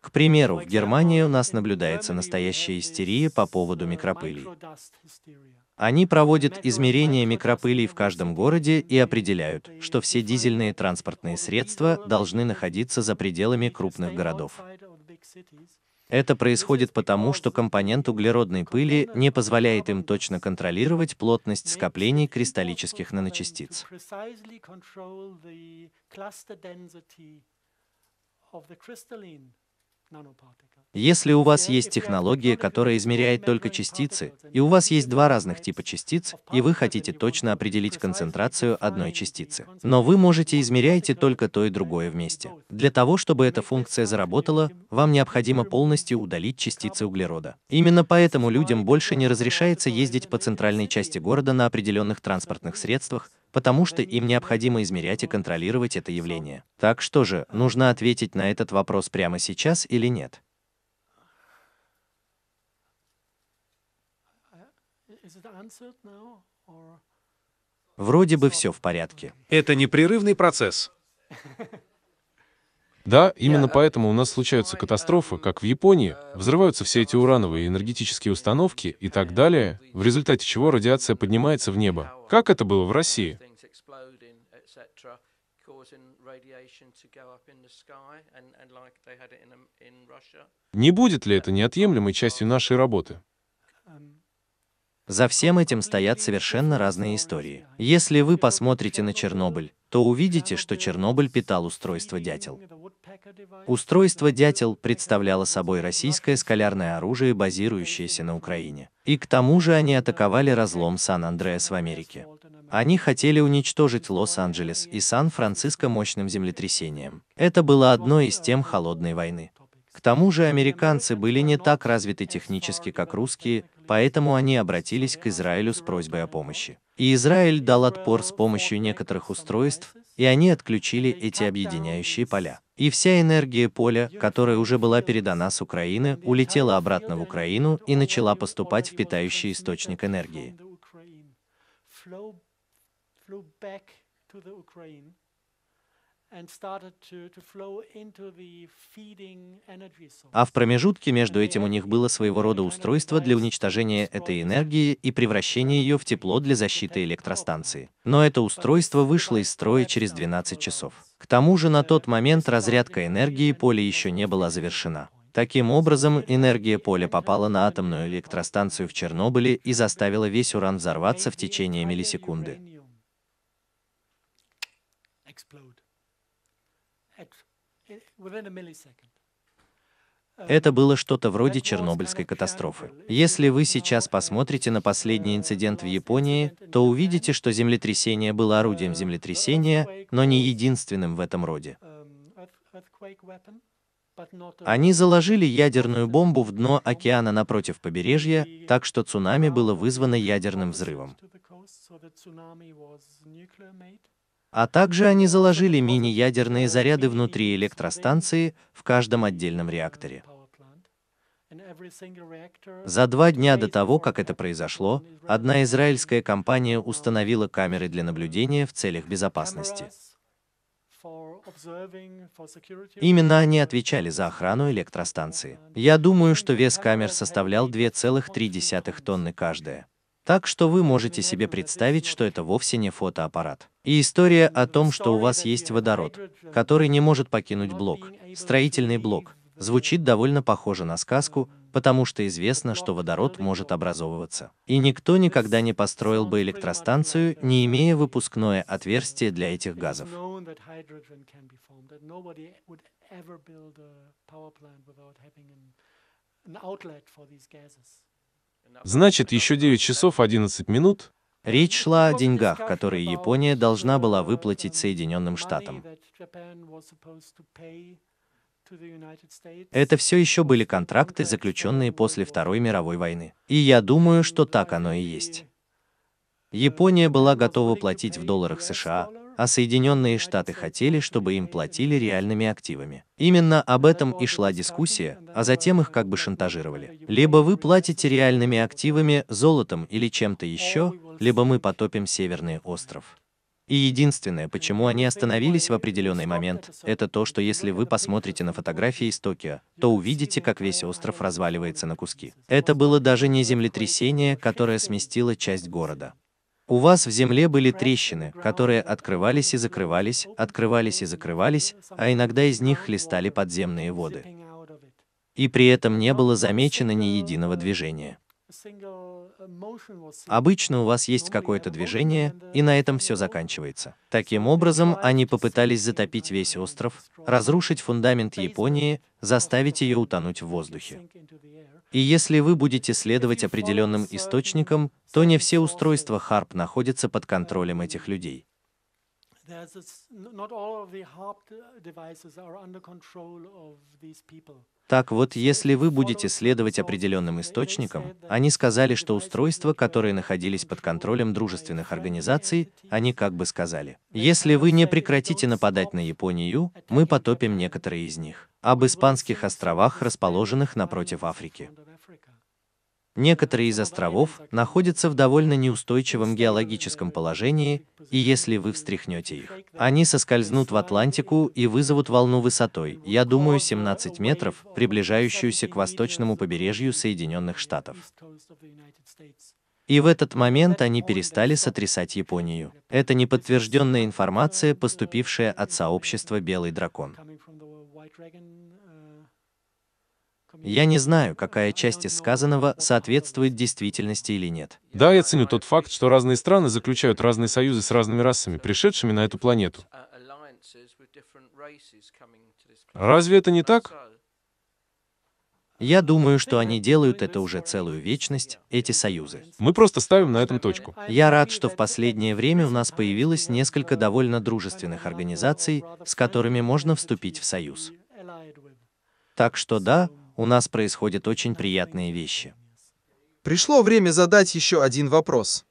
К примеру, в Германии у нас наблюдается настоящая истерия по поводу микропылей. Они проводят измерения микропылей в каждом городе и определяют, что все дизельные транспортные средства должны находиться за пределами крупных городов. Это происходит потому, что компонент углеродной пыли не позволяет им точно контролировать плотность скоплений кристаллических наночастиц. Если у вас есть технология, которая измеряет только частицы, и у вас есть два разных типа частиц, и вы хотите точно определить концентрацию одной частицы, но вы можете измеряете только то и другое вместе. Для того, чтобы эта функция заработала, вам необходимо полностью удалить частицы углерода. Именно поэтому людям больше не разрешается ездить по центральной части города на определенных транспортных средствах, потому что им необходимо измерять и контролировать это явление. Так что же, нужно ответить на этот вопрос прямо сейчас или нет? Вроде бы все в порядке. Это непрерывный процесс. Да, именно поэтому у нас случаются катастрофы, эм, как в Японии, взрываются все эти урановые энергетические установки и так далее, в результате чего радиация поднимается в небо. Как это было в России? Не будет ли это неотъемлемой частью нашей работы? За всем этим стоят совершенно разные истории. Если вы посмотрите на Чернобыль, то увидите, что Чернобыль питал устройство дятел. Устройство «Дятел» представляло собой российское скалярное оружие, базирующееся на Украине. И к тому же они атаковали разлом Сан-Андреас в Америке. Они хотели уничтожить Лос-Анджелес и Сан-Франциско мощным землетрясением. Это было одной из тем холодной войны. К тому же американцы были не так развиты технически, как русские, поэтому они обратились к Израилю с просьбой о помощи. И Израиль дал отпор с помощью некоторых устройств, и они отключили эти объединяющие поля. И вся энергия поля, которая уже была передана с Украины, улетела обратно в Украину и начала поступать в питающий источник энергии. А в промежутке между этим у них было своего рода устройство для уничтожения этой энергии и превращения ее в тепло для защиты электростанции. Но это устройство вышло из строя через 12 часов. К тому же на тот момент разрядка энергии поля еще не была завершена. Таким образом, энергия поля попала на атомную электростанцию в Чернобыле и заставила весь уран взорваться в течение миллисекунды. Uh, Это было что-то вроде Чернобыльской катастрофы. Если вы сейчас посмотрите на последний uh, инцидент в Японии, то увидите, что землетрясение было uh, орудием землетрясения, но не единственным в этом роде. Um, Они заложили ядерную бомбу в дно океана напротив побережья, так что цунами было вызвано ядерным взрывом. А также они заложили мини-ядерные заряды внутри электростанции в каждом отдельном реакторе. За два дня до того, как это произошло, одна израильская компания установила камеры для наблюдения в целях безопасности. Именно они отвечали за охрану электростанции. Я думаю, что вес камер составлял 2,3 тонны каждая. Так что вы можете себе представить, что это вовсе не фотоаппарат. И история о том, что у вас есть водород, который не может покинуть блок, строительный блок, звучит довольно похоже на сказку, потому что известно, что водород может образовываться. И никто никогда не построил бы электростанцию, не имея выпускное отверстие для этих газов. Значит, еще 9 часов 11 минут. Речь шла о деньгах, которые Япония должна была выплатить Соединенным Штатам. Это все еще были контракты, заключенные после Второй мировой войны. И я думаю, что так оно и есть. Япония была готова платить в долларах США, а Соединенные Штаты хотели, чтобы им платили реальными активами. Именно об этом и шла дискуссия, а затем их как бы шантажировали. Либо вы платите реальными активами, золотом или чем-то еще, либо мы потопим Северный остров. И единственное, почему они остановились в определенный момент, это то, что если вы посмотрите на фотографии из Токио, то увидите, как весь остров разваливается на куски. Это было даже не землетрясение, которое сместило часть города. У вас в земле были трещины, которые открывались и закрывались, открывались и закрывались, а иногда из них хлестали подземные воды. И при этом не было замечено ни единого движения. Обычно у вас есть какое-то движение, и на этом все заканчивается. Таким образом, они попытались затопить весь остров, разрушить фундамент Японии, заставить ее утонуть в воздухе. И если вы будете следовать определенным источникам, то не все устройства ХАРП находятся под контролем этих людей there's a, not all of the harp devices are under control of these people. Так вот, если вы будете следовать определенным источникам, они сказали, что устройства, которые находились под контролем дружественных организаций, они как бы сказали, если вы не прекратите нападать на Японию, мы потопим некоторые из них. Об Испанских островах, расположенных напротив Африки. Некоторые из островов находятся в довольно неустойчивом геологическом положении, и если вы встряхнете их, они соскользнут в Атлантику и вызовут волну высотой, я думаю, 17 метров, приближающуюся к восточному побережью Соединенных Штатов. И в этот момент они перестали сотрясать Японию. Это неподтвержденная информация, поступившая от сообщества «Белый дракон». Я не знаю, какая часть из сказанного соответствует действительности или нет. Да, я ценю тот факт, что разные страны заключают разные союзы с разными расами, пришедшими на эту планету. Разве это не так? Я думаю, что они делают это уже целую вечность, эти союзы. Мы просто ставим на этом точку. Я рад, что в последнее время у нас появилось несколько довольно дружественных организаций, с которыми можно вступить в союз. Так что да, у нас происходят очень приятные вещи. Пришло время задать еще один вопрос.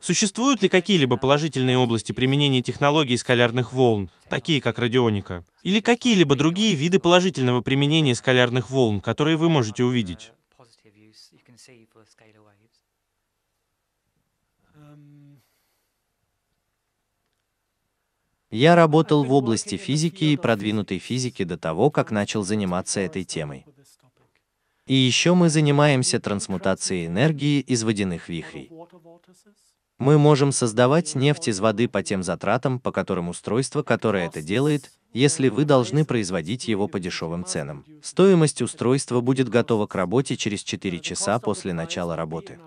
Существуют ли какие-либо положительные области применения технологий скалярных волн, такие как радионика? Или какие-либо другие виды положительного применения скалярных волн, которые вы можете увидеть? Я работал в области физики и продвинутой физики до того, как начал заниматься этой темой. И еще мы занимаемся трансмутацией энергии из водяных вихрей. Мы можем создавать нефть из воды по тем затратам, по которым устройство, которое это делает, если вы должны производить его по дешевым ценам. Стоимость устройства будет готова к работе через 4 часа после начала работы.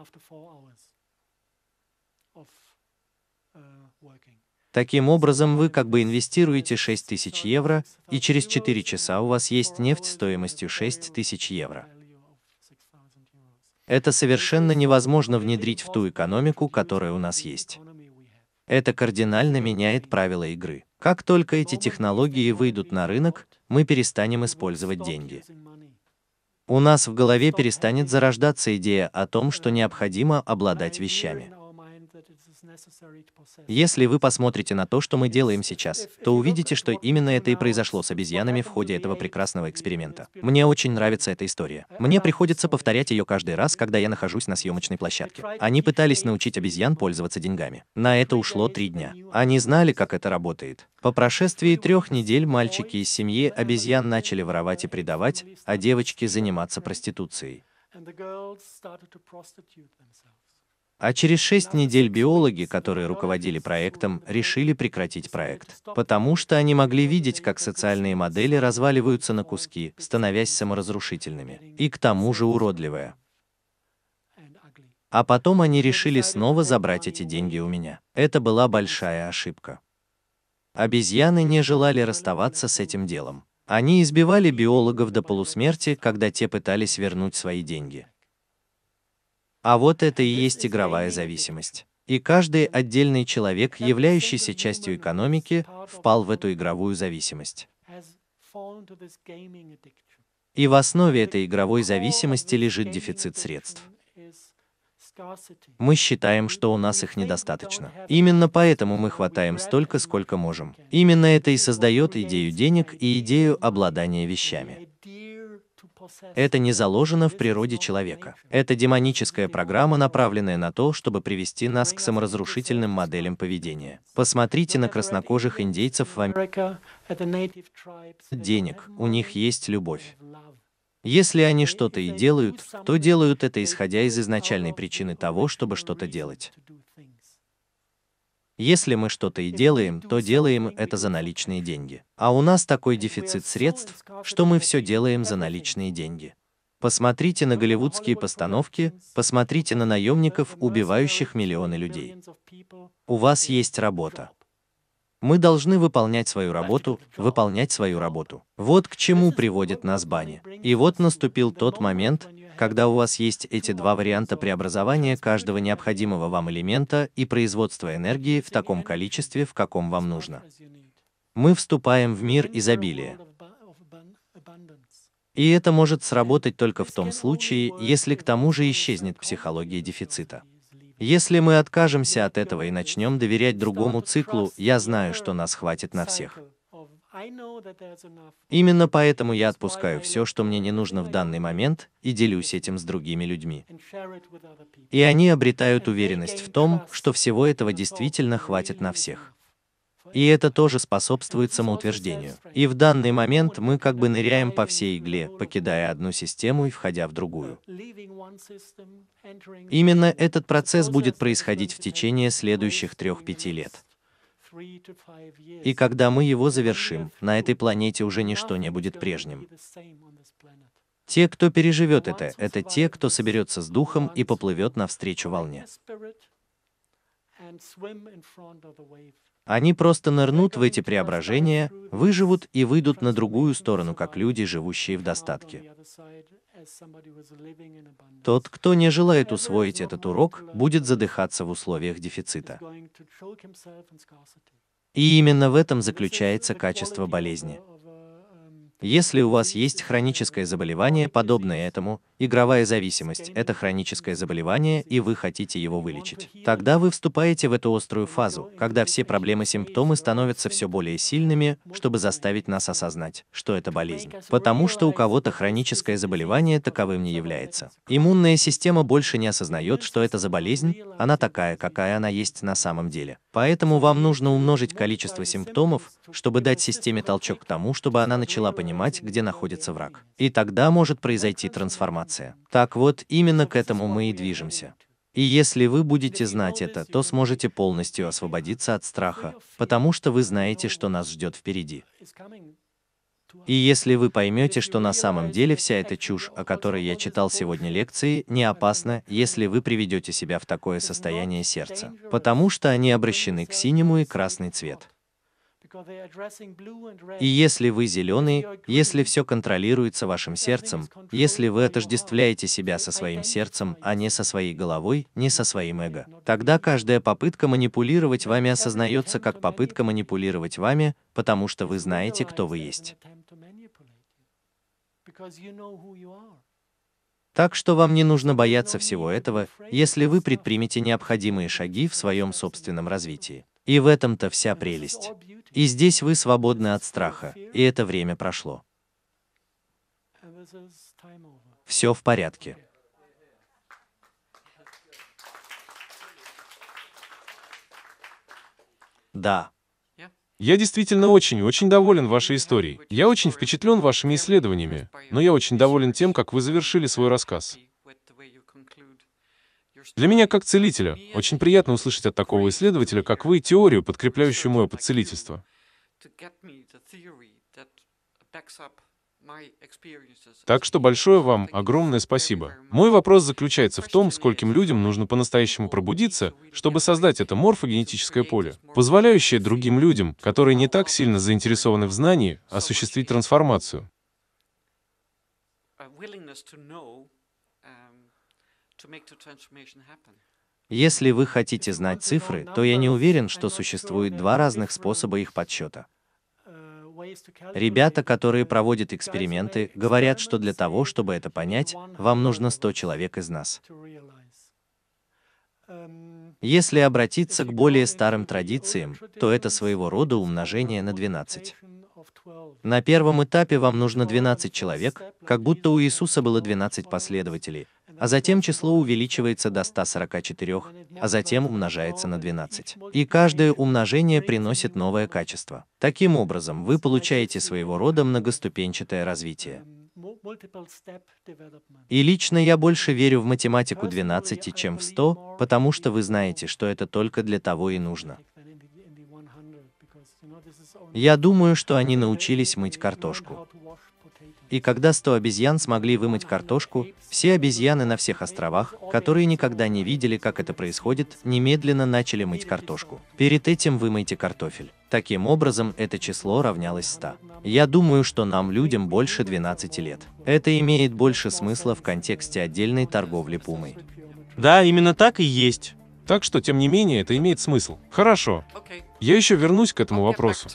Таким образом, вы как бы инвестируете 6000 евро, и через 4 часа у вас есть нефть стоимостью 6000 евро. Это совершенно невозможно внедрить в ту экономику, которая у нас есть. Это кардинально меняет правила игры. Как только эти технологии выйдут на рынок, мы перестанем использовать деньги. У нас в голове перестанет зарождаться идея о том, что необходимо обладать вещами. Если вы посмотрите на то, что мы делаем сейчас, то увидите, что именно это и произошло с обезьянами в ходе этого прекрасного эксперимента. Мне очень нравится эта история. Мне приходится повторять ее каждый раз, когда я нахожусь на съемочной площадке. Они пытались научить обезьян пользоваться деньгами. На это ушло три дня. Они знали, как это работает. По прошествии трех недель мальчики из семьи обезьян начали воровать и предавать, а девочки заниматься проституцией. А через шесть недель биологи, которые руководили проектом, решили прекратить проект, потому что они могли видеть, как социальные модели разваливаются на куски, становясь саморазрушительными, и к тому же уродливые. А потом они решили снова забрать эти деньги у меня. Это была большая ошибка. Обезьяны не желали расставаться с этим делом. Они избивали биологов до полусмерти, когда те пытались вернуть свои деньги. А вот это и есть игровая зависимость. И каждый отдельный человек, являющийся частью экономики, впал в эту игровую зависимость. И в основе этой игровой зависимости лежит дефицит средств. Мы считаем, что у нас их недостаточно. Именно поэтому мы хватаем столько, сколько можем. Именно это и создает идею денег и идею обладания вещами. Это не заложено в природе человека. Это демоническая программа, направленная на то, чтобы привести нас к саморазрушительным моделям поведения. Посмотрите на краснокожих индейцев в Америке. Денег, у них есть любовь. Если они что-то и делают, то делают это исходя из изначальной причины того, чтобы что-то делать. Если мы что-то и делаем, то делаем это за наличные деньги. А у нас такой дефицит средств, что мы все делаем за наличные деньги. Посмотрите на голливудские постановки, посмотрите на наемников, убивающих миллионы людей. У вас есть работа. Мы должны выполнять свою работу, выполнять свою работу. Вот к чему приводит нас Бани. И вот наступил тот момент, когда у вас есть эти два варианта преобразования каждого необходимого вам элемента и производства энергии в таком количестве, в каком вам нужно, мы вступаем в мир изобилия. И это может сработать только в том случае, если к тому же исчезнет психология дефицита. Если мы откажемся от этого и начнем доверять другому циклу, я знаю, что нас хватит на всех. Именно поэтому я отпускаю все, что мне не нужно в данный момент, и делюсь этим с другими людьми. И они обретают уверенность в том, что всего этого действительно хватит на всех. И это тоже способствует самоутверждению. И в данный момент мы как бы ныряем по всей игле, покидая одну систему и входя в другую. Именно этот процесс будет происходить в течение следующих трех-пяти лет. И когда мы его завершим, на этой планете уже ничто не будет прежним. Те, кто переживет это, это те, кто соберется с духом и поплывет навстречу волне. Они просто нырнут в эти преображения, выживут и выйдут на другую сторону, как люди, живущие в достатке. Тот, кто не желает усвоить этот урок, будет задыхаться в условиях дефицита. И именно в этом заключается качество болезни. Если у вас есть хроническое заболевание, подобное этому, игровая зависимость – это хроническое заболевание, и вы хотите его вылечить. Тогда вы вступаете в эту острую фазу, когда все проблемы симптомы становятся все более сильными, чтобы заставить нас осознать, что это болезнь. Потому что у кого-то хроническое заболевание таковым не является. Иммунная система больше не осознает, что это за болезнь, она такая, какая она есть на самом деле. Поэтому вам нужно умножить количество симптомов, чтобы дать системе толчок к тому, чтобы она начала понимать, понимать, где находится враг. И тогда может произойти трансформация. Так вот, именно к этому мы и движемся. И если вы будете знать это, то сможете полностью освободиться от страха, потому что вы знаете, что нас ждет впереди. И если вы поймете, что на самом деле вся эта чушь, о которой я читал сегодня лекции, не опасна, если вы приведете себя в такое состояние сердца, потому что они обращены к синему и красный цвет. И если вы зеленый, если все контролируется вашим сердцем, если вы отождествляете себя а со своим сердцем, а не со своей головой, не со своим эго, тогда каждая попытка манипулировать вами осознается как попытка манипулировать вами, потому что вы знаете, кто вы есть. Так что вам не нужно бояться всего этого, если вы предпримете необходимые шаги в своем собственном развитии. И в этом-то вся прелесть. И здесь вы свободны от страха, и это время прошло. Все в порядке. Да. Я действительно очень-очень доволен вашей историей. Я очень впечатлен вашими исследованиями, но я очень доволен тем, как вы завершили свой рассказ. Для меня, как целителя, очень приятно услышать от такого исследователя, как вы, теорию, подкрепляющую мое подцелительство. Так что большое вам огромное спасибо. Мой вопрос заключается в том, скольким людям нужно по-настоящему пробудиться, чтобы создать это морфогенетическое поле, позволяющее другим людям, которые не так сильно заинтересованы в знании, осуществить трансформацию. Если вы хотите знать цифры, то я не уверен, что существует два разных способа их подсчета. Uh, Ребята, которые проводят эксперименты, говорят, что для того, чтобы это понять, вам нужно 100 человек из нас. Um, Если обратиться к более старым традициям, то это своего рода умножение на 12. На первом этапе вам нужно 12 человек, как будто у Иисуса было 12 последователей, а затем число увеличивается до 144, а затем умножается на 12. И каждое умножение приносит новое качество. Таким образом, вы получаете своего рода многоступенчатое развитие. И лично я больше верю в математику 12, чем в 100, потому что вы знаете, что это только для того и нужно. Я думаю, что они научились мыть картошку. И когда 100 обезьян смогли вымыть картошку, все обезьяны на всех островах, которые никогда не видели, как это происходит, немедленно начали мыть картошку. Перед этим вымойте картофель. Таким образом, это число равнялось 100. Я думаю, что нам, людям, больше 12 лет. Это имеет больше смысла в контексте отдельной торговли пумой. Да, именно так и есть. Так что, тем не менее, это имеет смысл. Хорошо. Я еще вернусь к этому вопросу.